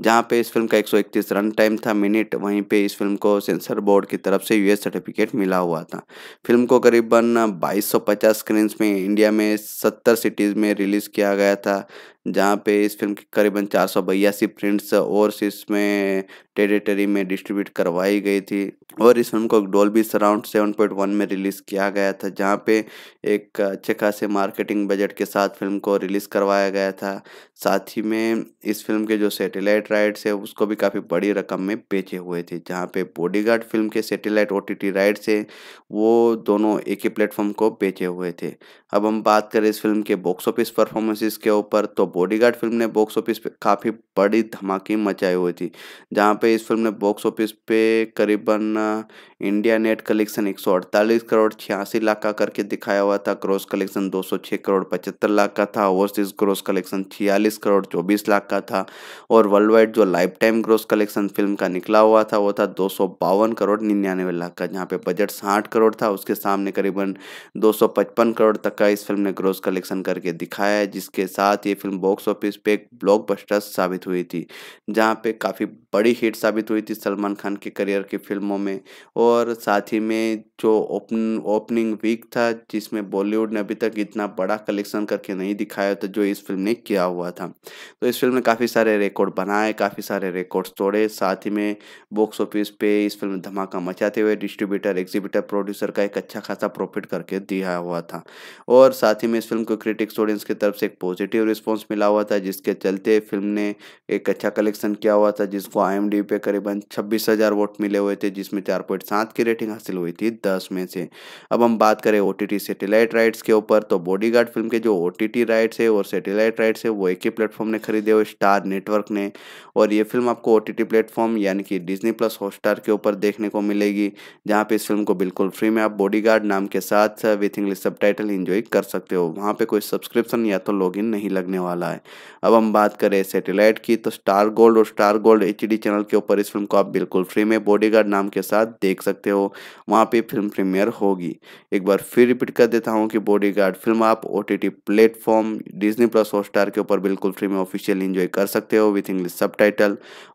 Speaker 1: जहाँ पे इस फिल्म का 131 रन टाइम था मिनट वहीं पे इस फिल्म को सेंसर बोर्ड की तरफ से यूएस सर्टिफिकेट मिला हुआ था फिल्म को करीबन 2250 स्क्रीन्स में इंडिया में 70 सिटीज़ में रिलीज़ किया गया था जहाँ पे इस फिल्म के करीबन चार सौ बयासी प्रिंट्स और इसमें टेरिटरी में डिस्ट्रीब्यूट करवाई गई थी और इस फिल्म को डोल्बी सराउंड 7.1 में रिलीज़ किया गया था जहाँ पे एक अच्छे खासे मार्केटिंग बजट के साथ फिल्म को रिलीज़ करवाया गया था साथ ही में इस फिल्म के जो सेटेलाइट राइट्स है उसको भी काफ़ी बड़ी रकम में बेचे हुए थे जहाँ पे बॉडीगार्ड फिल्म के सेटेलाइट ओ राइट्स है वो दोनों एक ही प्लेटफॉर्म को बेचे हुए थे अब हम बात करें इस फिल्म के बॉक्स ऑफिस परफॉर्मेंसेस के ऊपर तो बॉडीगार्ड फिल्म ने बॉक्स ऑफिस पे काफ़ी बड़ी धमाके मचाई हुई थी जहाँ पे पे इस फिल्म ने बॉक्स ऑफिस पे करीबन इंडिया नेट कलेक्शन एक करोड़ छियासी लाख का करके दिखाया हुआ था ग्रॉस कलेक्शन 206 करोड़ पचहत्तर लाख का था ओवरसीज ग्रॉस कलेक्शन छियालीस करोड़ चौबीस लाख का था और वर्ल्ड वाइड जो life time gross collection film का निकला हुआ था वो था दो करोड़ निन्यानवे लाख का जहाँ पे बजट साठ करोड़ था उसके सामने करीबन दो करोड़ तक का इस फिल्म ने ग्रोस कलेक्शन करके दिखाया है जिसके साथ ये फिल्म बॉक्स ऑफिस पे एक ब्लॉक साबित हुई थी जहाँ पे काफ़ी बड़ी हिट हिट साबित हुई थी सलमान खान के करियर की फिल्मों में और साथ ही में जो ओपन ओपनिंग वीक था जिसमें बॉलीवुड ने अभी तक इतना बड़ा कलेक्शन करके नहीं दिखाया था जो इस फिल्म ने किया हुआ था तो इस फिल्म ने काफ़ी सारे रिकॉर्ड बनाए काफ़ी सारे रिकॉर्ड्स तोड़े साथ ही में बॉक्स ऑफिस पे इस फिल्म धमाका मचाते हुए डिस्ट्रीब्यूटर एग्जीबिटर प्रोड्यूसर का एक अच्छा खासा प्रॉफिट करके दिया हुआ था और साथ ही में इस फिल्म को क्रिटिक्स ऑडियंस की तरफ से एक पॉजिटिव रिस्पॉन्स मिला हुआ था जिसके चलते फिल्म ने एक अच्छा कलेक्शन किया हुआ था जिसको आई पे करीबन छब्बीस हज़ार वोट मिले हुए थे जिसमें चार पॉइंट सात की रेटिंग हासिल हुई थी दस में से अब हम बात करें ओ टी सेटेलाइट राइट्स के ऊपर तो बॉडीगार्ड फिल्म के जो ओ टी टी राइट्स है और सेटेलाइट राइट्स है वो एक ही प्लेटफॉर्म ने खरीदे हुए स्टार नेटवर्क ने और ये फिल्म आपको ओ टी टी प्लेटफॉर्म यानी कि डिजनी प्लस हॉटस्टार के ऊपर देखने को मिलेगी जहाँ पे इस फिल्म को बिल्कुल फ्री में आप बॉडीगार्ड नाम के साथ विथ इंग्लिश सब टाइटल इंजॉय कर सकते हो वहाँ पे कोई सब्सक्रिप्शन या तो लॉगिन नहीं लगने वाला है अब हम बात करें सेटेलाइट की तो स्टार गोल्ड और स्टार गोल्ड एच चैनल के के ऊपर इस फिल्म को आप बिल्कुल फ्री में बॉडीगार्ड नाम के साथ देख सकते हो वहाँ पे फिल्म प्रीमियर होगी एक बार फिर रिपीट कर देता हूँ कि बॉडीगार्ड फिल्म आप O T T platform Disney plus Hotstar के ऊपर बिल्कुल फ्री में ऑफिशियल इंजॉय कर सकते हो विथ इंग्लिश सब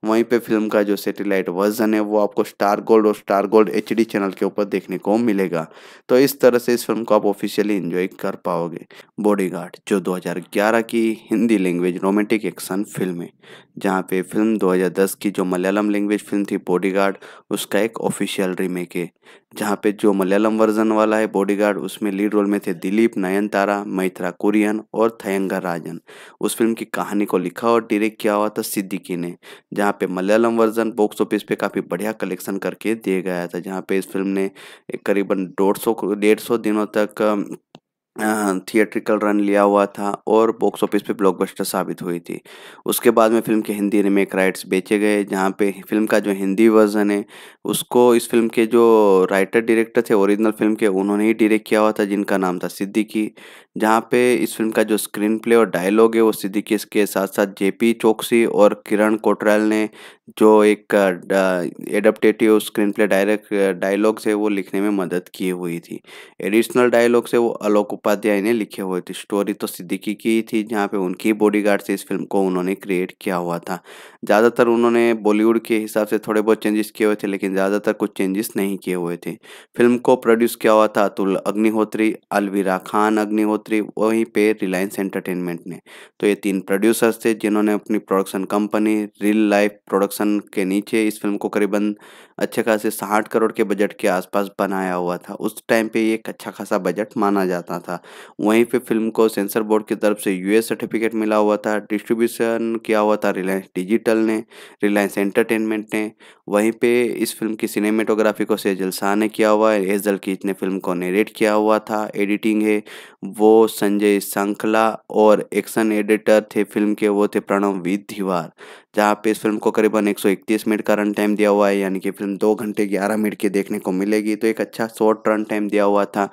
Speaker 1: वहीं पर फिल्म का जो सेटेलाइट वर्जन है वो आपको स्टार गोल्ड और स्टार गोल्ड एच चैनल के ऊपर देखने को मिलेगा तो इस तरह से इस फिल्म को आप ऑफिशियली इन्जॉय कर पाओगे बॉडीगार्ड जो 2011 की Hindi language romantic action film है जहाँ पे फिल्म 2010 की जो मलयालम लैंग्वेज फिल्म थी बॉडीगार्ड उसका एक ऑफिशियल रीमेक है जहाँ पे जो मलयालम वर्जन वाला है बॉडीगार्ड उसमें लीड रोल में थे दिलीप नयनतारा मैथ्रा कुरियन और थयंगर राजन उस फिल्म की कहानी को लिखा और डायरेक्ट किया हुआ था सिद्दीकी ने जहाँ पे मलयालम वर्जन बॉक्स ऑफिस पे काफ़ी बढ़िया कलेक्शन करके दिया गया था जहाँ पे इस फिल्म ने करीबन डेढ़ सौ डेढ़ सौ दिनों तक थिएट्रिकल रन लिया हुआ था और बॉक्स ऑफिस पे ब्लॉकबस्टर साबित हुई थी उसके बाद में फिल्म के हिंदी रिमेक राइट्स बेचे गए जहाँ पे फिल्म का जो हिंदी वर्जन है उसको इस फिल्म के जो राइटर डायरेक्टर थे ओरिजिनल फिल्म के उन्होंने ही डायरेक्ट किया हुआ था जिनका नाम था सिद्दीकी जहाँ पे इस फिल्म का जो स्क्रीन प्ले और डायलॉग है वो सिद्दीकी के साथ साथ जेपी चौकसी और किरण कोटराल ने जो एक एडप्टेटिव स्क्रीन प्ले डायरेक्ट डायलॉग से वो लिखने में मदद की हुई थी एडिशनल डायलॉग से वो आलोक उपाध्याय ने लिखे हुए थे स्टोरी तो सिद्दीकी की ही थी जहाँ पे उनकी गार्ड से इस फिल्म को उन्होंने क्रिएट किया हुआ था ज़्यादातर उन्होंने बॉलीवुड के हिसाब से थोड़े बहुत चेंजेस किए हुए थे लेकिन ज़्यादातर कुछ चेंजेस नहीं किए हुए थे फिल्म को प्रोड्यूस किया हुआ था अतुल अग्निहोत्री अलवीरा खान अग्निहोत्री बढ़ोतरी वहीं पे रिलायंस एंटरटेनमेंट ने तो ये तीन प्रोड्यूसर्स थे जिन्होंने अपनी production company real life production के नीचे इस फिल्म को करीबन अच्छे खासे साठ करोड़ के बजट के आसपास बनाया हुआ था उस टाइम पे ये एक अच्छा खासा बजट माना जाता था वहीं पे फिल्म को सेंसर बोर्ड की तरफ से यूएस सर्टिफिकेट मिला हुआ था डिस्ट्रीब्यूशन किया हुआ था रिलायंस डिजिटल ने रिलायंस एंटरटेनमेंट ने वहीं पे इस फिल्म की सिनेमेटोग्राफी को सेजल शाह ने किया हुआ है एजल की इसने फिल्म को नरेट किया हुआ था एडिटिंग है वो संजय संखला और एक्शन एडिटर थे फिल्म के वो थे प्रणव वी दीवार जहाँ पे इस फिल्म को करीबन एक मिनट का रन टाइम दिया हुआ है यानी कि फिल्म दो घंटे ग्यारह मिनट की देखने को मिलेगी तो एक अच्छा शॉर्ट रन टाइम दिया हुआ था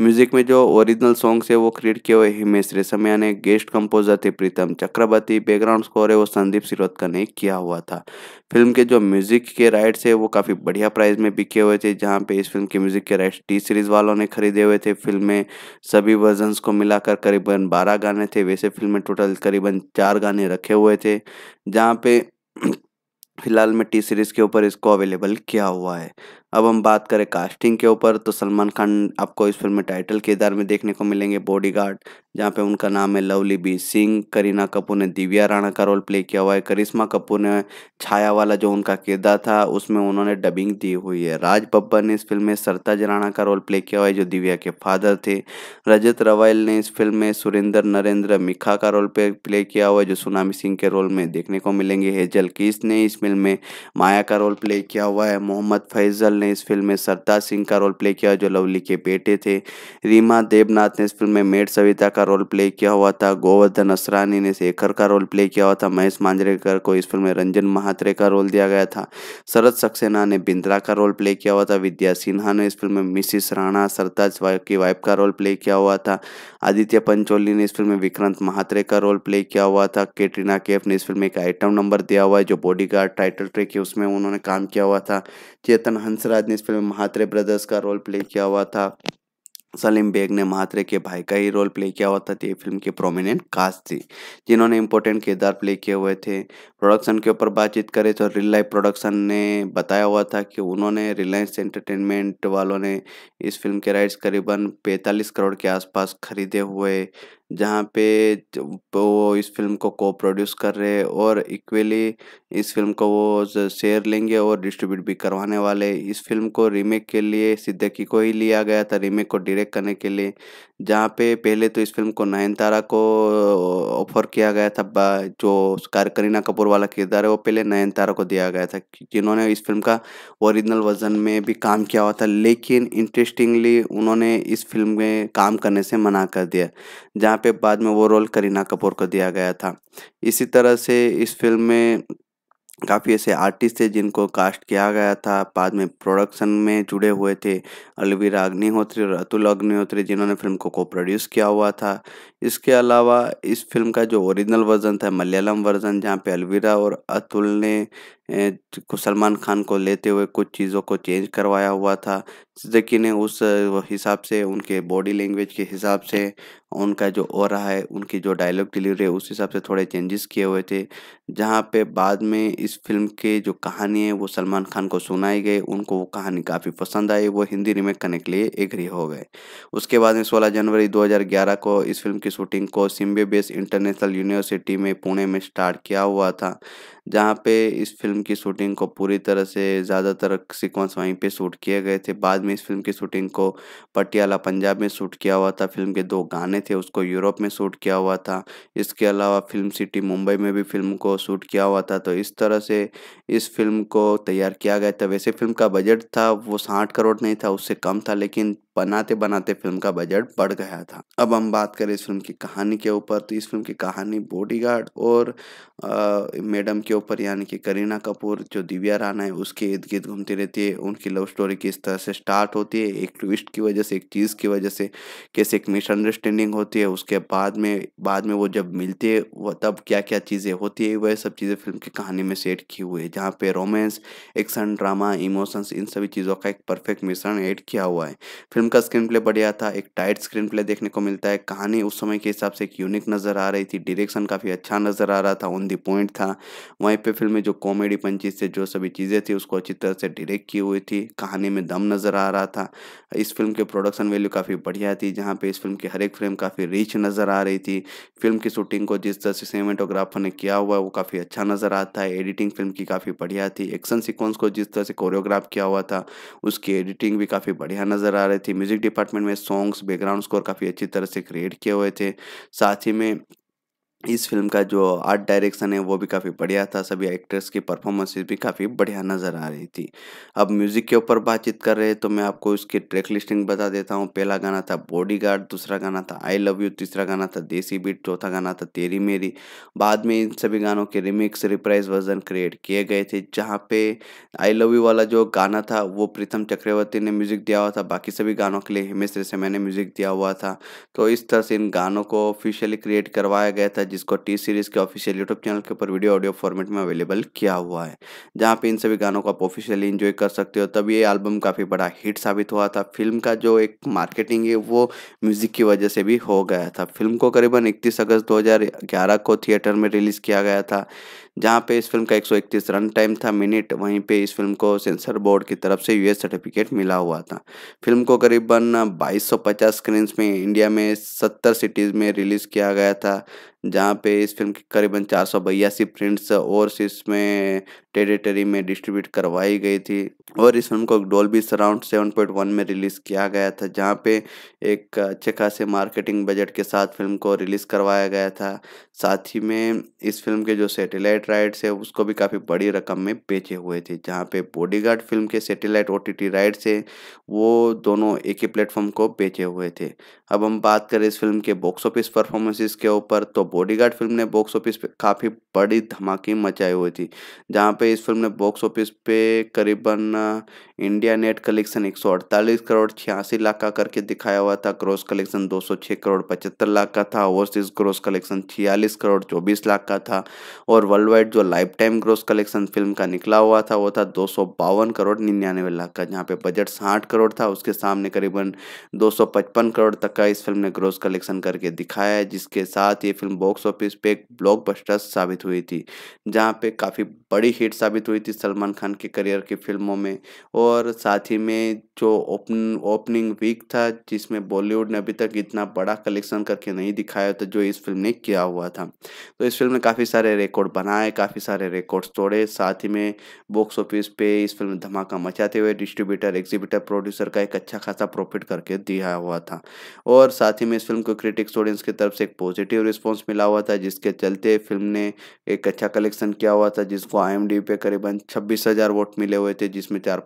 Speaker 1: म्यूजिक में जो ओरिजिनल सॉन्ग्स है वो क्रिएट किए हुए हिमेश रेशमिया ने गेस्ट कंपोजर थे प्रीतम चक्रवर्ती बैकग्राउंड स्कोर है वो संदीप सिरोदकर ने किया हुआ था फिल्म के जो म्यूजिक के राइट्स है वो काफ़ी बढ़िया प्राइस में बिके हुए थे जहाँ पे इस फिल्म के म्यूजिक के राइट्स टी सीरीज वालों ने खरीदे हुए थे फिल्म में सभी वर्जन्स को मिलाकर करीबन बारह गाने थे वैसे फिल्म में टोटल करीबन चार गाने रखे हुए थे जहाँ पे [CLEARS THROAT] फ़िलहाल में टी सीरीज़ के ऊपर इसको अवेलेबल किया हुआ है अब हम बात करें कास्टिंग के ऊपर तो सलमान खान आपको इस फिल्म में टाइटल किरदार में देखने को मिलेंगे बॉडीगार्ड जहाँ पे उनका नाम है लवली बी सिंह करीना कपूर ने दिव्या राणा का रोल प्ले किया हुआ है करिश्मा कपूर ने छाया वाला जो उनका किरदार था उसमें उन्होंने डबिंग दी हुई है राज बब्बर ने इस फिल्म में सरताज राणा का रोल प्ले किया हुआ है जो दिव्या के फादर थे रजत रवाइल ने इस फिल्म में सुरेंद्र नरेंद्र मिखा का रोल प्ले किया हुआ है जो सुनामी सिंह के रोल में देखने को मिलेंगे हेजल किस ने इस फिल्म में माया का रोल प्ले किया हुआ है मोहम्मद फैजल ने इस फिल्म में सरताज सिंह का रोल प्ले किया जो लवली के बेटे थे रीमा देवनाथ ने इस फिल्म में मेड सविता का रोल प्ले किया हुआ था गोवर्धन असरानी ने शेखर का रोल प्ले किया हुआ था महेश मांजरेकर को इस फिल्म में रंजन महात्रे का रोल दिया गया था शरद सक्सेना ने बिंद्रा का रोल प्ले किया हुआ था विद्या सिन्हा ने इस फिल्म में मिसिस राणा सरताज की वाइफ का रोल प्ले किया हुआ था आदित्य पंचोली ने इस फिल्म में विक्रांत महात्रे का रोल प्ले किया हुआ था कैटरीना कैफ ने इस फिल्म में एक आइटम नंबर दिया हुआ है जो बॉडी टाइटल ट्रैक है उसमें उन्होंने काम किया हुआ था चेतन हंसराज ने इस फिल्म में महात्रे ब्रदर्स का रोल प्ले किया हुआ था सलीम बेग ने महात्रे के भाई का ही रोल प्ले किया हुआ था ये फिल्म की प्रोमिनेंट कास्ट थी जिन्होंने इंपॉर्टेंट किरदार प्ले किए हुए थे प्रोडक्शन के ऊपर बातचीत करें तो रियल लाइफ प्रोडक्शन ने बताया हुआ था कि उन्होंने रिलायंस एंटरटेनमेंट वालों ने इस फिल्म के राइट्स करीबन पैंतालीस करोड़ के आसपास खरीदे हुए जहाँ पे वो इस फिल्म को को प्रोड्यूस कर रहे हैं और इक्वली इस फिल्म को वो शेयर लेंगे और डिस्ट्रीब्यूट भी करवाने वाले इस फिल्म को रीमेक के लिए सिद्दकी को ही लिया गया था रीमेक को डायरेक्ट करने के लिए जहाँ पे पहले तो इस फिल्म को नयनतारा को ऑफर किया गया था जो करीना कपूर वाला किरदार है वो पहले नयनतारा को दिया गया था जिन्होंने इस फिल्म का ओरिजिनल वर्जन में भी काम किया हुआ था लेकिन इंटरेस्टिंगली उन्होंने इस फिल्म में काम करने से मना कर दिया जहाँ पे बाद में वो रोल करीना कपूर को दिया गया था इसी तरह से इस फिल्म में काफ़ी ऐसे आर्टिस्ट थे जिनको कास्ट किया गया था बाद में प्रोडक्शन में जुड़े हुए थे अलवीरा अग्निहोत्री और अतुल अग्निहोत्री जिन्होंने फिल्म को को प्रोड्यूस किया हुआ था इसके अलावा इस फिल्म का जो ओरिजिनल वर्जन था मलयालम वर्जन जहाँ पे अलवीरा और अतुल ने सलमान खान को लेते हुए कुछ चीज़ों को चेंज करवाया हुआ था सिद्दीकी ने उस हिसाब से उनके बॉडी लैंग्वेज के हिसाब से उनका जो हो रहा है उनकी जो डायलॉग डिलीवरी है उस हिसाब से थोड़े चेंजेस किए हुए थे जहाँ पे बाद में इस फिल्म के जो कहानी है वो सलमान खान को सुनाई गई उनको वो कहानी काफ़ी पसंद आई वो हिंदी रीमेक करने के लिए एग्री हो गए उसके बाद में सोलह जनवरी दो को इस फिल्म की शूटिंग को सिम्बे बेस इंटरनेशनल यूनिवर्सिटी में पुणे में स्टार्ट किया हुआ था जहाँ पे इस फिल्म की शूटिंग को पूरी तरह से ज़्यादातर सीक्वेंस वहीं पे शूट किए गए थे बाद में इस फिल्म की शूटिंग को पटियाला पंजाब में शूट किया हुआ था फिल्म के दो गाने थे उसको यूरोप में शूट किया हुआ था इसके अलावा फिल्म सिटी मुंबई में भी फिल्म को शूट किया हुआ था तो इस तरह से इस फिल्म को तैयार किया गया था वैसे फिल्म का बजट था वो साठ करोड़ नहीं था उससे कम था लेकिन बनाते बनाते फिल्म का बजट बढ़ गया था अब हम बात करें इस फिल्म की कहानी के ऊपर तो इस फिल्म की कहानी बॉडीगार्ड और आ, मैडम के ऊपर यानी कि करीना कपूर जो दिव्या राना है उसके इर्द गिर्द घूमती रहती है उनकी लव स्टोरी किस तरह से स्टार्ट होती है एक ट्विस्ट की वजह से एक चीज़ की वजह से कैसे एक मिसअंडरस्टैंडिंग होती है उसके बाद में बाद में वो जब मिलती है वह तब क्या क्या चीज़ें होती है वह सब चीज़ें फिल्म की कहानी में सेट की हुई है जहाँ पे रोमांस एक्शन ड्रामा इमोशंस इन सभी चीज़ों का एक परफेक्ट मिश्रण ऐड किया हुआ है फिल्म फिल्म का स्क्रीन प्ले बढ़िया था एक टाइट स्क्रीन प्ले देखने को मिलता है कहानी उस समय के हिसाब से एक यूनिक नज़र आ रही थी डायरेक्शन काफ़ी अच्छा नज़र आ रहा था ऑन दी पॉइंट था वहीं पे फिल्म में जो कॉमेडी पंचीज से जो सभी चीज़ें थी उसको अच्छी तरह से डायरेक्ट की हुई थी कहानी में दम नज़र आ रहा था इस फिल्म के प्रोडक्शन वैल्यू काफ़ी बढ़िया थी जहाँ पर इस फिल्म की हर एक फ्रेम काफ़ी रिच नज़र आ रही थी फिल्म की शूटिंग को जिस तरह से सीमेंटोग्राफर ने किया हुआ वो काफ़ी अच्छा नज़र आता है एडिटिंग फिल्म की काफ़ी बढ़िया थी एक्शन सिक्वेंस को जिस तरह से कोरियोग्राफ किया हुआ था उसकी एडिटिंग भी काफ़ी बढ़िया नज़र आ रही थी म्यूज़िक डिपार्टमेंट में सॉन्ग्स बैकग्राउंड स्कोर काफ़ी अच्छी तरह से क्रिएट किए हुए थे साथ ही में इस फिल्म का जो आर्ट डायरेक्शन है वो भी काफ़ी बढ़िया था सभी एक्ट्रेस की परफॉर्मेंसेस भी काफ़ी बढ़िया नज़र आ रही थी अब म्यूज़िक के ऊपर बातचीत कर रहे हैं तो मैं आपको इसकी ट्रैक लिस्टिंग बता देता हूँ पहला गाना था बॉडीगार्ड दूसरा गाना था आई लव यू तीसरा गाना था देसी बीट चौथा गाना था तेरी मेरी बाद में इन सभी गानों के रिमिक्स रिप्राइज वर्जन क्रिएट किए गए थे जहाँ पे आई लव यू वाला जो गाना था वो प्रीतम चक्रवर्ती ने म्यूज़िक दिया हुआ था बाकी सभी गानों के लिए हिमेश रेशमिया ने म्यूज़िक दिया हुआ था तो इस तरह से इन गानों को ऑफिशियली क्रिएट करवाया गया था जिसको टी सीरीज के ऑफिशियल यूट्यूब चैनल के ऊपर वीडियो ऑडियो फॉर्मेट में अवेलेबल किया हुआ है जहाँ पे इन सभी गानों को आप ऑफिशियली इन्जॉय कर सकते हो तब ये एल्बम काफ़ी बड़ा हिट साबित हुआ था फिल्म का जो एक मार्केटिंग है वो म्यूजिक की वजह से भी हो गया था फिल्म को करीबन इकतीस अगस्त दो को थिएटर में रिलीज़ किया गया था जहाँ पे इस फिल्म का 131 रन टाइम था मिनट वहीं पे इस फिल्म को सेंसर बोर्ड की तरफ से यूएस सर्टिफिकेट मिला हुआ था फिल्म को करीबन 2250 स्क्रीन्स में इंडिया में 70 सिटीज़ में रिलीज़ किया गया था जहाँ पे इस फिल्म की करीबन चार सौ बयासी प्रिंट्स ओवरसीज में टेरिटरी में डिस्ट्रीब्यूट करवाई गई थी और इस फिल्म को Dolby surround seven point one में रिलीज़ किया गया था जहाँ पे एक अच्छे खासे मार्केटिंग बजट के साथ फिल्म को रिलीज़ करवाया गया था साथ ही में इस फिल्म के जो सैटेलाइट सेटेलाइट राइट है उसको भी काफ़ी बड़ी रकम में बेचे हुए थे जहाँ पे बॉडीगार्ड फिल्म के सेटेलाइट ओ टी राइट है वो दोनों एक ही प्लेटफॉर्म को बेचे हुए थे अब हम बात करें इस फिल्म के बॉक्स ऑफिस परफॉर्मेंसेस के ऊपर तो बॉडीगार्ड फिल्म ने बॉक्स ऑफिस पे काफ़ी बड़ी धमाके मचाई हुई थी जहाँ पे इस फिल्म ने बॉक्स ऑफिस पे करीबन इंडिया नेट कलेक्शन एक करोड़ छियासी लाख का करके दिखाया हुआ था क्रॉस कलेक्शन दो करोड़ पचहत्तर लाख का था ओवरसीज क्रॉस कलेक्शन छियालीस करोड़ चौबीस लाख का था और वर्ल्ड वर्ल्डवाइड जो life time gross collection film का निकला हुआ था वो था दो करोड़ निन्यानवे लाख का जहाँ पे बजट साठ करोड़ था उसके सामने करीबन पचपन करोड़ तक का इस फिल्म ने ग्रोस कलेक्शन करके दिखाया है जिसके साथ ये फिल्म बॉक्स ऑफिस पे एक ब्लॉकबस्टर साबित हुई थी जहाँ पे काफ़ी बड़ी हिट साबित हुई थी सलमान खान के करियर की फिल्मों में और साथ ही में जो ओपन ओपनिंग वीक था जिसमें बॉलीवुड ने अभी तक इतना बड़ा कलेक्शन करके नहीं दिखाया था जो इस फिल्म ने किया हुआ था तो इस फिल्म ने काफ़ी सारे रिकॉर्ड बनाए बनाए काफ़ी सारे रिकॉर्ड्स तोड़े साथ ही में बॉक्स ऑफिस पे इस फिल्म धमाका मचाते हुए डिस्ट्रीब्यूटर एग्जीबिटर प्रोड्यूसर का एक अच्छा खासा प्रॉफिट करके दिया हुआ था और साथ ही में इस फिल्म को क्रिटिक्स ऑडियंस की तरफ से एक पॉजिटिव रिस्पॉन्स मिला हुआ था जिसके चलते फिल्म ने एक अच्छा कलेक्शन किया हुआ था जिसको आई पे करीबन छब्बीस वोट मिले हुए थे जिसमें चार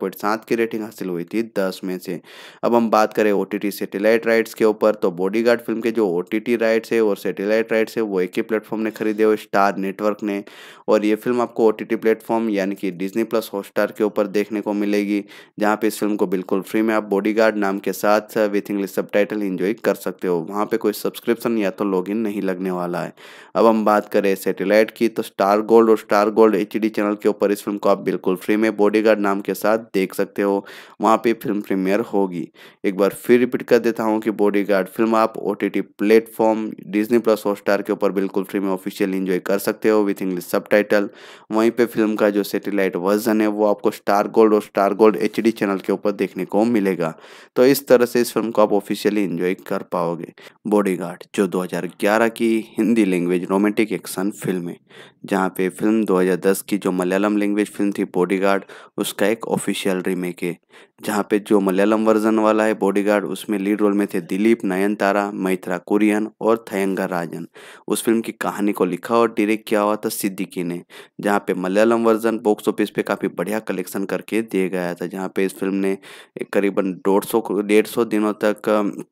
Speaker 1: की रेटिंग हासिल हुई थी दस में से अब हम बात करें ओ टी सेटेलाइट राइट्स के ऊपर तो बॉडी फिल्म के जो ओ राइट्स है और सेटेलाइट राइट्स है वो एक ही प्लेटफॉर्म ने खरीदे हुए स्टार नेटवर्क ने और ये फिल्म आपको ओ टी प्लेटफॉर्म यानी कि डिजनी प्लस हॉटस्टार के ऊपर देखने को मिलेगी जहाँ पे इस फिल्म को बिल्कुल फ्री में आप बॉडी नाम के साथ विथ इंग्लिश सब टाइटल इंजॉय कर सकते हो वहाँ पे कोई सब्सक्रिप्शन या तो लॉग नहीं लगने वाला है अब हम बात करें सेटेलाइट की तो स्टार गोल्ड और स्टार गोल्ड एच चैनल के ऊपर इस फिल्म को आप बिल्कुल फ्री में बॉडी नाम के साथ देख सकते हो वहाँ पे फिल्म प्रीमियर होगी एक बार फिर रिपीट कर देता हूँ कि बॉडी फिल्म आप O T platform Disney plus Hotstar के ऊपर बिल्कुल फ्री में ऑफिशियल इंजॉय कर सकते हो विथ इंग्लिश टाइटल वहीं पे फिल्म का जो सेटेलाइट वर्जन है वो आपको स्टार गोल्ड और स्टार गोल्ड एच चैनल के ऊपर देखने को मिलेगा तो इस तरह से इस फिल्म को आप ऑफिशियली इंजॉय कर पाओगे बॉडीगार्ड जो 2011 की Hindi language romantic action film है जहाँ पे फिल्म 2010 की जो मलयालम लैंग्वेज फिल्म थी बॉडीगार्ड उसका एक ऑफिशियल रीमेक है जहाँ पे जो मलयालम वर्जन वाला है बॉडीगार्ड उसमें लीड रोल में थे दिलीप नयनतारा मैथ्रा कुरियन और थयंगा राजन उस फिल्म की कहानी को लिखा और डायरेक्ट किया हुआ था सिद्धि विकी ने जहाँ पे मलयालम वर्जन बॉक्स ऑफिस पे काफ़ी बढ़िया कलेक्शन करके दे गया था जहाँ पे इस फिल्म ने करीबन डेढ़ सौ डेढ़ सौ दिनों तक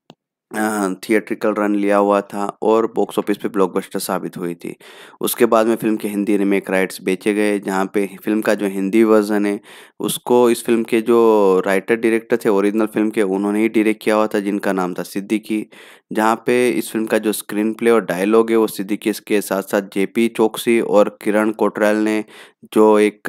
Speaker 1: थिएट्रिकल रन लिया हुआ था और बॉक्स ऑफिस पे ब्लॉकबस्टर साबित हुई थी उसके बाद में फिल्म के हिंदी रिमेक राइट्स बेचे गए जहाँ पे फिल्म का जो हिंदी वर्जन है उसको इस फिल्म के जो राइटर डायरेक्टर थे ओरिजिनल फिल्म के उन्होंने ही डायरेक्ट किया हुआ था जिनका नाम था सिद्दीकी जहाँ पे इस फिल्म का जो स्क्रीन प्ले और डायलॉग है वो सिद्दीकी के साथ साथ जेपी चौकसी और किरण कोटराल ने जो एक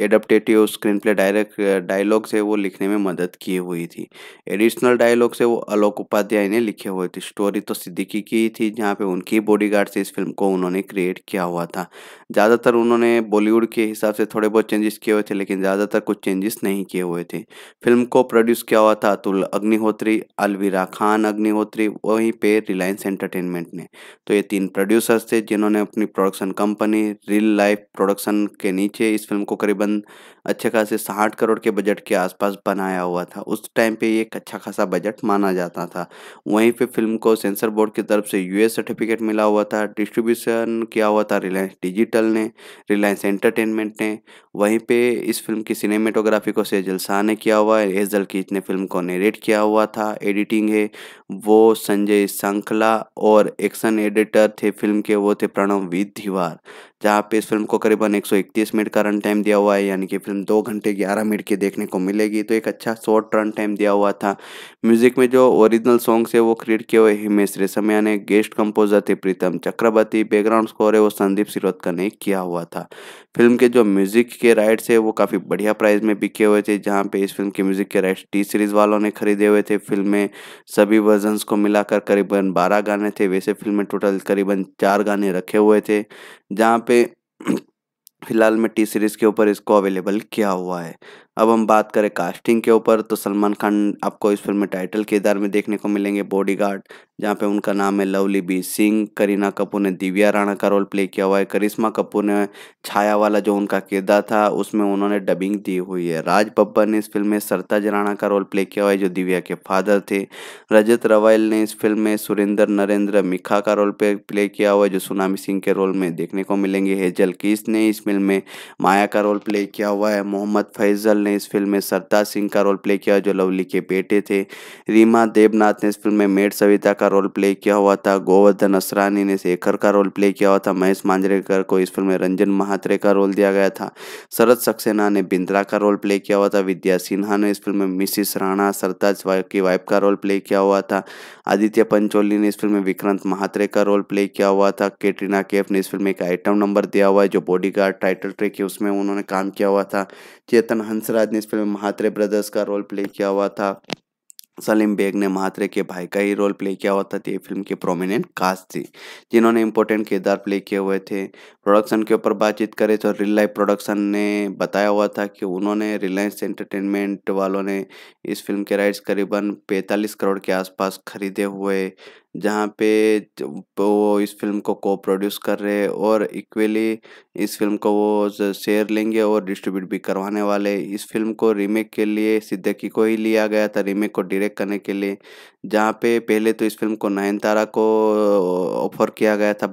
Speaker 1: एडप्टेटिव स्क्रीन प्ले डायरेक्ट डायलॉग से वो लिखने में मदद की हुई थी एडिशनल डायलॉग से वो आलोक उपाध्याय ने लिखे हुए थे स्टोरी तो सिद्दीकी की ही थी जहाँ पे उनकी गार्ड से इस फिल्म को उन्होंने क्रिएट किया हुआ था ज़्यादातर उन्होंने बॉलीवुड के हिसाब से थोड़े बहुत चेंजेस किए हुए थे लेकिन ज़्यादातर कुछ चेंजेस नहीं किए हुए थे फिल्म को प्रोड्यूस किया हुआ था अतुल अग्निहोत्री अलवीरा खान अग्निहोत्री बढ़ोतरी वहीं पे रिलायंस एंटरटेनमेंट ने तो ये तीन प्रोड्यूसर्स थे जिन्होंने अपनी production company real life production के नीचे इस फिल्म को करीबन अच्छे खासे साठ करोड़ के बजट के आसपास बनाया हुआ था उस टाइम पे ये एक अच्छा खासा बजट माना जाता था वहीं पे फिल्म को सेंसर बोर्ड की तरफ से यूएस सर्टिफिकेट मिला हुआ था डिस्ट्रीब्यूशन किया हुआ था रिलायंस डिजिटल ने रिलायंस एंटरटेनमेंट ने वहीं पे इस फिल्म की सिनेमेटोग्राफी को सेजल शाह ने किया हुआ है एजल की इसने फिल्म को नरेट किया हुआ था एडिटिंग है वो संजय संखला और एक्शन एडिटर थे फिल्म के वो थे प्रणव वी दीवार जहाँ पे इस फिल्म को करीबन एक मिनट का रन टाइम दिया हुआ है यानी कि फिल्म दो घंटे ग्यारह मिनट की देखने को मिलेगी तो एक अच्छा शॉर्ट रन टाइम दिया हुआ था म्यूजिक में जो ओरिजिनल सॉन्ग्स है वो क्रिएट किए हुए हिमेश रेशमिया ने गेस्ट कंपोजर थे प्रीतम चक्रवर्ती बैकग्राउंड स्कोर है वो संदीप सिरोदकर ने किया हुआ था फिल्म के जो म्यूजिक के राइट्स है वो काफ़ी बढ़िया प्राइस में बिके हुए थे जहाँ पे इस फिल्म के म्यूजिक के राइट्स टी सीरीज वालों ने खरीदे हुए थे फिल्म में सभी वर्जन्स को मिलाकर करीबन बारह गाने थे वैसे फिल्म में टोटल करीबन चार गाने रखे हुए थे जहाँ पे [CLEARS THROAT] फ़िलहाल में टी सीरीज़ के ऊपर इसको अवेलेबल किया हुआ है अब हम बात करें कास्टिंग के ऊपर तो सलमान खान आपको इस फिल्म में टाइटल किरदार में देखने को मिलेंगे बॉडीगार्ड जहाँ पे उनका नाम है लवली बी सिंह करीना कपूर ने दिव्या राणा का रोल प्ले किया हुआ है करिश्मा कपूर ने छाया वाला जो उनका किरदार था उसमें उन्होंने डबिंग दी हुई है राज बब्बर ने इस फिल्म में सरताज राणा का रोल प्ले किया हुआ है जो दिव्या के फादर थे रजत रवाइल ने इस फिल्म में सुरेंद्र नरेंद्र मिखा का रोल प्ले किया हुआ है जो सुनामी सिंह के रोल में देखने को मिलेंगे हेजल किस ने इस फिल्म में माया का रोल प्ले किया हुआ है मोहम्मद फैजल ने इस फिल्म में सरताज सिंह का रोल प्ले किया जो लवली के बेटे थे रीमा देवनाथ ने इस फिल्म में मेड सविता का रोल प्ले किया हुआ था गोवर्धन असरानी ने शेखर का रोल प्ले किया हुआ था महेश मांजरेकर को इस फिल्म में रंजन महात्रे का रोल दिया गया था शरद सक्सेना ने बिंद्रा का रोल प्ले किया हुआ था विद्या सिन्हा ने इस फिल्म में मिसिस राणा सरताज की वाइफ का रोल प्ले किया हुआ था आदित्य पंचोली ने इस फिल्म में विक्रांत महात्रे का रोल प्ले किया हुआ था कैटरीना कैफ ने इस फिल्म में एक आइटम नंबर दिया हुआ है जो बॉडीगार्ड टाइटल ट्रैक है उसमें उन्होंने काम किया हुआ था चेतन हंस हंसराज ने इस फिल्म में महात्रे ब्रदर्स का रोल प्ले किया हुआ था सलीम बेग ने महात्रे के भाई का ही रोल प्ले किया हुआ था ये फिल्म की प्रोमिनेंट कास्ट थी जिन्होंने इंपॉर्टेंट किरदार प्ले किए हुए थे प्रोडक्शन के ऊपर बातचीत करें तो रियल लाइफ प्रोडक्शन ने बताया हुआ था कि उन्होंने रिलायंस एंटरटेनमेंट वालों ने इस फिल्म के राइट्स करीबन 45 करोड़ के आसपास खरीदे हुए जहाँ पे वो इस फिल्म को को प्रोड्यूस कर रहे हैं और इक्वली इस फिल्म को वो शेयर लेंगे और डिस्ट्रीब्यूट भी करवाने वाले इस फिल्म को रीमेक के लिए सिद्दीकी को ही लिया गया था रीमेक को डायरेक्ट करने के लिए जहाँ पे पहले तो इस फिल्म को नयनतारा को ऑफर किया गया था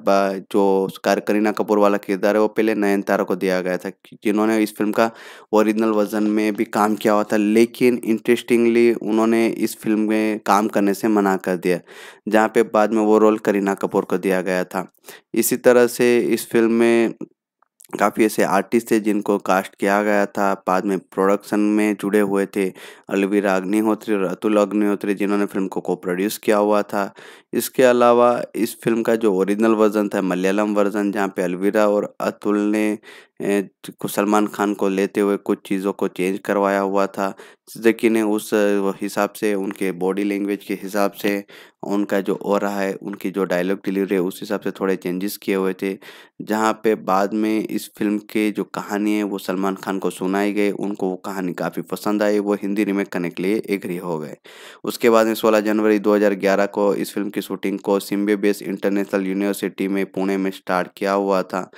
Speaker 1: जो करीना कपूर वाला किरदार है वो पहले नयनतारा को दिया गया था जिन्होंने इस फिल्म का ओरिजिनल वर्जन में भी काम किया हुआ था लेकिन इंटरेस्टिंगली उन्होंने इस फिल्म में काम करने से मना कर दिया जहाँ पे बाद में वो रोल करीना कपूर को दिया गया था इसी तरह से इस फिल्म में काफ़ी ऐसे आर्टिस्ट थे जिनको कास्ट किया गया था बाद में प्रोडक्शन में जुड़े हुए थे अलवीरा अग्निहोत्री और अतुल अग्निहोत्री जिन्होंने फिल्म को को प्रोड्यूस किया हुआ था इसके अलावा इस फिल्म का जो ओरिजिनल वर्जन था मलयालम वर्जन जहाँ पे अलवीरा और अतुल ने सलमान खान को लेते हुए कुछ चीज़ों को चेंज करवाया हुआ था लेकिन ने उस हिसाब से उनके बॉडी लैंग्वेज के हिसाब से उनका जो हो रहा है उनकी जो डायलॉग डिलीवरी है उस हिसाब से थोड़े चेंजेस किए हुए थे जहाँ पे बाद में इस फिल्म के जो कहानी है वो सलमान खान को सुनाई गई उनको वो कहानी काफ़ी पसंद आई वो हिंदी रिमेक करने के लिए एग्री हो गए उसके बाद में सोलह जनवरी दो को इस फिल्म की शूटिंग को सिम्बे बेस इंटरनेशनल यूनिवर्सिटी में पुणे में स्टार्ट किया हुआ था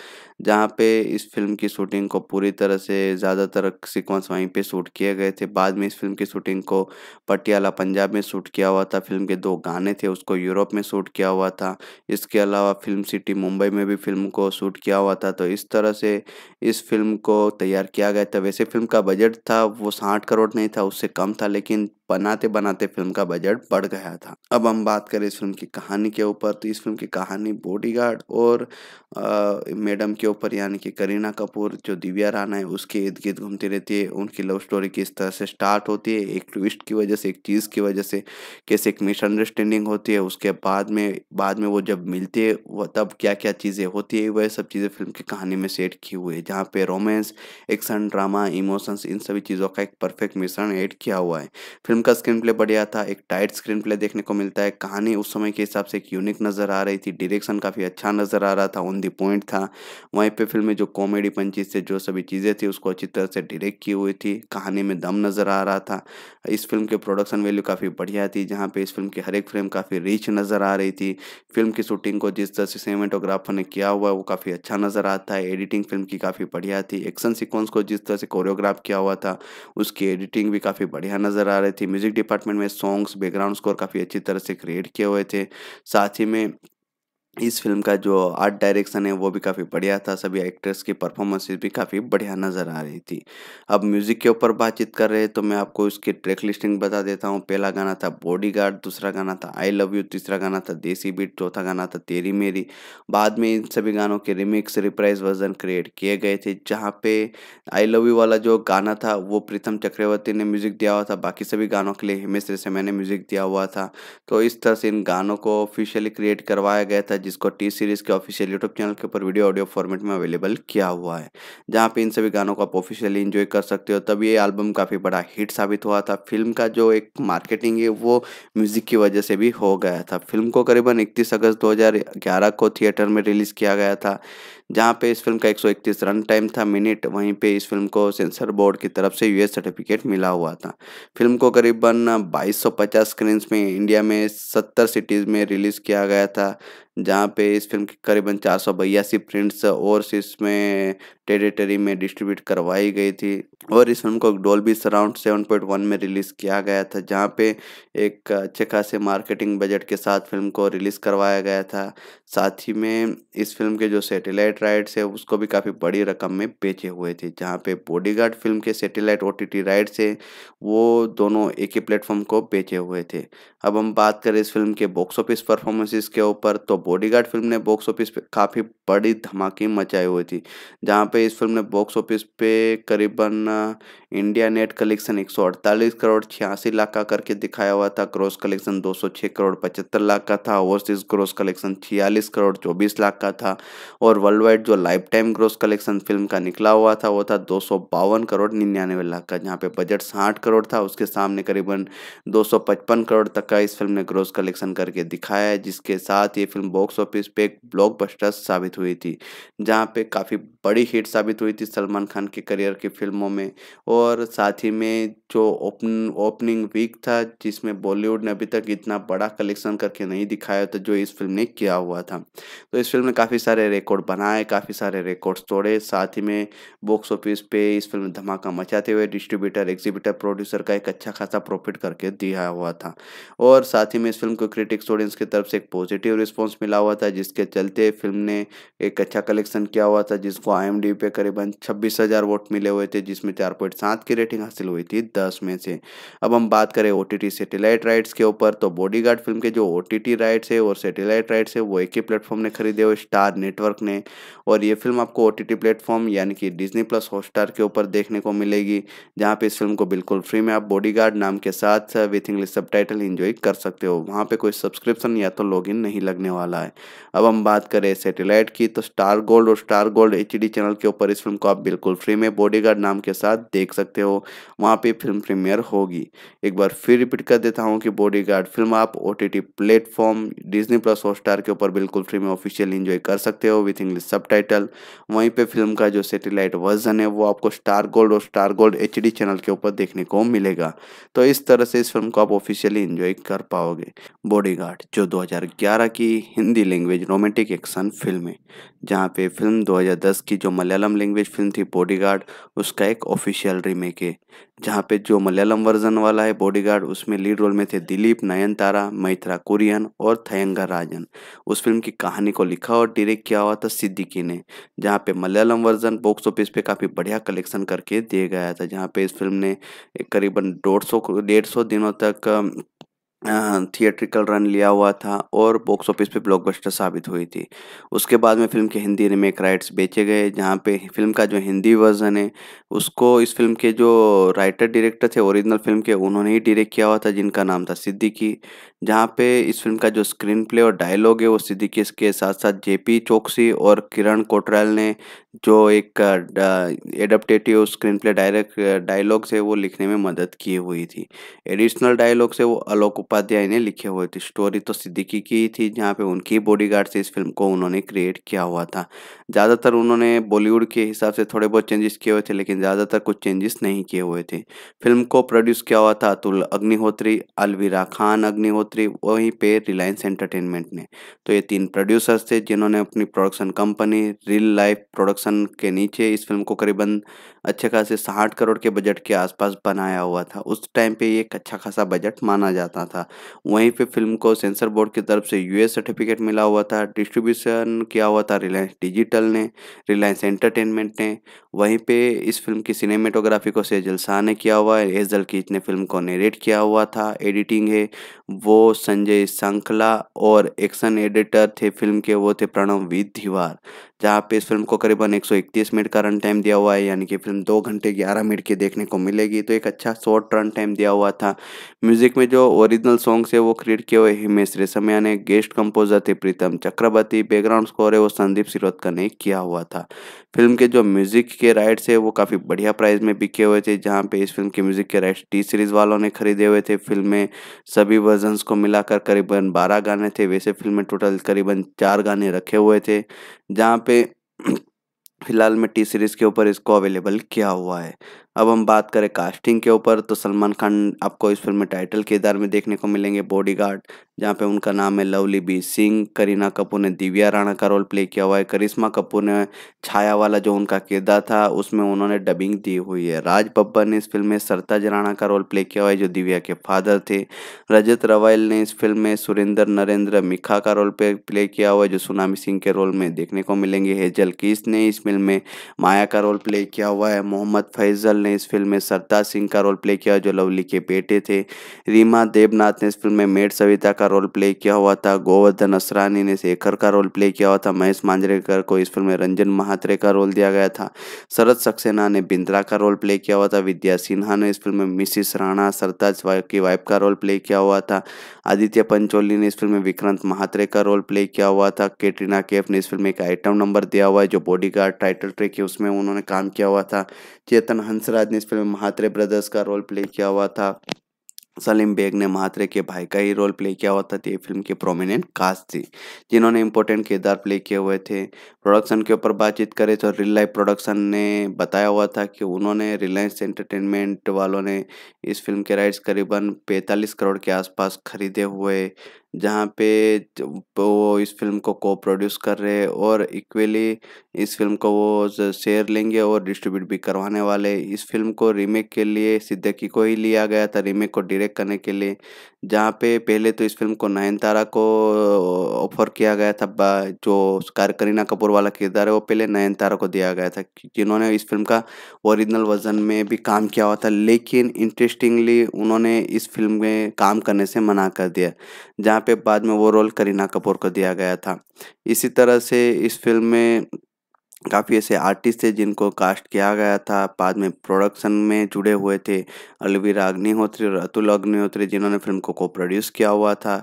Speaker 1: जहाँ पे इस फिल्म की शूटिंग को पूरी तरह से ज़्यादातर सीक्वेंस वहीं पे शूट किए गए थे बाद में इस फिल्म की शूटिंग को पटियाला पंजाब में शूट किया हुआ था फिल्म के दो गाने थे उसको यूरोप में शूट किया हुआ था इसके अलावा फिल्म सिटी मुंबई में भी फिल्म को शूट किया हुआ था तो इस तरह से इस फिल्म को तैयार किया गया था वैसे फिल्म का बजट था वो साठ करोड़ नहीं था उससे कम था लेकिन बनाते बनाते फिल्म का बजट बढ़ गया था अब हम बात करें इस फिल्म की कहानी के ऊपर तो इस फिल्म की कहानी बॉडीगार्ड और आ, मैडम के ऊपर यानी कि करीना कपूर जो दिव्या राना है उसके इर्द गिर्द घूमती रहती है उनकी लव स्टोरी किस तरह से स्टार्ट होती है एक ट्विस्ट की वजह से एक चीज़ की वजह से कैसे एक मिसअंडरस्टैंडिंग होती है उसके बाद में बाद में वो जब मिलती है वह तब क्या क्या चीज़ें होती है वह सब चीज़ें फिल्म की कहानी में सेट की हुई है जहाँ पे रोमांस एक्शन ड्रामा इमोशंस इन सभी चीज़ों का एक परफेक्ट मिश्रण ऐड किया हुआ है फिल्म फिल्म का स्क्रीन प्ले बढ़िया था एक टाइट स्क्रीन प्ले देखने को मिलता है कहानी उस समय के हिसाब से एक यूनिक नज़र आ रही थी डायरेक्शन काफ़ी अच्छा नज़र आ रहा था ऑन दी पॉइंट था वहीं पे फिल्म में जो कॉमेडी पंचीज से जो सभी चीज़ें थी उसको अच्छी तरह से डायरेक्ट की हुई थी कहानी में दम नज़र आ रहा था इस फिल्म के प्रोडक्शन वैल्यू काफ़ी बढ़िया थी जहाँ पर इस फिल्म की हर एक फ्रेम काफ़ी रिच नज़र आ रही थी फिल्म की शूटिंग को जिस तरह से सीमेंटोग्राफर ने किया हुआ वो काफ़ी अच्छा नज़र आता है एडिटिंग फिल्म की काफ़ी बढ़िया थी एक्शन सिक्वेंस को जिस तरह से कोरियोग्राफ किया हुआ था उसकी एडिटिंग भी काफ़ी बढ़िया नज़र आ रही थी म्यूज़िक डिपार्टमेंट में सॉन्ग्स बैकग्राउंड स्कोर काफ़ी अच्छी तरह से क्रिएट किए हुए थे साथ ही में इस फिल्म का जो आर्ट डायरेक्शन है वो भी काफ़ी बढ़िया था सभी एक्टर्स की परफॉर्मेंसेस भी काफ़ी बढ़िया नज़र आ रही थी अब म्यूज़िक के ऊपर बातचीत कर रहे हैं तो मैं आपको इसकी ट्रैक लिस्टिंग बता देता हूँ पहला गाना था बॉडीगार्ड दूसरा गाना था आई लव यू तीसरा गाना था देसी बीट चौथा गाना था तेरी मेरी बाद में इन सभी गानों के रिमिक्स रिप्राइज वर्जन क्रिएट किए गए थे जहाँ पे आई लव यू वाला जो गाना था वो प्रीतम चक्रवर्ती ने म्यूज़िक दिया हुआ था बाकी सभी गानों के लिए हिमेश रेशमिया ने म्यूज़िक दिया हुआ था तो इस तरह से इन गानों को ऑफिशियली क्रिएट करवाया गया था जिसको टी सीरीज के ऑफिशियल यूट्यूब चैनल के ऊपर वीडियो ऑडियो फॉर्मेट में अवेलेबल किया हुआ है जहाँ पे इन सभी गानों को आप ऑफिशियली इन्जॉय कर सकते हो तब ये एल्बम काफ़ी बड़ा हिट साबित हुआ था फिल्म का जो एक मार्केटिंग है वो म्यूजिक की वजह से भी हो गया था फिल्म को करीबन इकतीस अगस्त दो को थिएटर में रिलीज़ किया गया था जहाँ पे इस फिल्म का 131 रन टाइम था मिनट वहीं पे इस फिल्म को सेंसर बोर्ड की तरफ से यूएस सर्टिफिकेट मिला हुआ था फिल्म को करीबन 2250 सौ में इंडिया में 70 सिटीज़ में रिलीज़ किया गया था जहाँ पे इस फिल्म की करीबन चार सौ बयासी प्रिंट्स और इसमें टेरिटरी में डिस्ट्रीब्यूट करवाई गई थी और इस फिल्म को डोल्बी सराउंड वन में रिलीज़ किया गया था जहाँ पे एक अच्छे खासे मार्केटिंग बजट के साथ फिल्म को रिलीज़ करवाया गया था साथ ही में इस फिल्म के जो सेटेलाइट राइट्स है उसको भी काफ़ी बड़ी रकम में बेचे हुए थे जहाँ पे बॉडीगार्ड फिल्म के सेटेलाइट ओ राइट्स है वो दोनों एक ही प्लेटफॉर्म को बेचे हुए थे अब हम बात करें इस फिल्म के बॉक्स ऑफिस परफॉर्मेंसेस के ऊपर तो बॉडीगार्ड फिल्म ने बॉक्स ऑफिस पे काफ़ी बड़ी धमाके मचाई हुई थी जहाँ पे इस फिल्म ने बॉक्स ऑफिस पे करीबन इंडिया नेट कलेक्शन एक करोड़ छियासी लाख का करके दिखाया हुआ था क्रॉस कलेक्शन 206 करोड़ पचहत्तर लाख का था ओवरसीज क्रॉस कलेक्शन छियालीस करोड़ चौबीस लाख का था और वर्ल्ड वाइड जो life time gross collection film का निकला हुआ था वो था दो करोड़ निन्यानवे लाख का जहाँ पे बजट साठ करोड़ था उसके सामने करीबन दो करोड़ तक का इस फिल्म ने ग्रोस कलेक्शन करके दिखाया है जिसके साथ ये फिल्म बॉक्स ऑफिस पे एक ब्लॉकबस्टर साबित हुई थी जहाँ पे काफ़ी बड़ी हिट साबित हुई थी सलमान खान के करियर की फिल्मों में और साथ ही में जो ओपन ओपनिंग वीक था जिसमें बॉलीवुड ने अभी तक इतना बड़ा कलेक्शन करके नहीं दिखाया था जो इस फिल्म ने किया हुआ था तो इस फिल्म ने काफ़ी सारे रिकॉर्ड बनाए काफ़ी सारे रिकॉर्ड्स तोड़े साथ ही में बॉक्स ऑफिस पे इस फिल्म धमाका मचाते हुए डिस्ट्रीब्यूटर एग्जीबिटर प्रोड्यूसर का एक अच्छा खासा प्रॉफिट करके दिया हुआ था और साथ ही में इस फिल्म को क्रिटिक्स ऑडियंस की तरफ से एक पॉजिटिव रिस्पॉन्स मिला हुआ था जिसके चलते फिल्म ने एक अच्छा कलेक्शन किया हुआ था जिसको आई पे करीबन छब्बीस हज़ार वोट मिले हुए थे जिसमें चार पॉइंट सात की रेटिंग हासिल हुई थी दस में से अब हम बात करें ओ टी सेटेलाइट राइट्स के ऊपर तो बॉडी फिल्म के जो ओ टी राइट्स है और सेटेलाइट राइट्स है वो एक ही प्लेटफॉर्म ने खरीदे हुए स्टार नेटवर्क ने और ये फिल्म आपको ओ प्लेटफॉर्म यानी कि डिजनी प्लस हॉटस्टार के ऊपर देखने को मिलेगी जहाँ पे इस फिल्म को बिल्कुल फ्री में आप बॉडीगार्ड नाम के साथ विथ इंग्लिश सब टाइटल इंजॉय कर सकते हो वहाँ पे कोई सब्सक्रिप्शन या तो लॉगिन नहीं लगने वाला वाला है अब हम बात करें सैटेलाइट की तो स्टार गोल्ड और स्टार गोल्ड एच चैनल के ऊपर इस फिल्म को आप बिल्कुल फ्री में बॉडीगार्ड नाम के साथ देख सकते हो वहाँ पे फिल्म प्रीमियर होगी एक बार फिर रिपीट कर देता हूँ कि बॉडी फिल्म आप O T platform Disney plus Hotstar के ऊपर बिल्कुल फ्री में ऑफिशियल इंजॉय कर सकते हो विथ इंग्लिश सब वहीं पर फिल्म का जो सेटेलाइट वर्जन है वो आपको स्टार गोल्ड और स्टार गोल्ड एच चैनल के ऊपर देखने को मिलेगा तो इस तरह से इस फिल्म को आप ऑफिशियली इन्जॉय कर पाओगे बॉडीगार्ड जो 2011 की हिंदी लैंग्वेज रोमांटिक एक्शन फिल्में जहाँ पे फिल्म 2010 की जो मलयालम लैंग्वेज फिल्म थी बॉडीगार्ड उसका एक ऑफिशियल रीमेक है जहाँ पे जो मलयालम वर्जन वाला है बॉडीगार्ड उसमें लीड रोल में थे दिलीप नयनतारा मैथ्रा कुरियन और थयंगा राजन उस फिल्म की कहानी को लिखा और डायरेक्ट किया हुआ था सिद्दीकी ने जहाँ पे मलयालम वर्जन बॉक्स ऑफिस पे काफ़ी बढ़िया कलेक्शन करके दिया गया था जहाँ पे इस फिल्म ने करीबन सौ डेढ़ सौ दिनों तक थिएट्रिकल रन लिया हुआ था और बॉक्स ऑफिस पे ब्लॉकबस्टर साबित हुई थी उसके बाद में फिल्म के हिंदी रिमेक राइट्स बेचे गए जहाँ पे फिल्म का जो हिंदी वर्जन है उसको इस फिल्म के जो राइटर डायरेक्टर थे ओरिजिनल फिल्म के उन्होंने ही डायरेक्ट किया हुआ था जिनका नाम था सिद्दीकी जहाँ पे इस फिल्म का जो स्क्रीन प्ले और डायलॉग है वो सिद्दीकी के साथ साथ जे पी चौकसी और किरण कोटराल ने जो एक एडप्टेटिव स्क्रीन प्ले डायरेक्ट डायलॉग्स है वो लिखने में मदद की हुई थी एडिशनल डायलॉग्स है वो आलोक उपाध्याय ने लिखे हुए थे स्टोरी तो सिद्दीकी की ही थी जहाँ पे उनकी बॉडीगार्ड से इस फिल्म को उन्होंने क्रिएट किया हुआ था ज़्यादातर उन्होंने बॉलीवुड के हिसाब से थोड़े बहुत चेंजेस किए हुए थे लेकिन ज़्यादातर कुछ चेंजेस नहीं किए हुए थे फिल्म को प्रोड्यूस किया हुआ था अतुल अग्निहोत्री अलवीरा खान अग्निहोत्री वहीं पे रिलायंस एंटरटेनमेंट ने तो ये तीन प्रोड्यूसर्स थे जिन्होंने अपनी production company real life production production के नीचे इस फिल्म को करीबन अच्छे खासे साठ करोड़ के बजट के आसपास बनाया हुआ था उस टाइम पे ये एक अच्छा खासा बजट माना जाता था वहीं पे फिल्म को सेंसर बोर्ड की तरफ से यूएस सर्टिफिकेट मिला हुआ था डिस्ट्रीब्यूशन किया हुआ था रिलायंस डिजिटल ने रिलायंस एंटरटेनमेंट ने वहीं पे इस फिल्म की सिनेमेटोग्राफी को सेजल शाह ने किया हुआ है एजल कीच ने फिल्म को नरेट किया हुआ था एडिटिंग है वो संजय संखला और एक्शन एडिटर थे फिल्म के वो थे प्रणव वी दीवार जहाँ पे इस फिल्म को करीबन एक मिनट का रन टाइम दिया हुआ है यानी कि फिल्म दो घंटे ग्यारह मिनट की देखने को मिलेगी तो एक अच्छा शॉर्ट रन टाइम दिया हुआ था म्यूजिक में जो ओरिजिनल सॉन्ग्स है वो क्रिएट किए हुए हिमेश रेशमिया ने गेस्ट कंपोजर थे प्रीतम चक्रवर्ती बैकग्राउंड स्कोर है वो संदीप सिरोदकर ने किया हुआ था फिल्म के जो म्यूजिक के राइट्स है वो काफ़ी बढ़िया प्राइस में बिके हुए थे जहाँ पे इस फिल्म के म्यूजिक के राइट्स टी सीरीज वालों ने खरीदे हुए थे फिल्म में सभी वर्जन्स को मिलाकर करीबन बारह गाने थे वैसे फिल्म में टोटल करीबन चार गाने रखे हुए थे जहाँ पे [CLEARS THROAT] फ़िलहाल में टी सीरीज़ के ऊपर इसको अवेलेबल किया हुआ है अब हम बात करें कास्टिंग के ऊपर तो सलमान खान आपको इस फिल्म में टाइटल किरदार में देखने को मिलेंगे बॉडीगार्ड जहाँ पे उनका नाम है लवली बी सिंह करीना कपूर ने दिव्या राणा का रोल प्ले किया हुआ है करिश्मा कपूर ने छाया वाला जो उनका किरदार था उसमें उन्होंने डबिंग दी हुई है राज बब्बर ने इस फिल्म में सरताज राणा का रोल प्ले किया हुआ है जो दिव्या के फादर थे रजत रवाइल ने इस फिल्म में सुरेंद्र नरेंद्र मिखा का रोल प्ले किया हुआ है जो सुनामी सिंह के रोल में देखने को मिलेंगे हेजल किस ने इस फिल्म में माया का रोल प्ले किया हुआ है मोहम्मद फैजल ने इस फिल्म में सरताज सिंह का रोल प्ले किया जो लवली के बेटे थे रीमा देवनाथ ने इस फिल्म में मेड सविता का रोल प्ले किया हुआ था गोवर्धन असरानी ने शेखर का रोल प्ले किया हुआ था महेश मांजरेकर को इस फिल्म में रंजन महात्रे का रोल दिया गया था शरद सक्सेना ने बिंद्रा का रोल प्ले किया हुआ था विद्या सिन्हा ने इस फिल्म में मिसिस राणा सरताज की वाइफ का रोल प्ले किया हुआ था आदित्य पंचोली ने इस फिल्म में विक्रांत महात्रे का रोल प्ले किया हुआ था कैटरीना केफ ने इस फिल्म में एक आइटम नंबर दिया हुआ है जो बॉडीगार्ड टाइटल ट्रैक है उसमें उन्होंने काम किया हुआ था चेतन हंसराज ने इस फिल्म में महात्रे ब्रदर्स का रोल प्ले किया हुआ था सलीम बेग ने महात्रे के भाई का ही रोल प्ले किया हुआ था तो ये फिल्म की प्रोमिनेंट कास्ट थी जिन्होंने इंपॉर्टेंट किरदार प्ले किए हुए थे प्रोडक्शन के ऊपर बातचीत करें तो रियल लाइफ प्रोडक्शन ने बताया हुआ था कि उन्होंने रिलायंस एंटरटेनमेंट वालों ने इस फिल्म के राइट्स करीबन 45 करोड़ के आसपास खरीदे हुए जहाँ पे वो इस फिल्म को को प्रोड्यूस कर रहे हैं और इक्वली इस फिल्म को वो शेयर लेंगे और डिस्ट्रीब्यूट भी करवाने वाले इस फिल्म को रीमेक के लिए सिद्दीकी को ही लिया गया था रीमेक को डायरेक्ट करने के लिए जहाँ पे पहले तो इस फिल्म को नयनतारा को ऑफर किया गया था जो कार करीना कपूर वाला किरदार है वो पहले नयनतारा को दिया गया था जिन्होंने इस फिल्म का ओरिजिनल वर्जन में भी काम किया हुआ था लेकिन इंटरेस्टिंगली उन्होंने इस फिल्म में काम करने से मना कर दिया जहाँ जहाँ पे बाद में वो रोल करीना कपूर को दिया गया था इसी तरह से इस फिल्म में काफ़ी ऐसे आर्टिस्ट थे जिनको कास्ट किया गया था बाद में प्रोडक्शन में जुड़े हुए थे अलवीरा अग्निहोत्री और अतुल अग्निहोत्री जिन्होंने फिल्म को को प्रोड्यूस किया हुआ था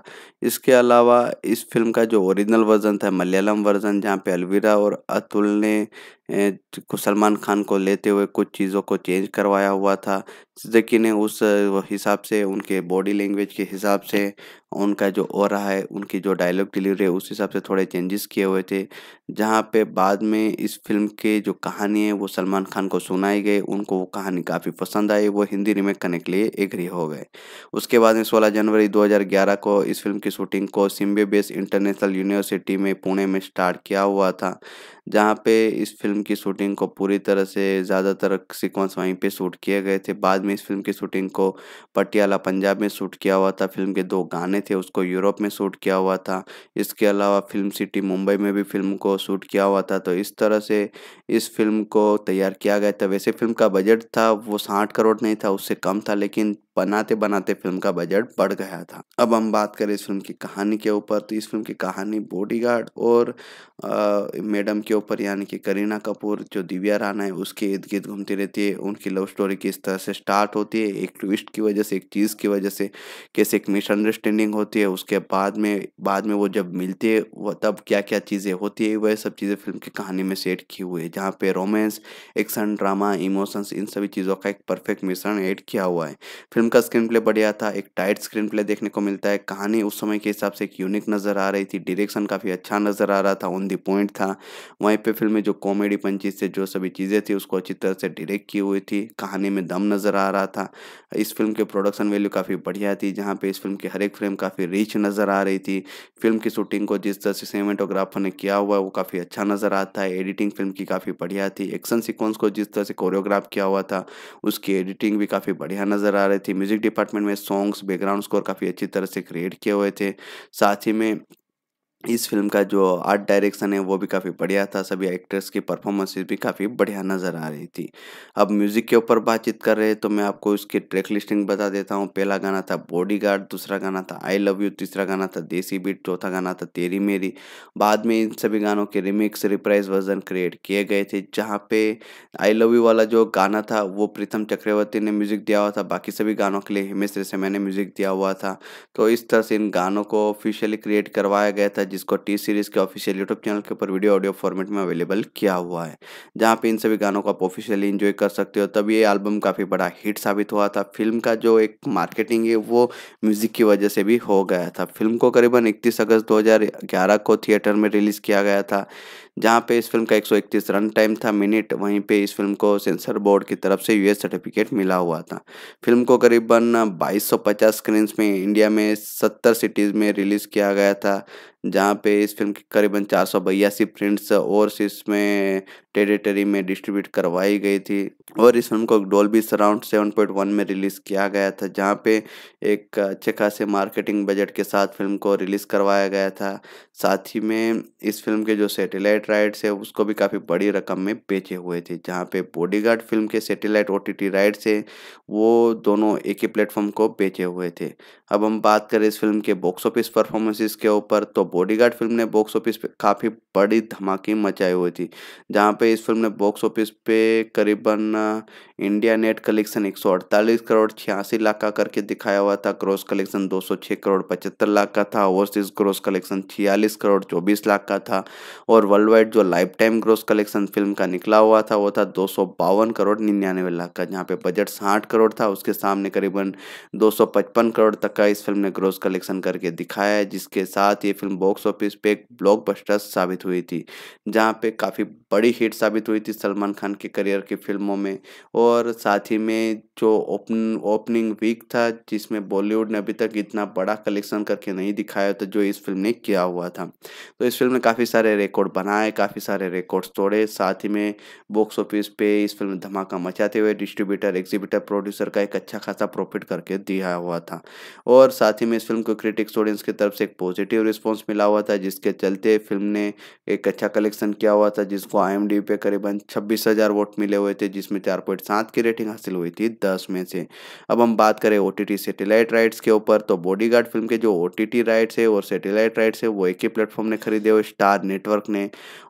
Speaker 1: इसके अलावा इस फिल्म का जो ओरिजिनल वर्ज़न था मलयालम वर्ज़न जहाँ पे अलविरा और अतुल ने को सलमान खान को लेते हुए कुछ चीज़ों को चेंज करवाया हुआ था ने उस हिसाब से उनके बॉडी लैंग्वेज के हिसाब से उनका जो रहा है उनकी जो डायलॉग डिलीवरी है उस हिसाब से थोड़े चेंजेस किए हुए थे जहाँ पे बाद में इस फिल्म के जो कहानी है वो सलमान खान को सुनाई गई उनको वो कहानी काफ़ी पसंद आई वो हिंदी रिमेक करने के लिए एग्री हो गए उसके बाद में सोलह जनवरी दो को इस फिल्म की शूटिंग को सिम्बे बेस इंटरनेशनल यूनिवर्सिटी में पुणे में स्टार्ट किया हुआ था जहाँ पे इस फिल्म की शूटिंग को पूरी तरह से ज़्यादातर सीक्वेंस वहीं पे शूट किए गए थे बाद में इस फिल्म की शूटिंग को पटियाला पंजाब में शूट किया हुआ था फिल्म के दो गाने थे उसको यूरोप में शूट किया हुआ था इसके अलावा फिल्म सिटी मुंबई में भी फिल्म को शूट किया हुआ था तो इस तरह से इस फिल्म को तैयार किया गया था वैसे फिल्म का बजट था वो साठ करोड़ नहीं था उससे कम था लेकिन बनाते बनाते फिल्म का बजट बढ़ गया था अब हम बात करें इस फिल्म की कहानी के ऊपर तो इस फिल्म की कहानी बॉडीगार्ड और आ, मैडम की के ऊपर यानी कि करीना कपूर जो दिव्या राना है उसके इर्द गिर्द घूमती रहती है उनकी लव स्टोरी किस तरह से स्टार्ट होती है एक ट्विस्ट की वजह से एक चीज़ की वजह से कैसे एक मिसअंडरस्टैंडिंग होती है उसके बाद में बाद में वो जब मिलती है वो तब क्या क्या चीज़ें होती है वह सब चीज़ें फिल्म की कहानी में सेट की हुई है जहाँ पे रोमांस एक्शन ड्रामा इमोशंस इन सभी चीज़ों का एक परफेक्ट मिश्रण ऐड किया हुआ है फिल्म का स्क्रीन प्ले बढ़िया था एक टाइट स्क्रीन प्ले देखने को मिलता है कहानी उस समय के हिसाब से एक यूनिक नज़र आ रही थी डायरेक्शन काफ़ी अच्छा नज़र आ रहा था ऑन दी पॉइंट था वहीं पे फिल्म में जो कॉमेडी पंचीज से जो सभी चीज़ें थी उसको अच्छी तरह से डायरेक्ट की हुई थी कहानी में दम नज़र आ रहा था इस फिल्म के प्रोडक्शन वैल्यू काफ़ी बढ़िया थी जहाँ पे इस फिल्म की हर एक फ्रेम काफ़ी रिच नज़र आ रही थी फिल्म की शूटिंग को जिस तरह से सीमेटोग्राफर ने किया हुआ है वो काफ़ी अच्छा नज़र आता है एडिटिंग फिल्म की काफ़ी बढ़िया थी एक्शन सिक्वेंस को जिस तरह से कोरियोग्राफ किया हुआ था उसकी एडिटिंग भी काफ़ी बढ़िया नज़र आ रही थी म्यूजिक डिपार्टमेंट में सॉन्ग्स बैकग्राउंड स्कोर काफ़ी अच्छी तरह से क्रिएट किए हुए थे साथ ही में इस फिल्म का जो आर्ट डायरेक्शन है वो भी काफ़ी बढ़िया था सभी एक्ट्रेस की परफॉर्मेंसेस भी काफ़ी बढ़िया नज़र आ रही थी अब म्यूज़िक के ऊपर बातचीत कर रहे हैं तो मैं आपको इसकी ट्रैक लिस्टिंग बता देता हूँ पहला गाना था बॉडीगार्ड दूसरा गाना था आई लव यू तीसरा गाना था देसी बीट चौथा गाना था तेरी मेरी बाद में इन सभी गानों के रिमिक्स रिप्राइज वर्जन क्रिएट किए गए थे जहाँ पे आई लव यू वाला जो गाना था वो प्रीतम चक्रवर्ती ने म्यूज़िक दिया हुआ था बाकी सभी गानों के लिए हिमेश रेशमिया मैंने म्यूज़िक दिया हुआ था तो इस तरह से इन गानों को ऑफिशियली क्रिएट करवाया गया था जिसको टी सीरीज के ऑफिशियल यूट्यूब चैनल के ऊपर वीडियो ऑडियो फॉर्मेट में अवेलेबल किया हुआ है जहाँ पे इन सभी गानों को आप ऑफिशियली इन्जॉय कर सकते हो तब ये एल्बम काफ़ी बड़ा हिट साबित हुआ था फिल्म का जो एक मार्केटिंग है वो म्यूजिक की वजह से भी हो गया था फिल्म को करीबन इकतीस अगस्त दो को थिएटर में रिलीज़ किया गया था जहाँ पे इस फिल्म का 131 रन टाइम था मिनट वहीं पे इस फिल्म को सेंसर बोर्ड की तरफ से यूएस सर्टिफिकेट मिला हुआ था फिल्म को करीबन 2250 स्क्रीन्स में इंडिया में 70 सिटीज़ में रिलीज़ किया गया था जहाँ पे इस फिल्म की करीबन चार सौ बयासी प्रिंट्स और में टेरिटरी में डिस्ट्रीब्यूट करवाई गई थी और इस फिल्म को Dolby surround seven point one में रिलीज़ किया गया था जहाँ पे एक अच्छे खासे मार्केटिंग बजट के साथ फिल्म को रिलीज़ करवाया गया था साथ ही में इस फिल्म के जो सैटेलाइट सेटेलाइट राइट्स है उसको भी काफ़ी बड़ी रकम में बेचे हुए थे जहाँ पे बॉडीगार्ड फिल्म के सेटेलाइट ओ टी राइट्स है वो दोनों एक ही प्लेटफॉर्म को बेचे हुए थे अब हम बात करें इस फिल्म के बॉक्स ऑफिस परफॉर्मेंसेस के ऊपर तो बॉडीगार्ड फिल्म ने बॉक्स ऑफिस पे काफ़ी बड़ी धमाके मचाई हुई थी जहाँ पे इस फिल्म ने बॉक्स ऑफिस पे करीबन इंडिया नेट कलेक्शन एक करोड़ छियासी लाख का करके दिखाया हुआ था क्रॉस कलेक्शन दो करोड़ पचहत्तर लाख का था ओवरसीज क्रॉस कलेक्शन छियालीस करोड़ चौबीस लाख का था और वर्ल्ड वर्ल्डवाइड जो life time gross collection film का निकला हुआ था वो था दो करोड़ निन्यानवे लाख का जहाँ पे बजट साठ करोड़ था उसके सामने करीबन पचपन करोड़ तक का इस फिल्म ने ग्रोस कलेक्शन करके दिखाया है जिसके साथ ये फिल्म बॉक्स ऑफिस पे एक ब्लॉकबस्टर साबित हुई थी जहाँ पे काफ़ी बड़ी हिट साबित हुई थी सलमान खान के करियर की फिल्मों में और साथ ही में जो ओपन ओपनिंग वीक था जिसमें बॉलीवुड ने अभी तक इतना बड़ा कलेक्शन करके नहीं दिखाया था जो इस फिल्म ने किया हुआ था तो इस फिल्म ने काफ़ी सारे रिकॉर्ड बनाए बनाए काफ़ी सारे रिकॉर्ड्स तोड़े साथ ही में बॉक्स ऑफिस पे इस फिल्म में धमाका मचाते हुए डिस्ट्रीब्यूटर एग्जीबिटर प्रोड्यूसर का एक अच्छा खासा प्रॉफिट करके दिया हुआ था और साथ ही में इस फिल्म को क्रिटिक्स ऑडियंस की तरफ से एक पॉजिटिव रिस्पॉन्स मिला हुआ था जिसके चलते फिल्म ने एक अच्छा कलेक्शन किया हुआ था जिसको आई पे करीबन छब्बीस वोट मिले हुए थे जिसमें चार की रेटिंग हासिल हुई थी दस में से अब हम बात करें ओ टी सेटेलाइट राइट्स के ऊपर तो बॉडी फिल्म के जो ओ राइट्स है और सेटेलाइट राइट्स है वो एक ही प्लेटफॉर्म ने खरीदे हुए स्टार नेटवर्क ने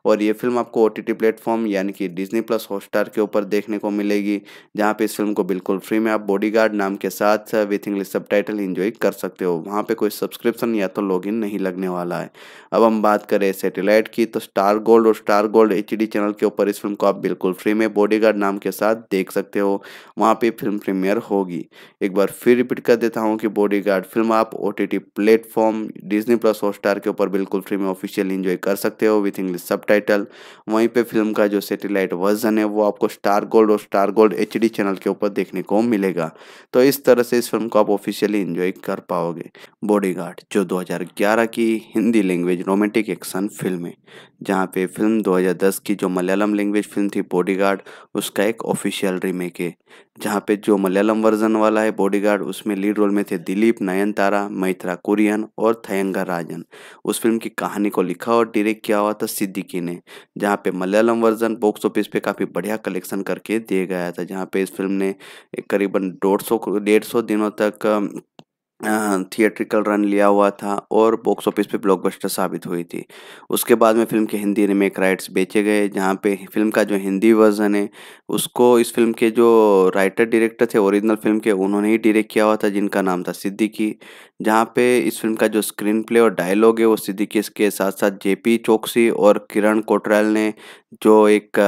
Speaker 1: और ये फिल्म आपको ओ टी प्लेटफॉर्म यानी कि डिजनी प्लस हॉटस्टार के ऊपर देखने को मिलेगी जहाँ पे इस फिल्म को बिल्कुल फ्री में आप बॉडी नाम के साथ विथ इंग्लिश सब टाइटल इंजॉय कर सकते हो वहाँ पर कोई सब्सक्रिप्शन या तो लॉग नहीं लगने वाला है अब हम बात करें सेटेलाइट की तो स्टार गोल्ड और स्टार गोल्ड एच चैनल के ऊपर इस फिल्म को आप बिल्कुल फ्री में बॉडी नाम के साथ देख सकते हो वहाँ पे फिल्म प्रीमियर होगी एक बार फिर रिपीट कर देता हूँ कि बॉडी फिल्म आप O T platform Disney plus Hotstar के ऊपर बिल्कुल फ्री में ऑफिशियल इंजॉय कर सकते हो विथ इंग्लिश सब वहीं पर फिल्म का जो सेटेलाइट वर्जन है वो आपको स्टार गोल्ड और स्टार गोल्ड एच चैनल के ऊपर देखने को मिलेगा तो इस तरह से इस फिल्म को आप ऑफिशियली इंजॉय कर पाओगे बॉडी जो 2011 की Hindi language romantic action film है जहाँ पे फिल्म 2010 की जो मलयालम लैंग्वेज फिल्म थी बॉडीगार्ड उसका एक ऑफिशियल रीमेक है जहाँ पे जो मलयालम वर्जन वाला है बॉडीगार्ड उसमें लीड रोल में थे दिलीप नयनतारा मैथ्रा कुरियन और थयंगा राजन उस फिल्म की कहानी को लिखा और डायरेक्ट किया हुआ था सिद्ध सिद्दीकी ने जहाँ पे मलयालम वर्जन बॉक्स ऑफिस पे काफ़ी बढ़िया कलेक्शन करके दिया गया था जहाँ पे इस फिल्म ने करीबन डेढ़ सौ डेढ़ सौ दिनों तक थिएट्रिकल रन लिया हुआ था और बॉक्स ऑफिस पे ब्लॉकबस्टर साबित हुई थी उसके बाद में फिल्म के हिंदी रिमेक राइट्स बेचे गए जहाँ पे फिल्म का जो हिंदी वर्जन है उसको इस फिल्म के जो राइटर डायरेक्टर थे ओरिजिनल फिल्म के उन्होंने ही डायरेक्ट किया हुआ था जिनका नाम था सिद्दीकी जहाँ पे इस फिल्म का जो स्क्रीन प्ले और डायलॉग है वो सिद्दीकी के साथ साथ जे पी चौकसी और किरण कोटराल ने जो एक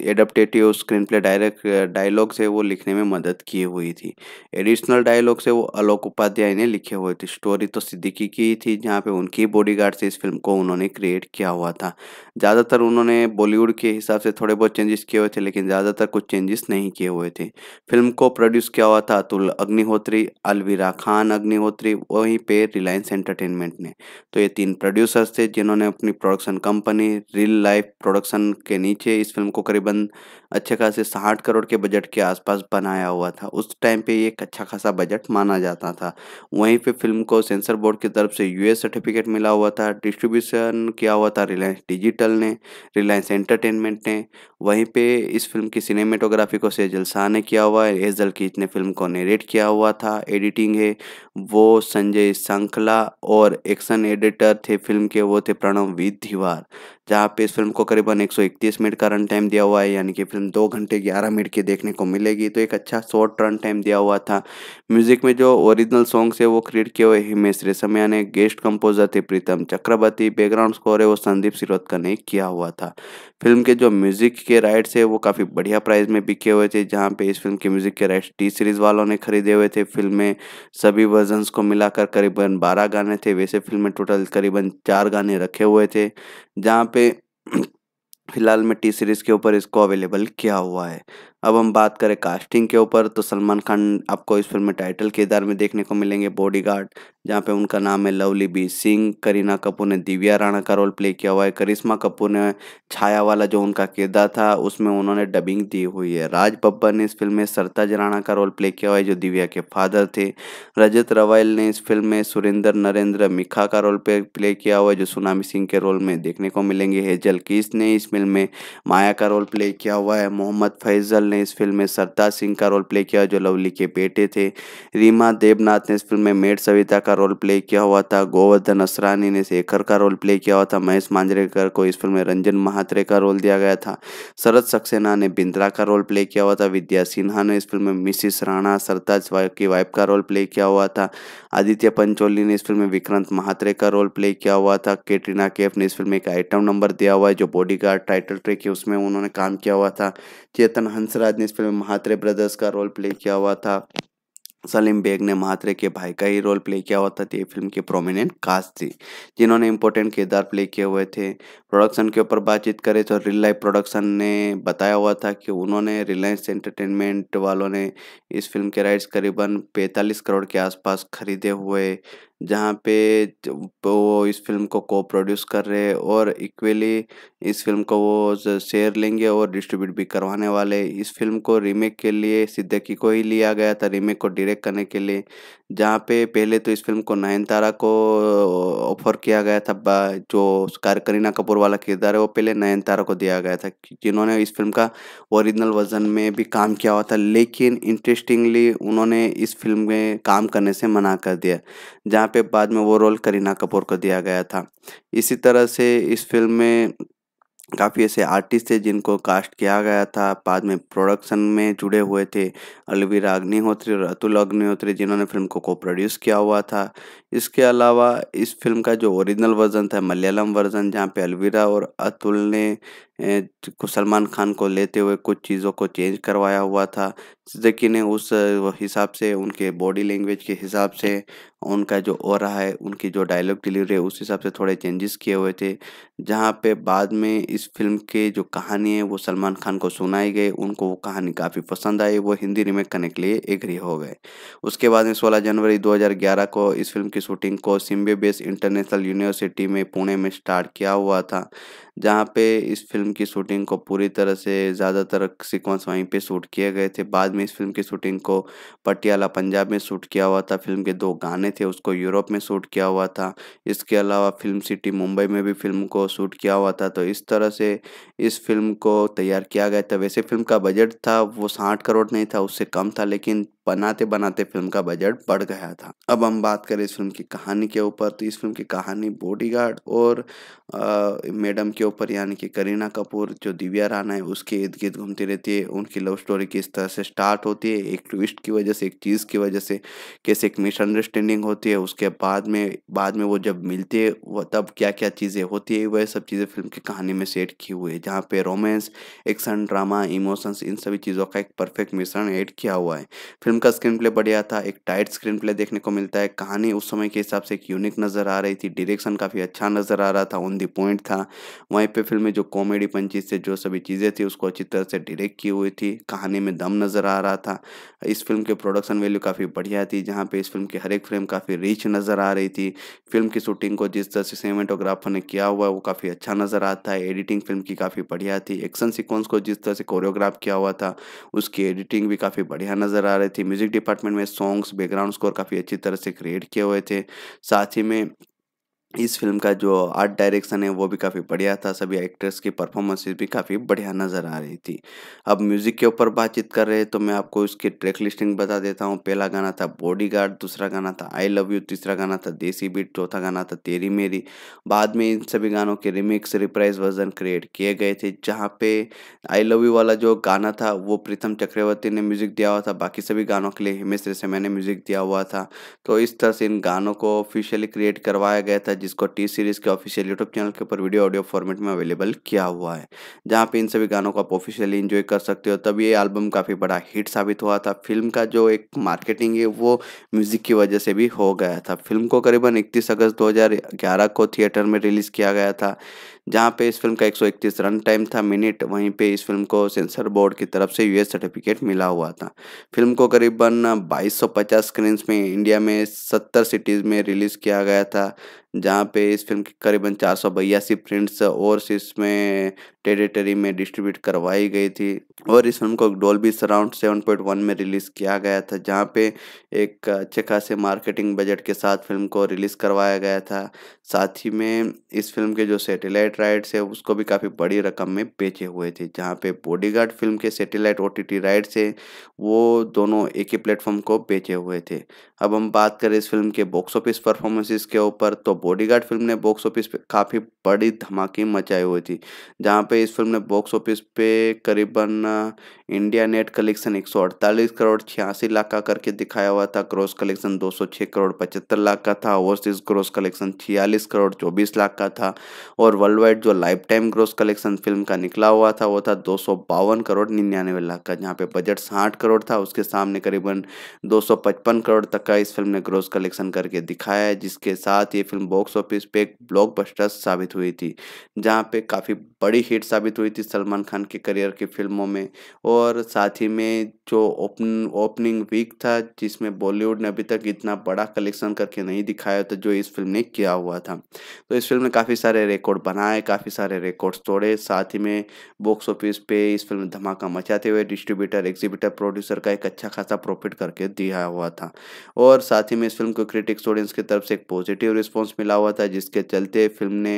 Speaker 1: एडप्टेटिव स्क्रीन प्ले डायरेक्ट डायलॉग्स है वो लिखने में मदद की हुई थी एडिशनल डायलॉग्स है वो आलोक उपाध्याय ने लिखे हुए थे स्टोरी तो सिद्दीकी की ही थी जहाँ पे उनकी बॉडीगार्ड से इस फिल्म को उन्होंने क्रिएट किया हुआ था ज़्यादातर उन्होंने बॉलीवुड के हिसाब से थोड़े बहुत चेंजेस किए हुए थे लेकिन ज़्यादातर कुछ चेंजेस नहीं किए हुए थे फिल्म को प्रोड्यूस किया हुआ था अतुल अग्निहोत्री अलवीरा खान अग्निहोत्री वहीं पे रिलायंस एंटरटेनमेंट ने तो ये तीन प्रोड्यूसर्स थे जिन्होंने अपनी production company real life production production के नीचे इस फिल्म को करीबन अच्छे खासे साठ करोड़ के बजट के आसपास बनाया हुआ था उस टाइम पे ये एक अच्छा खासा बजट माना जाता था वहीं पे फिल्म को सेंसर बोर्ड की तरफ से यूएस सर्टिफिकेट मिला हुआ था डिस्ट्रीब्यूशन किया हुआ था रिलायंस डिजिटल ने रिलायंस एंटरटेनमेंट ने वहीं पे इस फिल्म की सिनेमेटोग्राफी को सेजल शाह ने किया हुआ है एजल कीच ने फिल्म को नरेट किया हुआ था एडिटिंग है वो संजय संखला और एक्शन एडिटर थे फिल्म के वो थे प्रणव वी धिवार जहाँ पे इस फिल्म को करीबन एक मिनट का रन टाइम दिया हुआ है यानी कि फिल्म दो घंटे ग्यारह मिनट की देखने को मिलेगी तो एक अच्छा शॉर्ट रन टाइम दिया हुआ था म्यूजिक में जो ओरिजिनल सॉन्ग्स है वो क्रिएट किए हुए हिमेश रेशमिया ने गेस्ट कंपोजर थे प्रीतम चक्रवर्ती बैकग्राउंड स्कोर है वो संदीप सिरोदकर ने किया हुआ था फिल्म के जो म्यूजिक के राइट्स है वो काफ़ी बढ़िया प्राइस में बिके हुए थे जहाँ पे इस फिल्म के म्यूजिक के राइट्स टी सीरीज वालों ने खरीदे हुए थे फिल्म में सभी वर्जन्स को मिलाकर करीबन बारह गाने थे वैसे फिल्म में टोटल करीबन चार गाने रखे हुए थे जहाँ पे फिलहाल में टी सीरीज़ के ऊपर इसको अवेलेबल किया हुआ है अब हम बात करें कास्टिंग के ऊपर तो सलमान खान आपको इस फिल्म में टाइटल किरदार में देखने को मिलेंगे बॉडीगार्ड जहाँ पे उनका नाम है लवली बी सिंह करीना कपूर ने दिव्या राणा का रोल प्ले किया हुआ है करिश्मा कपूर ने छाया वाला जो उनका किरदार था उसमें उन्होंने डबिंग दी हुई है राज बब्बर ने इस फिल्म में सरताज राणा का रोल प्ले किया हुआ है जो दिव्या के फादर थे रजत रवाइल ने इस फिल्म में सुरेंद्र नरेंद्र मिखा का रोल प्ले किया हुआ है जो सुनामी सिंह के रोल में देखने को मिलेंगे हेजल किस ने इस फिल्म में माया का रोल प्ले किया हुआ है मोहम्मद फैजल ने इस फिल्म में सरताज सिंह का रोल प्ले किया जो लवली के बेटे थे रीमा देवनाथ ने इस फिल्म में मेड सविता का का रोल प्ले किया हुआ था गोवर्धन असरानी ने शेखर का रोल प्ले किया हुआ था महेश मांजरेकर को इस फिल्म में रंजन महात्रे का रोल दिया गया था शरद सक्सेना ने बिंद्रा का रोल प्ले किया हुआ था विद्या सिन्हा ने इस फिल्म में मिसिस राणा सरताज की वाइफ का रोल प्ले किया हुआ था आदित्य पंचोली ने इस फिल्म में विक्रांत महात्रे का रोल प्ले किया हुआ था कैटरीना कैफ ने इस फिल्म में एक आइटम नंबर दिया हुआ है जो बॉडीगार्ड टाइटल ट्रैक है उसमें उन्होंने काम किया हुआ था चेतन हंसराज ने इस फिल्म में महात्रे ब्रदर्स का रोल प्ले किया हुआ था सलीम बेग ने महात्रे के भाई का ही रोल प्ले किया हुआ था ये फिल्म की प्रोमिनेंट कास्ट थी जिन्होंने इंपॉर्टेंट किरदार प्ले किए हुए थे प्रोडक्शन के ऊपर बातचीत करें तो रियल लाइफ प्रोडक्शन ने बताया हुआ था कि उन्होंने रिलायंस एंटरटेनमेंट वालों ने इस फिल्म के राइट्स करीबन पैंतालीस करोड़ के आसपास खरीदे हुए जहाँ पे वो इस फिल्म को को प्रोड्यूस कर रहे हैं और इक्वली इस फिल्म को वो शेयर लेंगे और डिस्ट्रीब्यूट भी करवाने वाले इस फिल्म को रीमेक के लिए सिद्दीकी को ही लिया गया था रीमेक को डायरेक्ट करने के लिए जहाँ पे पहले तो इस फिल्म को नयनतारा को ऑफर किया गया था जो करीना कपूर वाला किरदार है वो पहले नयनतारा को दिया गया था जिन्होंने इस फिल्म का ओरिजिनल वर्जन में भी काम किया हुआ था लेकिन इंटरेस्टिंगली उन्होंने इस फिल्म में काम करने से मना कर दिया जहाँ पे बाद में वो रोल करीना कपूर को दिया गया था इसी तरह से इस फिल्म में काफ़ी ऐसे आर्टिस्ट थे जिनको कास्ट किया गया था बाद में प्रोडक्शन में जुड़े हुए थे अलवीरा अग्निहोत्री और अतुल अग्निहोत्री जिन्होंने फिल्म को को प्रोड्यूस किया हुआ था इसके अलावा इस फिल्म का जो ओरिजिनल वर्ज़न था मलयालम वर्ज़न जहाँ पे अलविरा और अतुल ने को सलमान खान को लेते हुए कुछ चीज़ों को चेंज करवाया हुआ था ने उस हिसाब से उनके बॉडी लैंग्वेज के हिसाब से उनका जो रहा है उनकी जो डायलॉग डिलीवरी है उस हिसाब से थोड़े चेंजेस किए हुए थे जहाँ पे बाद में इस फिल्म के जो कहानी है वो सलमान खान को सुनाई गई उनको वो कहानी काफ़ी पसंद आई वो हिंदी रिमेक करने के लिए एग्री हो गए उसके बाद में सोलह जनवरी दो को इस फिल्म की शूटिंग को सिम्बे बेस इंटरनेशनल यूनिवर्सिटी में पुणे में स्टार्ट किया हुआ था जहाँ पे इस फिल्म की शूटिंग को पूरी तरह से ज़्यादातर सीक्वेंस वहीं पे शूट किए गए थे बाद में इस फिल्म की शूटिंग को पटियाला पंजाब में शूट किया हुआ था फिल्म के दो गाने थे उसको यूरोप में शूट किया हुआ था इसके अलावा फिल्म सिटी मुंबई में भी फिल्म को शूट किया हुआ था तो इस तरह से इस फिल्म को तैयार किया गया था वैसे फिल्म का बजट था वो साठ करोड़ नहीं था उससे कम था लेकिन बनाते बनाते फिल्म का बजट बढ़ गया था अब हम बात करें इस फिल्म की कहानी के ऊपर तो इस फिल्म की कहानी बॉडीगार्ड और आ, मैडम की के ऊपर यानी कि करीना कपूर जो दिव्या राना है उसके इर्द गिर्द घूमती रहती है उनकी लव स्टोरी किस तरह से स्टार्ट होती है एक ट्विस्ट की वजह से एक चीज़ की वजह से कैसे एक मिसअंडरस्टैंडिंग होती है उसके बाद में बाद में वो जब मिलती है वो तब क्या क्या चीज़ें होती है वह सब चीज़ें फिल्म की कहानी में सेट की हुई है जहाँ पे रोमांस एक्शन ड्रामा इमोशंस इन सभी चीज़ों का एक परफेक्ट मिश्रण ऐड किया हुआ है फिल्म का स्क्रीन प्ले बढ़िया था एक टाइट स्क्रीन प्ले देखने को मिलता है कहानी उस समय के हिसाब से एक यूनिक नज़र आ रही थी डायरेक्शन काफ़ी अच्छा नज़र आ रहा था ऑन दी पॉइंट था वहीं पे फिल्म में जो कॉमेडी पंचीज से जो सभी चीज़ें थी उसको अच्छी तरह से डायरेक्ट की हुई थी कहानी में दम नज़र आ रहा था इस फिल्म के प्रोडक्शन वैल्यू काफ़ी बढ़िया थी जहाँ पे इस फिल्म की हर एक फ्रेम काफ़ी रिच नज़र आ रही थी फिल्म की शूटिंग को जिस तरह से सीमेटोग्राफर ने किया हुआ है वो काफ़ी अच्छा नज़र आता है एडिटिंग फिल्म की काफ़ी बढ़िया थी एक्शन सिक्वेंस को जिस तरह से कोरियोग्राफ किया हुआ था उसकी एडिटिंग भी काफ़ी बढ़िया नज़र आ रही थी म्यूजिक डिपार्टमेंट में सॉन्ग्स बैकग्राउंड स्कोर काफ़ी अच्छी तरह से क्रिएट किए हुए थे साथ ही में इस फिल्म का जो आर्ट डायरेक्शन है वो भी काफ़ी बढ़िया था सभी एक्ट्रेस की परफॉर्मेंसेस भी काफ़ी बढ़िया नज़र आ रही थी अब म्यूज़िक के ऊपर बातचीत कर रहे हैं तो मैं आपको इसकी ट्रैक लिस्टिंग बता देता हूँ पहला गाना था बॉडीगार्ड दूसरा गाना था आई लव यू तीसरा गाना था देसी बीट चौथा गाना था तेरी मेरी बाद में इन सभी गानों के रिमिक्स रिप्राइज वर्जन क्रिएट किए गए थे जहाँ पे आई लव यू वाला जो गाना था वो प्रीतम चक्रवर्ती ने म्यूज़िक दिया हुआ था बाकी सभी गानों के लिए हिमेश रेशमिया मैंने म्यूज़िक दिया हुआ था तो इस तरह से इन गानों को ऑफिशियली क्रिएट करवाया गया था जिसको टी सीरीज के ऑफिशियल यूट्यूब चैनल के ऊपर वीडियो ऑडियो फॉर्मेट में अवेलेबल किया हुआ है जहाँ पे इन सभी गानों को आप ऑफिशियली इन्जॉय कर सकते हो तब ये एल्बम काफ़ी बड़ा हिट साबित हुआ था फिल्म का जो एक मार्केटिंग है वो म्यूजिक की वजह से भी हो गया था फिल्म को करीबन इकतीस अगस्त दो को थिएटर में रिलीज़ किया गया था जहाँ पे इस फिल्म का 131 रन टाइम था मिनट वहीं पे इस फिल्म को सेंसर बोर्ड की तरफ से यूएस सर्टिफिकेट मिला हुआ था फिल्म को करीबन 2250 स्क्रीन्स में इंडिया में 70 सिटीज़ में रिलीज़ किया गया था जहाँ पे इस फिल्म की करीबन चार सौ बयासी प्रिंट्स और में टेरिटरी में डिस्ट्रीब्यूट करवाई गई थी और इस फिल्म को डोल्बी सराउंड वन में रिलीज़ किया गया था जहाँ पे एक अच्छे खासे मार्केटिंग बजट के साथ फिल्म को रिलीज़ करवाया गया था साथ ही में इस फिल्म के जो सैटेलाइट सेटेलाइट राइट्स है उसको भी काफ़ी बड़ी रकम में बेचे हुए थे जहाँ पे बॉडीगार्ड फिल्म के सेटेलाइट ओ टी राइट्स है वो दोनों एक ही प्लेटफॉर्म को बेचे हुए थे अब हम बात करें इस फिल्म के बॉक्स ऑफिस परफॉर्मेंसेस के ऊपर तो बॉडीगार्ड फिल्म ने बॉक्स ऑफिस पे काफ़ी बड़ी धमाके मचाई हुई थी जहाँ पे इस फिल्म ने बॉक्स ऑफिस पे करीबन इंडिया नेट कलेक्शन 148 करोड़ छियासी लाख का करके दिखाया हुआ था क्रॉस कलेक्शन 206 करोड़ पचहत्तर लाख का था ओवरसीज क्रॉस कलेक्शन छियालीस करोड़ चौबीस लाख का था और वर्ल्ड वाइड जो life time gross collection film का निकला हुआ था वो था दो करोड़ निन्यानवे लाख का जहाँ पे बजट साठ करोड़ था उसके सामने करीबन दो करोड़ तक का इस फिल्म ने ग्रोस कलेक्शन करके दिखाया है जिसके साथ ये फिल्म बॉक्स ऑफिस पे एक ब्लॉक साबित हुई थी जहाँ पे काफ़ी बड़ी हिट साबित हुई थी सलमान खान के करियर की फिल्मों में और और साथ ही में जो ओपन ओपनिंग वीक था जिसमें बॉलीवुड ने अभी तक इतना बड़ा कलेक्शन करके नहीं दिखाया था जो इस फिल्म ने किया हुआ था तो इस फिल्म ने काफ़ी सारे रिकॉर्ड बनाए काफ़ी सारे रिकॉर्ड्स तोड़े साथ ही में बॉक्स ऑफिस पे इस फिल्म धमाका मचाते हुए डिस्ट्रीब्यूटर एग्जीबिटर प्रोड्यूसर का एक अच्छा खासा प्रॉफिट करके दिया हुआ था और साथ ही में इस फिल्म को क्रिटिक्स ऑडियंस की तरफ से एक पॉजिटिव रिस्पॉन्स मिला हुआ था जिसके चलते फिल्म ने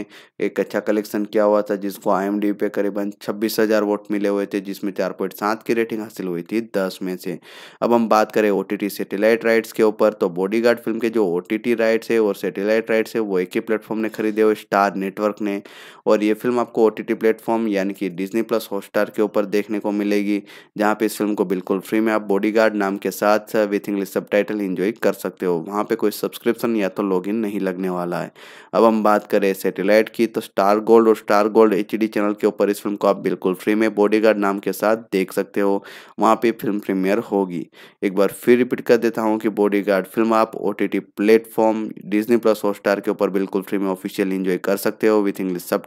Speaker 1: एक अच्छा कलेक्शन किया हुआ था जिसको आई पे करीबन छब्बीस वोट मिले हुए थे जिसमें चार पॉइंट सात की रेटिंग हासिल हुई थी दस में से अब हम बात करें ओ टी सैटेलाइट राइट्स के ऊपर तो बॉडीगार्ड फिल्म के जो ओ टी राइट्स है और सैटेलाइट राइट्स है वो एक ही प्लेटफॉर्म ने खरीदे हुए स्टार नेटवर्क ने और ये फिल्म आपको ओ टी प्लेटफॉर्म यानी कि डिजनी प्लस हॉटस्टार के ऊपर देखने को मिलेगी जहाँ पे इस फिल्म को बिल्कुल फ्री में आप बॉडी नाम के साथ विथ इंग्लिश सब टाइटल कर सकते हो वहाँ पर कोई सब्सक्रिप्शन या तो लॉग नहीं लगने वाला है अब हम बात करें सेटेलाइट की तो स्टार गोल्ड और स्टार गोल्ड एच चैनल के ऊपर इस फिल्म को आप बिल्कुल फ्री में बॉडीगार्ड नाम के साथ देख सकते हो वहाँ पे फिल्म प्रीमियर होगी एक बार फिर रिपीट कर देता हूँ कि बॉडी फिल्म आप O T T platform Disney plus Hotstar के ऊपर बिल्कुल फ्री में ऑफिशियल इन्जॉय कर सकते हो विथ इंग्लिश सब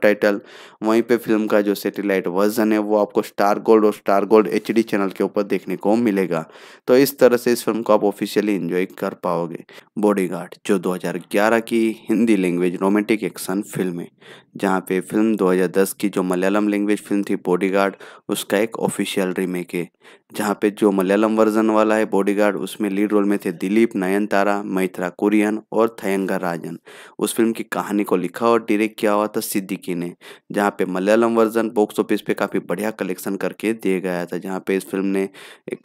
Speaker 1: वहीं पर फिल्म का जो सेटेलाइट वर्जन है वो आपको स्टार गोल्ड और स्टार गोल्ड एच चैनल के ऊपर देखने को मिलेगा तो इस तरह से इस फिल्म को आप ऑफिशियली इन्जॉय कर पाओगे बॉडीगार्ड जो 2011 की Hindi language romantic action film है जहाँ पे फिल्म 2010 की जो मलयालम लैंग्वेज फिल्म थी बॉडीगार्ड उसका एक ऑफिशियल रीमेक है जहाँ पे जो मलयालम वर्जन वाला है बॉडीगार्ड उसमें लीड रोल में थे दिलीप नयनतारा मैथरा कुरियन और थयंगा राजन उस फिल्म की कहानी को लिखा और डायरेक्ट किया हुआ था सिद्दीकी ने जहाँ पे मलयालम वर्जन बॉक्स ऑफिस पे काफ़ी बढ़िया कलेक्शन करके दिया गया था जहाँ पे इस फिल्म ने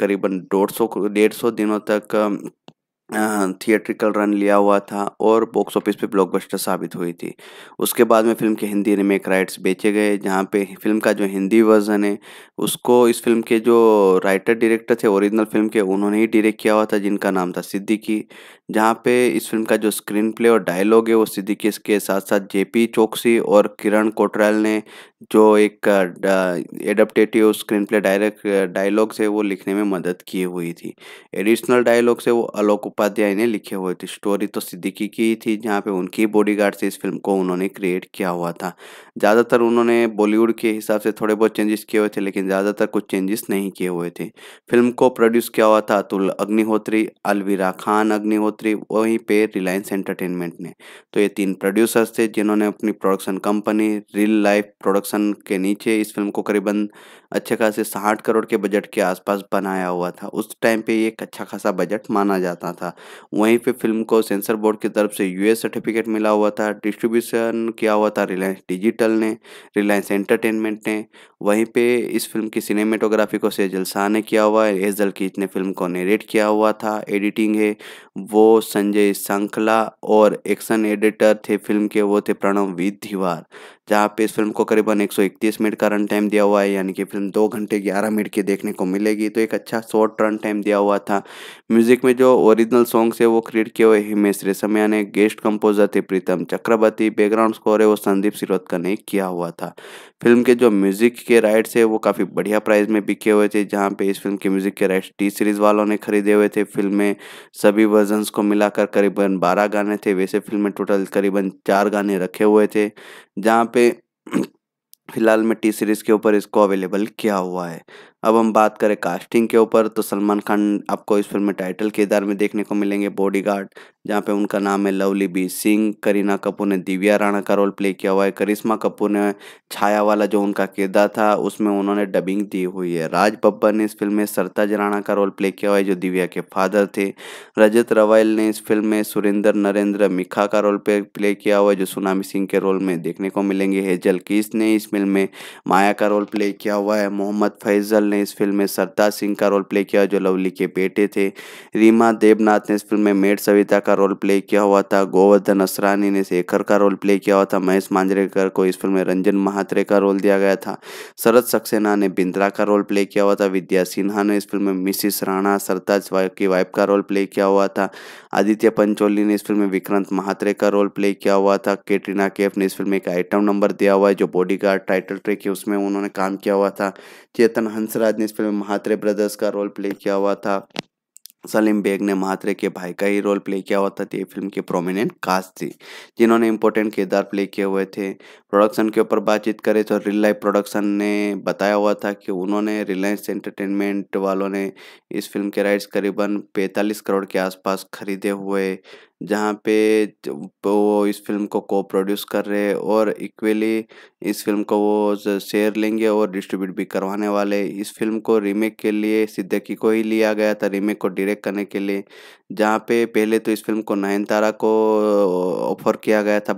Speaker 1: करीबन डेढ़ सौ दिनों तक थिएट्रिकल रन लिया हुआ था और बॉक्स ऑफिस पे ब्लॉकबस्टर साबित हुई थी उसके बाद में फिल्म के हिंदी रिमेक राइट्स बेचे गए जहाँ पे फिल्म का जो हिंदी वर्जन है उसको इस फिल्म के जो राइटर डायरेक्टर थे ओरिजिनल फिल्म के उन्होंने ही डायरेक्ट किया हुआ था जिनका नाम था सिद्दीकी जहाँ पे इस फिल्म का जो स्क्रीन प्ले और डायलॉग है वो सिद्दीकी के साथ साथ जे चौकसी और किरण कोटराल ने जो एक एडप्टेटिव स्क्रीन प्ले डायरेक्ट डायलॉग्स है वो लिखने में मदद की हुई थी एडिशनल डायलॉग्स है वो अलोक उपाध्याय ने लिखे हुए थे स्टोरी तो सिद्दीकी की ही थी जहाँ पे उनकी बॉडीगार्ड से इस फिल्म को उन्होंने क्रिएट किया हुआ था ज़्यादातर उन्होंने बॉलीवुड के हिसाब से थोड़े बहुत चेंजेस किए हुए थे लेकिन ज़्यादातर कुछ चेंजेस नहीं किए हुए थे फिल्म को प्रोड्यूस किया हुआ था अतुल अग्निहोत्री अलवीरा खान अग्निहोत्री वहीं पे रिलायंस एंटरटेनमेंट ने तो ये तीन प्रोड्यूसर्स थे जिन्होंने अपनी production company real life production के नीचे इस फिल्म को करीबन अच्छे खासे साठ करोड़ के बजट के आसपास बनाया हुआ था उस टाइम पे एक अच्छा खासा बजट माना जाता था था वहीं पे फिल्म को सेंसर बोर्ड की तरफ से यूएस सर्टिफिकेट मिला हुआ था डिस्ट्रीब्यूशन किया हुआ था रिलायंस डिजिटल ने रिलायंस एंटरटेनमेंट ने वहीं पे इस फिल्म की सिनेमेटोग्राफी को सेजल शाह ने किया हुआ है एजल की इतने फिल्म को नेरेट किया हुआ था एडिटिंग है वो संजय संखला और एक्शन एडिटर थे फिल्म के वो थे प्रणव वी दीवार जहाँ पे इस फिल्म को करीबन 131 मिनट का रन टाइम दिया हुआ है यानी कि फिल्म दो घंटे ग्यारह मिनट की देखने को मिलेगी तो एक अच्छा शॉर्ट रन टाइम दिया हुआ था म्यूजिक में जो ओरिजिनल सॉन्ग है वो क्रिएट किए हुए हिमेश रेशमिया ने गेस्ट कंपोजर थे प्रीतम चक्रवर्ती बैकग्राउंड स्कोर है वो संदीप सिरोदकर ने किया हुआ था फिल्म के जो म्यूज़िक के राइट्स है वो काफ़ी बढ़िया प्राइस में बिके हुए थे जहाँ पे इस फिल्म के म्यूज़िक के राइट्स टी सीरीज़ वालों ने खरीदे हुए थे फिल्म में सभी वर्जन्स को मिलाकर करीबन बारह गाने थे वैसे फिल्म में टोटल करीबन चार गाने रखे हुए थे जहाँ पे फिलहाल में टी सीरीज़ के ऊपर इसको अवेलेबल किया हुआ है अब हम बात करें कास्टिंग के ऊपर तो सलमान खान आपको इस फिल्म में टाइटल किरदार में देखने को मिलेंगे बॉडीगार्ड जहाँ पे उनका नाम है लवली बी सिंह करीना कपूर ने दिव्या राणा का रोल प्ले किया हुआ है करिश्मा कपूर ने छाया वाला जो उनका किरदार था उसमें उन्होंने डबिंग दी हुई है राज बब्बर ने इस फिल्म में सरताज राणा का रोल प्ले किया हुआ है जो दिव्या के फादर थे रजत रवाइल ने इस फिल्म में सुरेंद्र नरेंद्र मिखा का रोल प्ले प्ले किया हुआ है जो सुनामी सिंह के रोल में देखने को मिलेंगे हेजल किस ने इस फिल्म में माया का रोल प्ले किया हुआ है मोहम्मद फैजल ने इस फिल्म में सरताज सिंह का रोल प्ले किया जो लवली के बेटे थे रीमा देवनाथ ने इस फिल्म में मेड सविता का का रोल प्ले किया हुआ था गोवर्धन असरानी ने शेखर का रोल प्ले किया हुआ था महेश मांजरेकर को इस फिल्म में रंजन महात्रे का रोल दिया गया था शरद सक्सेना ने बिंद्रा का रोल प्ले किया हुआ था विद्या सिन्हा ने इस फिल्म में मिसिस राणा सरताज की वाइफ का रोल प्ले किया हुआ था आदित्य पंचोली ने इस फिल्म में विक्रांत महात्रे का रोल प्ले किया हुआ था कैटरीना कैफ ने इस फिल्म में एक आइटम नंबर दिया हुआ है जो बॉडीगार्ड टाइटल ट्रैक है उसमें उन्होंने काम किया हुआ था चेतन हंसराज ने इस फिल्म में महात्रे ब्रदर्स का रोल प्ले किया हुआ था सलीम बेग ने महात्रे के भाई का ही रोल प्ले किया हुआ था ये फिल्म की प्रोमिनेंट कास्ट थी जिन्होंने इंपॉर्टेंट किरदार प्ले किए हुए थे प्रोडक्शन के ऊपर बातचीत करें तो रियल लाइफ प्रोडक्शन ने बताया हुआ था कि उन्होंने रिलायंस एंटरटेनमेंट वालों ने इस फिल्म के राइट्स करीबन पैंतालीस करोड़ के आसपास खरीदे हुए जहाँ पे वो इस फिल्म को को प्रोड्यूस कर रहे हैं और इक्वली इस फिल्म को वो शेयर लेंगे और डिस्ट्रीब्यूट भी करवाने वाले इस फिल्म को रीमेक के लिए सिद्दीकी को ही लिया गया था रीमेक को डायरेक्ट करने के लिए जहाँ पे पहले तो इस फ़िल्म को नयनतारा को ऑफ़र किया गया था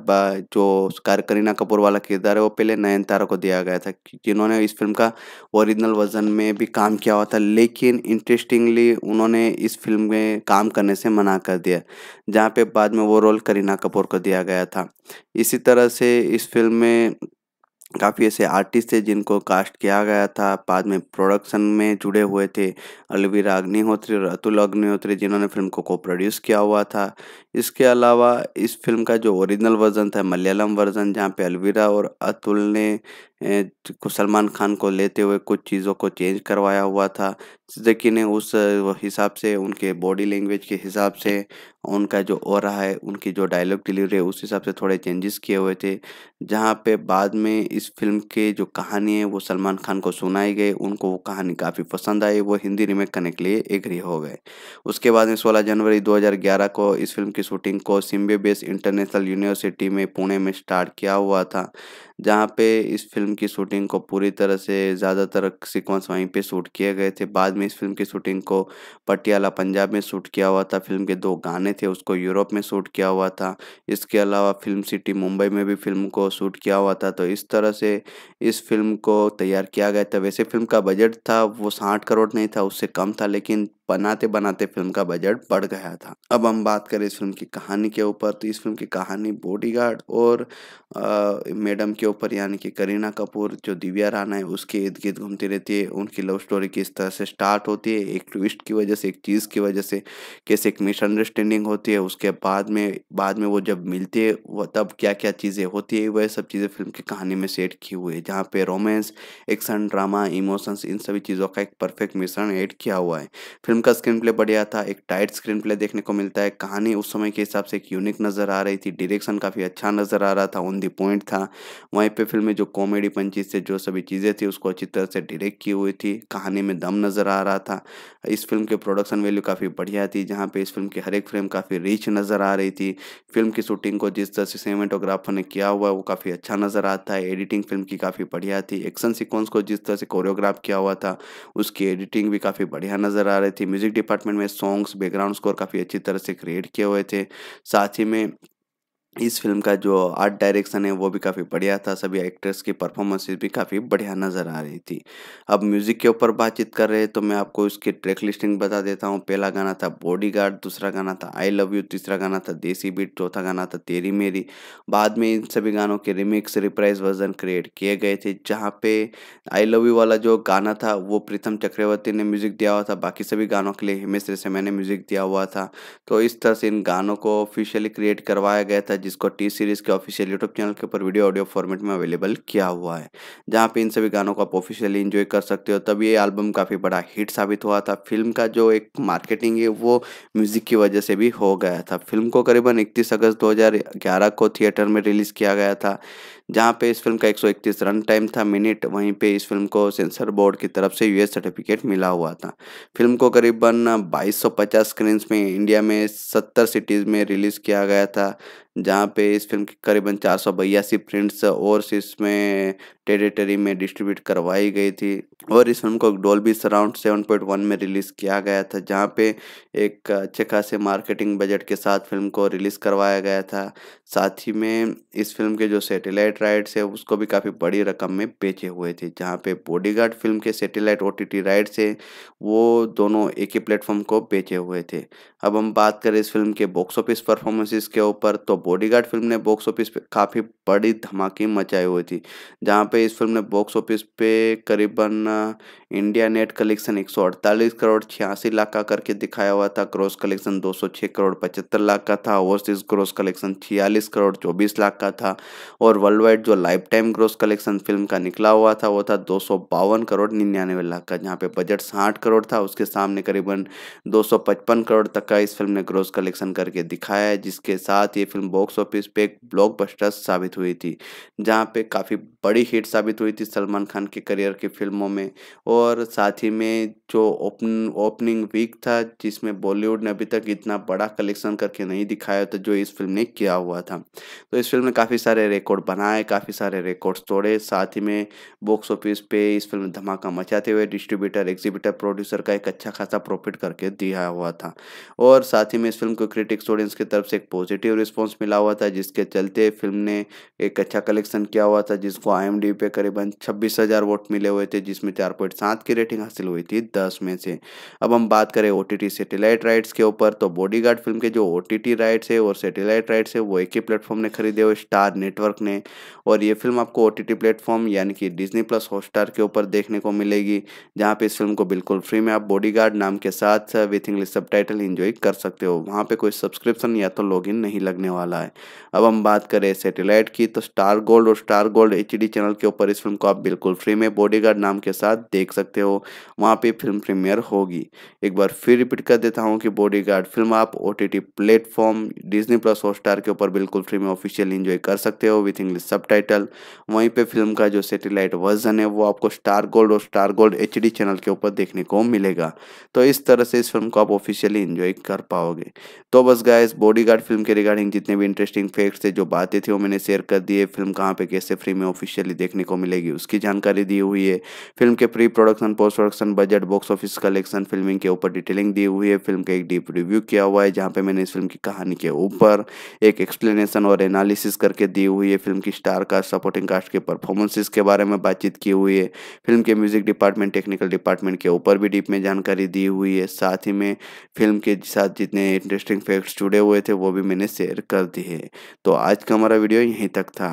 Speaker 1: जो करीना कपूर वाला किरदार है वो पहले नयनतारा को दिया गया था जिन्होंने इस फिल्म का ओरिजिनल वर्जन में भी काम किया हुआ था लेकिन इंटरेस्टिंगली उन्होंने इस फिल्म में काम करने से मना कर दिया जहाँ पे बाद में वो रोल करीना कपूर को दिया गया था इसी तरह से इस फिल्म में काफ़ी ऐसे आर्टिस्ट थे जिनको कास्ट किया गया था बाद में प्रोडक्शन में जुड़े हुए थे अलवीरा अग्निहोत्री और अतुल अग्निहोत्री जिन्होंने फिल्म को को प्रोड्यूस किया हुआ था इसके अलावा इस फिल्म का जो ओरिजिनल वर्जन था मलयालम वर्जन जहाँ पे अलवीरा और अतुल ने सलमान खान को लेते हुए कुछ चीज़ों को चेंज करवाया हुआ था ने उस हिसाब से उनके बॉडी लैंग्वेज के हिसाब से उनका जो रहा है उनकी जो डायलॉग डिलीवरी है उस हिसाब से थोड़े चेंजेस किए हुए थे जहाँ पे बाद में इस फिल्म के जो कहानी है वो सलमान खान को सुनाई गई उनको वो कहानी काफ़ी पसंद आई वो हिंदी रीमेक करने के लिए एग्री हो गए उसके बाद में सोलह जनवरी दो को इस फिल्म की शूटिंग को सिम्बे बेस इंटरनेशनल यूनिवर्सिटी में पुणे में स्टार्ट किया हुआ था जहाँ पे इस फिल्म की शूटिंग को पूरी तरह से ज़्यादातर सीक्वेंस वहीं पे शूट किए गए थे बाद में इस फिल्म की शूटिंग को पटियाला पंजाब में शूट किया हुआ था फिल्म के दो गाने थे उसको यूरोप में शूट किया हुआ था इसके अलावा फिल्म सिटी मुंबई में भी फिल्म को शूट किया हुआ था तो इस तरह से इस फिल्म को तैयार किया गया था वैसे फिल्म का बजट था वो साठ करोड़ नहीं था उससे कम था लेकिन बनाते बनाते फिल्म का बजट बढ़ गया था अब हम बात करें इस फिल्म की कहानी के ऊपर तो इस फिल्म की कहानी बॉडीगार्ड और आ, मैडम के ऊपर यानी कि करीना कपूर जो दिव्या राना है उसके इर्द गिर्द घूमती रहती है उनकी लव स्टोरी किस तरह से स्टार्ट होती है एक ट्विस्ट की वजह से एक चीज़ की वजह से कैसे एक मिसअंडरस्टैंडिंग होती है उसके बाद में बाद में वो जब मिलती है वह तब क्या क्या चीज़ें होती है वह सब चीज़ें फिल्म की कहानी में सेट की हुई है जहाँ पे रोमांस एक्शन ड्रामा इमोशंस इन सभी चीज़ों का एक परफेक्ट मिश्रण ऐड किया हुआ है फिल्म फिल्म का स्क्रीन प्ले बढ़िया था एक टाइट स्क्रीन प्ले देखने को मिलता है कहानी उस समय के हिसाब से एक यूनिक नज़र आ रही थी डायरेक्शन काफ़ी अच्छा नज़र आ रहा था ऑन दी पॉइंट था वहीं पे फिल्म में जो कॉमेडी पंचीज से जो सभी चीज़ें थी उसको अच्छी तरह से डायरेक्ट की हुई थी कहानी में दम नज़र आ रहा था इस फिल्म की प्रोडक्शन वैल्यू काफ़ी बढ़िया थी जहाँ पर इस फिल्म की हर एक फ्रेम काफ़ी रिच नज़र आ रही थी फिल्म की शूटिंग को जिस तरह से सीमेटोग्राफर ने किया हुआ वो काफ़ी अच्छा नज़र आता है एडिटिंग फिल्म की काफ़ी बढ़िया थी एक्शन सिक्वेंस को जिस तरह से कोरियोग्राफ किया हुआ था उसकी एडिटिंग भी काफ़ी बढ़िया नज़र आ रही थी म्यूज़िक डिपार्टमेंट में सॉन्ग्स बैकग्राउंड स्कोर काफ़ी अच्छी तरह से क्रिएट किए हुए थे साथ ही में इस फिल्म का जो आर्ट डायरेक्शन है वो भी काफ़ी बढ़िया था सभी एक्टर्स की परफॉर्मेंसेस भी काफ़ी बढ़िया नज़र आ रही थी अब म्यूज़िक के ऊपर बातचीत कर रहे हैं तो मैं आपको इसकी ट्रैक लिस्टिंग बता देता हूँ पहला गाना था बॉडीगार्ड दूसरा गाना था आई लव यू तीसरा गाना था देसी बीट चौथा गाना था तेरी मेरी बाद में इन सभी गानों के रिमिक्स रिप्राइज वर्जन क्रिएट किए गए थे जहाँ पे आई लव यू वाला जो गाना था वो प्रीतम चक्रवर्ती ने म्यूज़िक दिया हुआ था बाकी सभी गानों के लिए हिमेश रेशमिया मैंने म्यूज़िक दिया हुआ था तो इस तरह से इन गानों को ऑफिशियली क्रिएट करवाया गया था जिसको टी सीरीज के ऑफिशियल यूट्यूब चैनल के ऊपर वीडियो ऑडियो फॉर्मेट में अवेलेबल किया हुआ है जहाँ पे इन सभी गानों को आप ऑफिशियली इन्जॉय कर सकते हो तब ये एल्बम काफ़ी बड़ा हिट साबित हुआ था फिल्म का जो एक मार्केटिंग है वो म्यूजिक की वजह से भी हो गया था फिल्म को करीबन इकतीस अगस्त दो को थिएटर में रिलीज़ किया गया था जहाँ पे इस फिल्म का 131 रन टाइम था मिनट वहीं पे इस फिल्म को सेंसर बोर्ड की तरफ से यूएस सर्टिफिकेट मिला हुआ था फिल्म को करीबन 2250 स्क्रीन्स में इंडिया में 70 सिटीज़ में रिलीज़ किया गया था जहाँ पे इस फिल्म के करीबन चार सौ बयासी प्रिंट्स और इसमें टेरिटरी में डिस्ट्रीब्यूट करवाई गई थी और इस फिल्म को डोल्बी सराउंड 7.1 में रिलीज़ किया गया था जहाँ पे एक अच्छे खासे मार्केटिंग बजट के साथ फिल्म को रिलीज़ करवाया गया था साथ ही में इस फिल्म के जो सेटेलाइट राइट्स है उसको भी काफ़ी बड़ी रकम में बेचे हुए थे जहाँ पे बॉडीगार्ड फिल्म के सेटेलाइट ओ राइट्स है वो दोनों एक ही प्लेटफॉर्म को बेचे हुए थे अब हम बात करें इस फिल्म के बॉक्स ऑफिस परफॉर्मेंसेस के ऊपर तो बॉडीगार्ड फिल्म ने बॉक्स ऑफिस पे काफ़ी बड़ी धमाके मचाई हुई थी जहाँ पे इस फिल्म ने बॉक्स ऑफिस पे करीबन इंडिया नेट कलेक्शन एक करोड़ छियासी लाख का करके दिखाया हुआ था क्रॉस कलेक्शन 206 करोड़ पचहत्तर लाख का था ओवरसीज क्रॉस कलेक्शन छियालीस करोड़ चौबीस लाख का था और वर्ल्ड वाइड जो life time gross collection film का निकला हुआ था वो था दो करोड़ निन्यानवे लाख का जहाँ पे बजट साठ करोड़ था उसके सामने करीबन दो करोड़ तक का इस फिल्म ने क्रॉस कलेक्शन करके दिखाया है जिसके साथ ये फिल्म बॉक्स ऑफिस पे एक ब्लॉक साबित हुई थी जहाँ पे काफ़ी बड़ी हिट साबित हुई थी सलमान खान के करियर की फिल्मों में और और साथ ही में जो ओपन ओपनिंग वीक था जिसमें बॉलीवुड ने अभी तक इतना बड़ा कलेक्शन करके नहीं दिखाया था जो इस फिल्म ने किया हुआ था तो इस फिल्म ने काफ़ी सारे रिकॉर्ड बनाए काफ़ी सारे रिकॉर्ड्स तोड़े साथ ही में बॉक्स ऑफिस पे इस फिल्म धमाका मचाते हुए डिस्ट्रीब्यूटर एग्जीबिटर प्रोड्यूसर का एक अच्छा खासा प्रॉफिट करके दिया हुआ था और साथ ही में इस फिल्म को क्रिटिक्स ऑडियंस की तरफ से एक पॉजिटिव रिस्पॉन्स मिला हुआ था जिसके चलते फिल्म ने एक अच्छा कलेक्शन किया हुआ था जिसको आई पे करीबन छब्बीस वोट मिले हुए थे जिसमें चार पॉइंट सात की रेटिंग हासिल हुई थी दस में से अब हम बात करें ओ टी सैटेलाइट राइट्स के ऊपर तो बॉडीगार्ड फिल्म के जो ओ टी राइट्स है और सैटेलाइट राइट्स है वो एक ही प्लेटफॉर्म ने खरीदे हुए स्टार नेटवर्क ने और ये फिल्म आपको ओ टी प्लेटफॉर्म यानी कि डिजनी प्लस हॉटस्टार के ऊपर देखने को मिलेगी जहाँ पे इस फिल्म को बिल्कुल फ्री में आप बॉडी नाम के साथ विथ इंग्लिश सब टाइटल कर सकते हो वहाँ पर कोई सब्सक्रिप्शन या तो लॉग नहीं लगने वाला है अब हम बात करें सेटेलाइट की तो स्टार गोल्ड और स्टार गोल्ड एच चैनल के ऊपर इस फिल्म को आप बिल्कुल फ्री में बॉडीगार्ड नाम के साथ देख सकते हो वहाँ पे फिल्म प्रीमियर होगी एक बार फिर रिपीट कर देता हूँ कि बॉडीगार्ड फिल्म आप O T T platform Disney plus Hotstar के ऊपर बिल्कुल फ्री में ऑफिशियल इंजॉय कर सकते हो विथ इंग्लिश सब वहीं पर फिल्म का जो सेटेलाइट वर्जन है वो आपको स्टार गोल्ड और स्टार गोल्ड एच चैनल के ऊपर देखने को मिलेगा तो इस तरह से इस फिल्म को आप ऑफिशियली इंजॉय कर पाओगे तो बस गाइस बॉडीगार्ड फिल्म के रिगार्डिंग जितने भी इंटरेस्टिंग फैक्ट्स थे जो बातें थी वो मैंने शेयर कर दिए फिल्म कहाँ पे कैसे फ्री में ऑफिशियली देखने को मिलेगी उसकी जानकारी दी हुई है फिल्म के pre product production post production budget box office collection filming के ऊपर डिटेलिंग दी हुई है फिल्म का एक डीप रिव्यू किया हुआ है जहाँ पे मैंने इस फिल्म की कहानी के ऊपर एक एक्सप्लेनेशन और एनालिसिस करके दी हुई है फिल्म की स्टार कास्ट सपोर्टिंग कास्ट के परफॉर्मेंसेज के बारे में बातचीत की हुई है फिल्म के म्यूजिक डिपार्टमेंट टेक्निकल डिपार्टमेंट के ऊपर भी डीप में जानकारी दी हुई है साथ ही में फिल्म के साथ जितने इंटरेस्टिंग फैक्ट्स जुड़े हुए थे वो भी मैंने शेयर कर दिए तो आज का हमारा वीडियो यहीं तक था